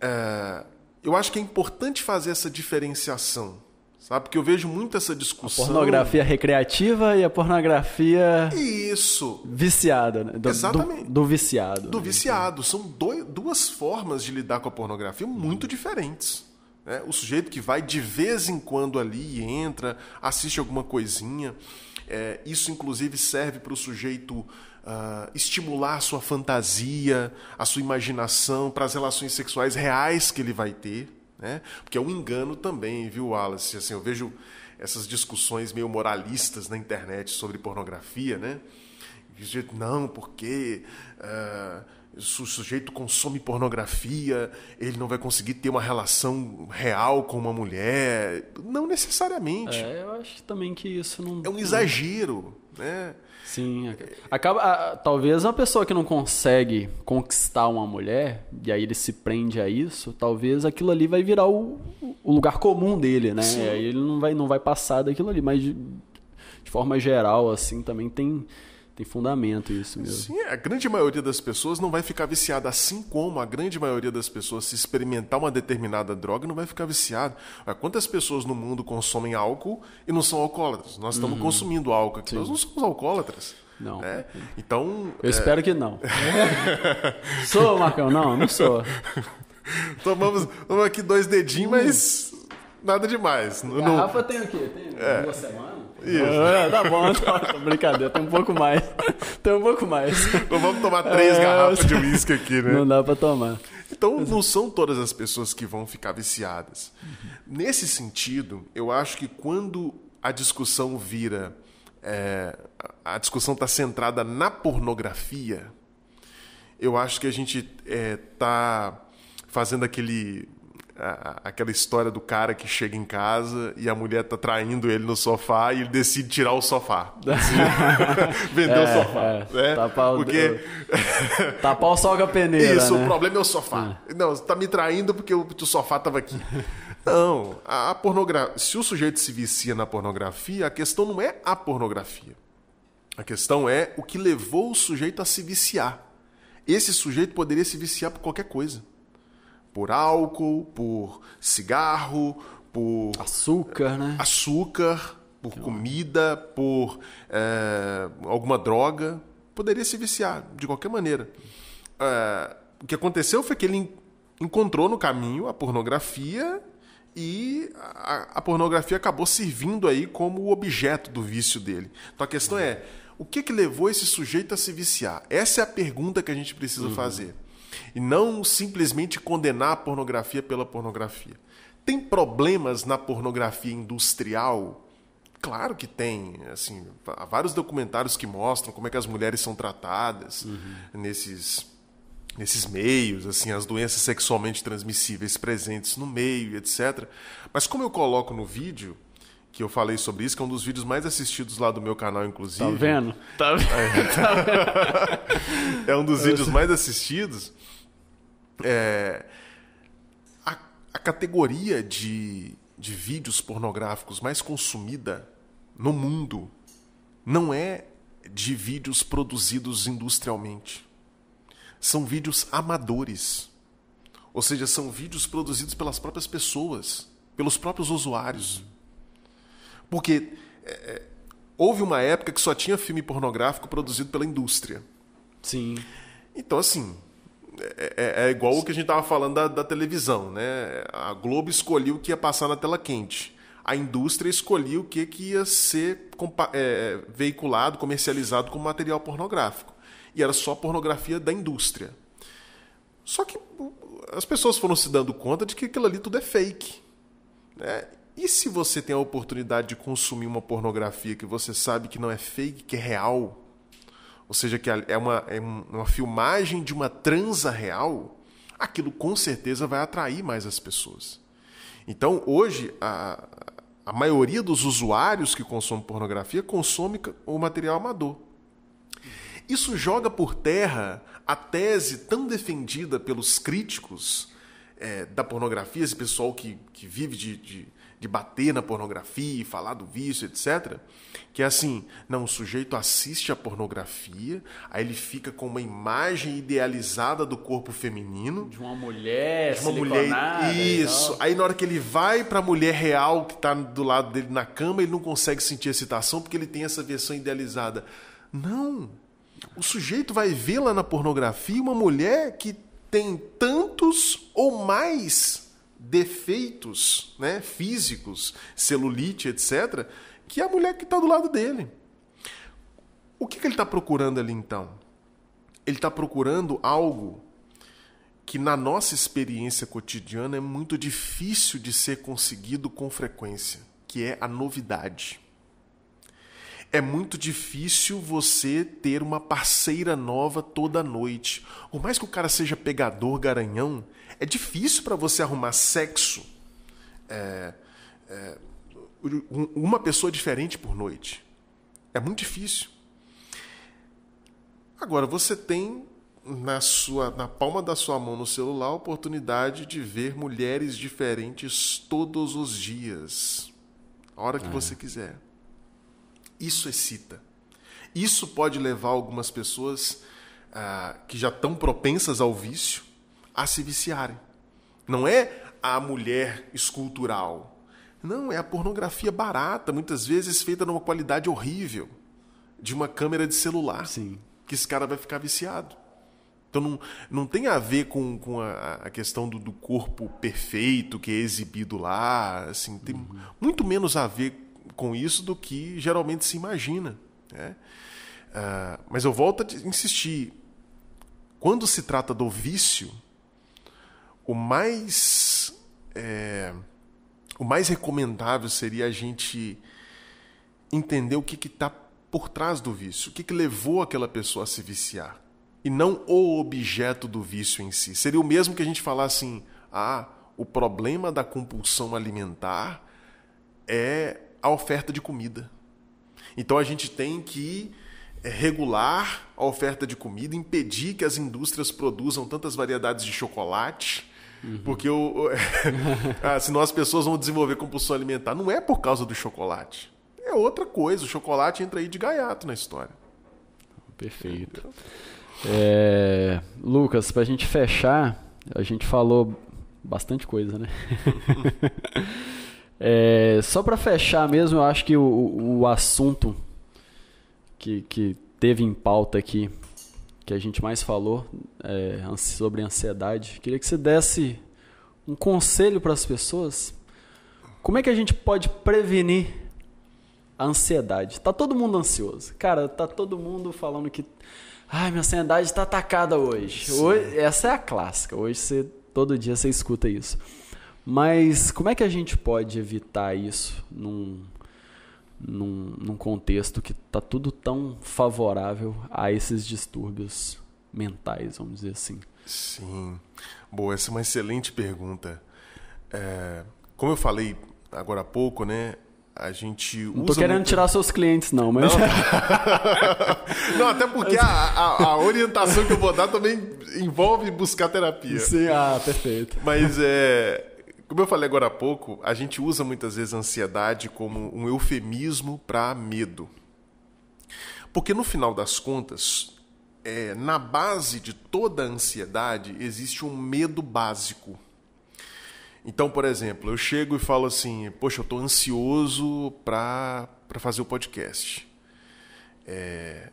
é, eu acho que é importante fazer essa diferenciação. Sabe? Porque eu vejo muito essa discussão. A pornografia recreativa e a pornografia. Isso. Viciada, né? Do, Exatamente. Do, né? do viciado. Do né? viciado. São dois, duas formas de lidar com a pornografia muito uhum. diferentes. Né? O sujeito que vai de vez em quando ali, entra, assiste alguma coisinha. É, isso, inclusive, serve para o sujeito Uh, estimular a sua fantasia, a sua imaginação para as relações sexuais reais que ele vai ter, né? Porque é um engano também, viu, Wallace? Assim, eu vejo essas discussões meio moralistas na internet sobre pornografia, né? Não, porque uh, o sujeito consome pornografia, ele não vai conseguir ter uma relação real com uma mulher. Não necessariamente. É, eu acho também que isso não. É um exagero, né? Sim. Acaba, a, talvez a pessoa que não consegue conquistar uma mulher, e aí ele se prende a isso, talvez aquilo ali vai virar o, o lugar comum dele, né? Sim. E aí ele não vai, não vai passar daquilo ali. Mas de, de forma geral, assim, também tem tem fundamento isso mesmo. Sim, é, a grande maioria das pessoas não vai ficar viciada, assim como a grande maioria das pessoas, se experimentar uma determinada droga, não vai ficar viciada. Quantas pessoas no mundo consomem álcool e não são alcoólatras? Nós estamos uhum. consumindo álcool aqui, Sim. nós não somos alcoólatras. Não. É? Então. Eu é... espero que não. sou, Marcão? Não, não sou. Tomamos, tomamos aqui dois dedinhos, mas hum. nada demais. Garrafa não... tem o quê? Tem é. duas semanas? Isso. É, tá bom, tá, brincadeira, tem um pouco mais. tem um pouco mais. então vamos tomar três é, garrafas de uísque aqui, né? Não dá pra tomar. Então, não são todas as pessoas que vão ficar viciadas. Uhum. Nesse sentido, eu acho que quando a discussão vira. É, a discussão está centrada na pornografia, eu acho que a gente está é, tá fazendo aquele aquela história do cara que chega em casa e a mulher tá traindo ele no sofá e ele decide tirar o sofá. Vender é, o sofá. É, né? Tapar o, porque... tapar o sol peneira. Isso, né? o problema é o sofá. É. Não, você tá me traindo porque o, o sofá tava aqui. Não, a, a pornografia. Se o sujeito se vicia na pornografia, a questão não é a pornografia. A questão é o que levou o sujeito a se viciar. Esse sujeito poderia se viciar por qualquer coisa por álcool, por cigarro, por. Açúcar, né? Açúcar, por comida, por é, alguma droga. Poderia se viciar, de qualquer maneira. É, o que aconteceu foi que ele encontrou no caminho a pornografia e a, a, pornografia acabou servindo aí como o objeto do vício dele. Então a questão é, o que que levou esse sujeito a se viciar? Essa é a pergunta que a gente precisa uhum. fazer e não simplesmente condenar a pornografia pela pornografia. Tem problemas na pornografia industrial? Claro que tem, assim, há vários documentários que mostram como é que as mulheres são tratadas uhum. nesses nesses meios, assim, as doenças sexualmente transmissíveis presentes no meio, etc. Mas como eu coloco no vídeo, que eu falei sobre isso, que é um dos vídeos mais assistidos lá do meu canal, inclusive. Tá vendo? É, tá. tá vendo? é um dos vídeos mais assistidos. É, a, a categoria de, de vídeos pornográficos mais consumida no mundo não é de vídeos produzidos industrialmente. São vídeos amadores. Ou seja, são vídeos produzidos pelas próprias pessoas, pelos próprios usuários. Porque é, é houve uma época que só tinha filme pornográfico produzido pela indústria. Sim. Então, assim, é, é, é, igual o que a gente estava falando da, da, televisão, né? A Globo escolheu o que ia passar na tela quente. A indústria escolheu o que, que ia ser é, é, veiculado, comercializado como material pornográfico. E era só pornografia da indústria. Só que as pessoas foram se dando conta de que aquilo ali tudo é fake. Né? E se você tem a oportunidade de consumir uma pornografia que você sabe que não é fake, que é real, ou seja, que é uma, é uma filmagem de uma transa real, aquilo com certeza vai atrair mais as pessoas. Então, hoje, a, a maioria dos usuários que consomem pornografia consome o material amador. Isso joga por terra a tese tão defendida pelos críticos é, da pornografia, esse pessoal que, que vive de, de de bater na pornografia e falar do vício, etc. Que é assim, não, o sujeito assiste a pornografia, aí ele fica com uma imagem idealizada do corpo feminino. De uma mulher, de uma mulher. Isso. Aí na hora que ele vai para a mulher real que está do lado dele na cama, ele não consegue sentir excitação porque ele tem essa versão idealizada. Não. O sujeito vai ver lá na pornografia uma mulher que tem tantos ou mais defeitos né, físicos, celulite, etc., que é a mulher que está do lado dele. O que, que ele está procurando ali então? Ele está procurando algo que na nossa experiência cotidiana é muito difícil de ser conseguido com frequência, que é a novidade. É muito difícil você ter uma parceira nova toda noite. Por mais que o cara seja pegador, garanhão, é difícil para você arrumar sexo é, é, uma pessoa diferente por noite. É muito difícil. Agora, você tem na, sua, na palma da sua mão no celular a oportunidade de ver mulheres diferentes todos os dias, a hora que é. você quiser. Isso excita. Isso pode levar algumas pessoas ah, que já estão propensas ao vício a se viciarem. Não é a mulher escultural. Não, é a pornografia barata, muitas vezes feita numa qualidade horrível de uma câmera de celular. Sim. Que esse cara vai ficar viciado. Então não, não tem a ver com, com a, a questão do, do, corpo perfeito que é exibido lá. Assim, tem uhum. muito menos a ver com isso do que geralmente se imagina. Né? Uh, mas eu volto a insistir. Quando se trata do vício, o mais é, o mais recomendável seria a gente entender o que está por trás do vício, o que, que levou aquela pessoa a se viciar e não o objeto do vício em si. Seria o mesmo que a gente falar assim: ah, o problema da compulsão alimentar é a oferta de comida. Então a gente tem que é, regular a oferta de comida, impedir que as indústrias produzam tantas variedades de chocolate Uhum. Porque o, ah, senão as pessoas vão desenvolver compulsão alimentar. Não é por causa do chocolate. É outra coisa. O chocolate entra aí de gaiato na história. Perfeito. É, Lucas, para a gente fechar, a gente falou bastante coisa, né? é, só para fechar mesmo, eu acho que o, o assunto que, que teve em pauta aqui que a gente mais falou é, sobre ansiedade. Queria que você desse um conselho para as pessoas. Como é que a gente pode prevenir a ansiedade? Tá todo mundo ansioso. Cara, tá todo mundo falando que ai, minha ansiedade está atacada hoje. hoje. Essa é a clássica. Hoje você todo dia você escuta isso. Mas como é que a gente pode evitar isso num num, num contexto que está tudo tão favorável a esses distúrbios mentais, vamos dizer assim. Sim. Boa, essa é uma excelente pergunta. É, como eu falei agora há pouco, né? A gente usa. Não tô querendo muito... tirar seus clientes, não, mas. Não, não até porque a, a, a, orientação que eu vou dar também envolve buscar terapia. Sim, ah, perfeito. Mas é. Como eu falei agora há pouco, a gente usa muitas vezes a ansiedade como um eufemismo para medo. Porque no final das contas, é, na base de toda a ansiedade existe um medo básico. Então, por exemplo, eu chego e falo assim: Poxa, eu estou ansioso para fazer o podcast. É,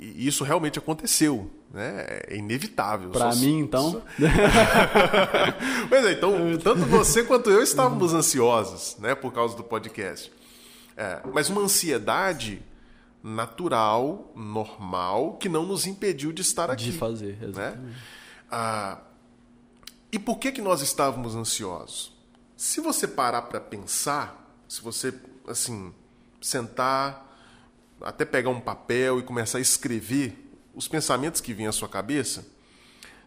e isso realmente aconteceu né? É inevitável. Para mim, então. Mas é, então, tanto você quanto eu estávamos ansiosos, né, por causa do podcast. É, mas uma ansiedade natural, normal, que não nos impediu de estar aqui. De fazer, né? exatamente. Né? Ah, e por que que nós estávamos ansiosos? Se você parar para pensar, se você assim sentar, até pegar um papel e começar a escrever os pensamentos que vêm à sua cabeça,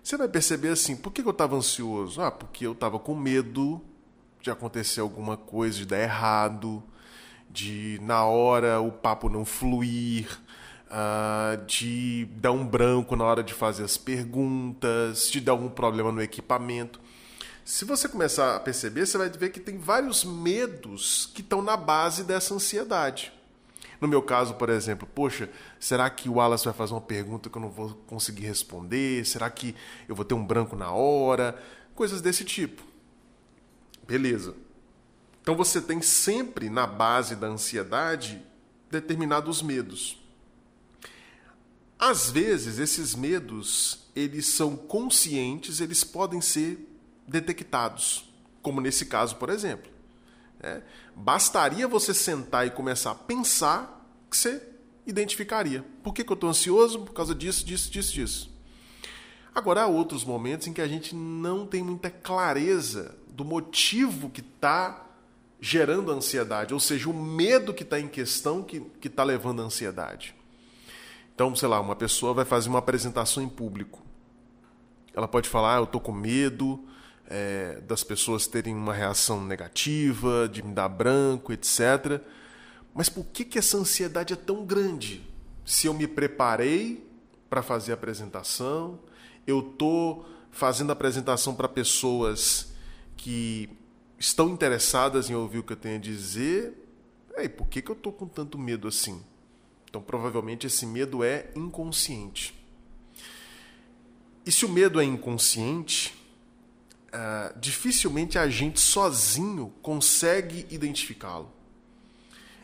você vai perceber assim: por que eu estava ansioso? Ah, porque eu estava com medo de acontecer alguma coisa, de dar errado, de na hora o papo não fluir, uh, de dar um branco na hora de fazer as perguntas, de dar algum problema no equipamento. Se você começar a perceber, você vai ver que tem vários medos que estão na base dessa ansiedade. No meu caso, por exemplo, poxa, será que o Wallace vai fazer uma pergunta que eu não vou conseguir responder? Será que eu vou ter um branco na hora? Coisas desse tipo. Beleza. Então você tem sempre na base da ansiedade determinados medos. Às vezes, esses medos, eles são conscientes, eles podem ser detectados, como nesse caso, por exemplo. É, bastaria você sentar e começar a pensar que você identificaria. Por que, que eu estou ansioso? Por causa disso, disso, disso, disso. Agora, há outros momentos em que a gente não tem muita clareza do motivo que está gerando a ansiedade, ou seja, o medo que está em questão que está levando a ansiedade. Então, sei lá, uma pessoa vai fazer uma apresentação em público. Ela pode falar, ah, eu estou com medo, é, das pessoas terem uma reação negativa, de me dar branco, etc. Mas por que, que essa ansiedade é tão grande? Se eu me preparei para fazer a apresentação, eu estou fazendo a apresentação para pessoas que estão interessadas em ouvir o que eu tenho a dizer, é, Ei, por que, que eu estou com tanto medo assim? Então, provavelmente, esse medo é inconsciente. E se o medo é inconsciente, uh, dificilmente a gente sozinho consegue identificá-lo.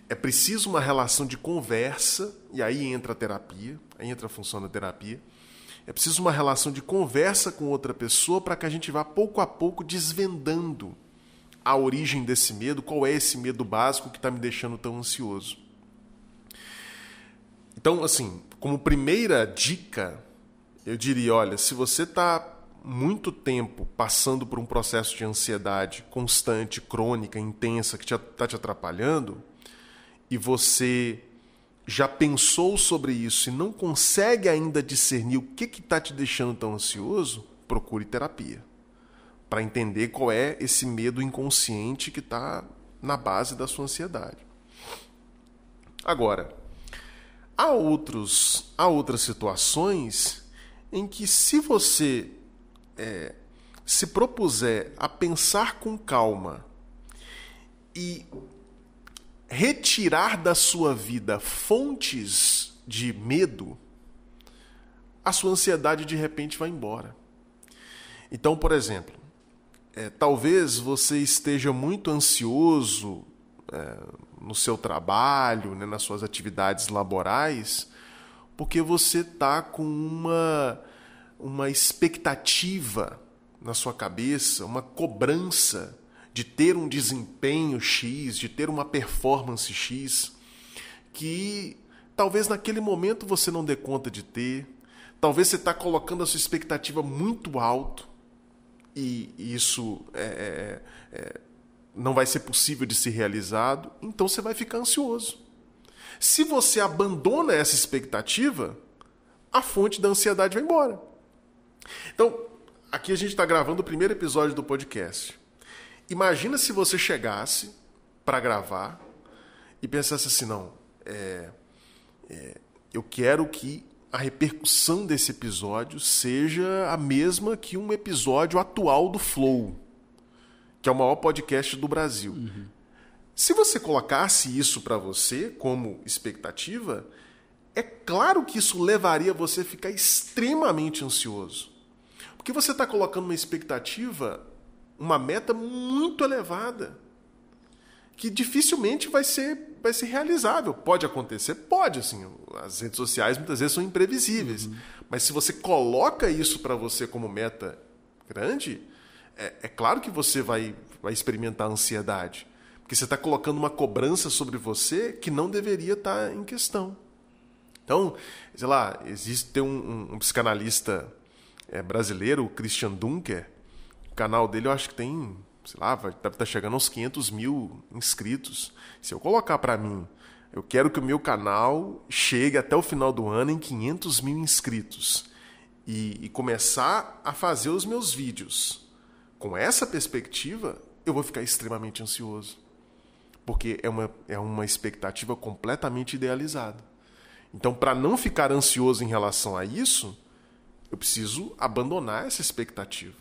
É preciso uma relação de conversa, e aí entra a terapia, aí entra a função da terapia. É preciso uma relação de conversa com outra pessoa para que a gente vá pouco a pouco desvendando a origem desse medo, qual é esse medo básico que está me deixando tão ansioso. Então, assim, como primeira dica, eu diria: olha, se você está muito tempo passando por um processo de ansiedade constante, crônica, intensa, que está te atrapalhando, e você já pensou sobre isso e não consegue ainda discernir o que está te deixando tão ansioso, procure terapia. Para entender qual é esse medo inconsciente que está na base da sua ansiedade. Agora, há, outros, há outras situações em que, se você é, se propuser a pensar com calma e retirar da sua vida fontes de medo, a sua ansiedade de repente vai embora. Então, por exemplo, é, talvez você esteja muito ansioso é, no seu trabalho, né, nas suas atividades laborais, porque você está com uma uma expectativa na sua cabeça, uma cobrança de ter um desempenho X, de ter uma performance X, que talvez naquele momento você não dê conta de ter, talvez você está colocando a sua expectativa muito alto e isso é, é, é, não vai ser possível de ser realizado, então você vai ficar ansioso. Se você abandona essa expectativa, a fonte da ansiedade vai embora. Então, aqui a gente está gravando o primeiro episódio do podcast. Imagina se você chegasse para gravar e pensasse assim: não, é, é, eu quero que a repercussão desse episódio seja a mesma que um episódio atual do Flow, que é o maior podcast do Brasil. Uhum. Se você colocasse isso para você como expectativa, é claro que isso levaria você a ficar extremamente ansioso. Porque você está colocando uma expectativa, uma meta muito elevada, que dificilmente vai ser, vai ser realizável. Pode acontecer? Pode, assim. As redes sociais muitas vezes são imprevisíveis. Uhum. Mas se você coloca isso para você como meta grande, é, é claro que você vai, vai experimentar ansiedade. Porque você está colocando uma cobrança sobre você que não deveria estar tá em questão. Então, sei lá, existe ter um, um, um psicanalista é, brasileiro, o Christian Dunker. O canal dele eu acho que tem, sei lá, vai, deve estar tá chegando aos 500 mil inscritos. Se eu colocar para mim, eu quero que o meu canal chegue até o final do ano em 500 mil inscritos e, e começar a fazer os meus vídeos. Com essa perspectiva, eu vou ficar extremamente ansioso. Porque é uma, é uma expectativa completamente idealizada. Então, para não ficar ansioso em relação a isso, eu preciso abandonar essa expectativa.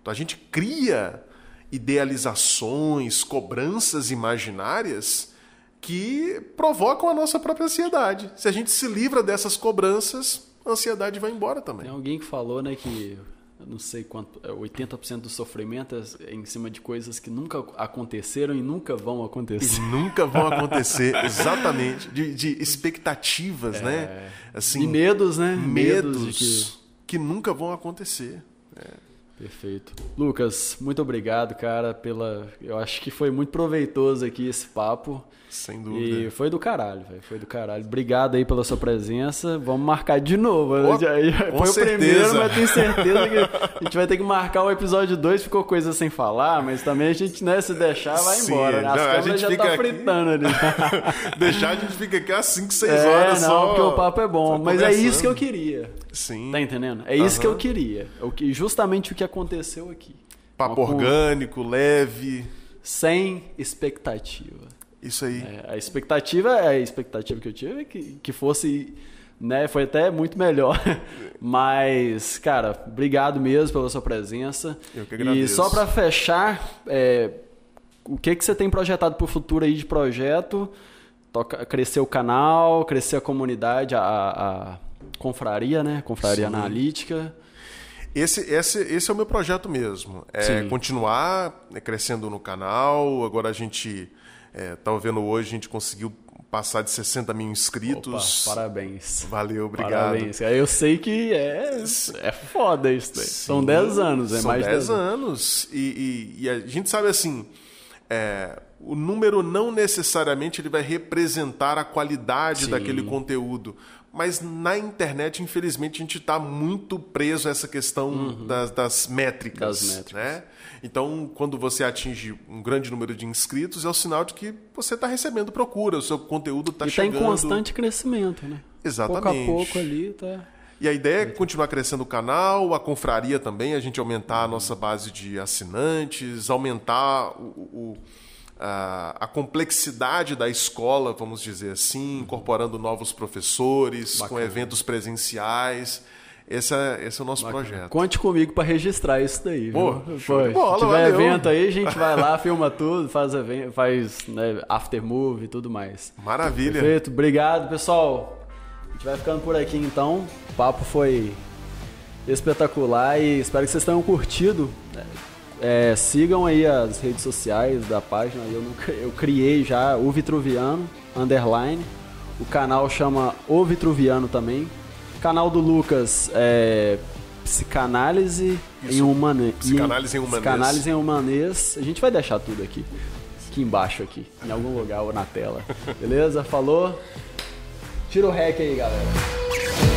Então a gente cria idealizações, cobranças imaginárias que provocam a nossa própria ansiedade. Se a gente se livra dessas cobranças, a ansiedade vai embora também. Tem alguém que falou, né, que não sei quanto, 80% é, do sofrimento é em cima de coisas que nunca aconteceram e nunca vão acontecer. E nunca vão acontecer, exatamente. De, de expectativas, é... né? Assim, e medos, né? Medos. medos que nunca vão acontecer. É. Perfeito. Lucas, muito obrigado, cara, pela. Eu acho que foi muito proveitoso aqui esse papo. Sem dúvida. E foi do caralho, velho. Foi do caralho. Obrigado aí pela sua presença. Vamos marcar de novo. Oh, já, já foi certeza. o primeiro, mas tenho certeza que a gente vai ter que marcar o episódio 2. Ficou coisa sem falar, mas também a gente, né, se deixar, vai Sim, embora. As não, câmeras a gente já estão tá fritando ali. deixar, a gente fica aqui às 5, 6 é, horas. Não, só... porque o papo é bom. mas é isso que eu queria. Sim. Tá entendendo? É isso uhum. que eu queria. É o que, justamente o que aconteceu aqui. Papo Uma orgânico, leve. Sem expectativa. Isso aí. É, a expectativa, é a expectativa que eu tive que, que fosse, né, foi até muito melhor. Mas, cara, obrigado mesmo pela sua presença. Eu que agradeço. E só para fechar, é, o que que você tem projetado para o futuro aí de projeto? Toca, crescer o canal, crescer a comunidade, a, a confraria, né? Confraria Sim. analítica. Esse, esse, esse é o meu projeto mesmo. É Sim. continuar é, crescendo no canal. Agora a gente Estava é, vendo hoje, a gente conseguiu passar de 60 mil inscritos. Opa, parabéns. Valeu, obrigado. Parabéns. Eu sei que é, é foda isso né? Sim, são 10 anos, é mais 10 anos. E, e, e, a gente sabe assim, é, o número não necessariamente ele vai representar a qualidade Sim. daquele conteúdo. Mas na internet, infelizmente, a gente está muito preso a essa questão uhum. das, das métricas. Das métricas. Né? Então, quando você atinge um grande número de inscritos, é o sinal de que você está recebendo procura, o seu conteúdo está tá chegando. Está em constante crescimento, né? Exatamente. Pouco a pouco ali, está. E a ideia é continuar crescendo o canal, a confraria também, a gente aumentar a nossa base de assinantes, aumentar o, o a, a, complexidade da escola, vamos dizer assim, incorporando novos professores, Bacana. com eventos presenciais. Esse é, esse é o nosso Bacana. projeto. Conte comigo para registrar isso daí. Pô, Pô se tiver valeu. evento aí, a gente vai lá, filma tudo, faz, evento, faz né, after movie e tudo mais. Maravilha. Perfeito, obrigado, pessoal. A gente vai ficando por aqui então. O papo foi espetacular e espero que vocês tenham curtido. É, sigam aí as redes sociais da página. Eu, nunca, eu criei já o Vitruviano, underline. O canal chama O Vitruviano também. Canal do Lucas é Psicanálise Isso. em Humanês. Psicanálise em Humanês. Psicanálise em Humanês. A gente vai deixar tudo aqui. Aqui embaixo, aqui. Em algum lugar ou na tela. Beleza? Falou? Tira o rec aí, galera.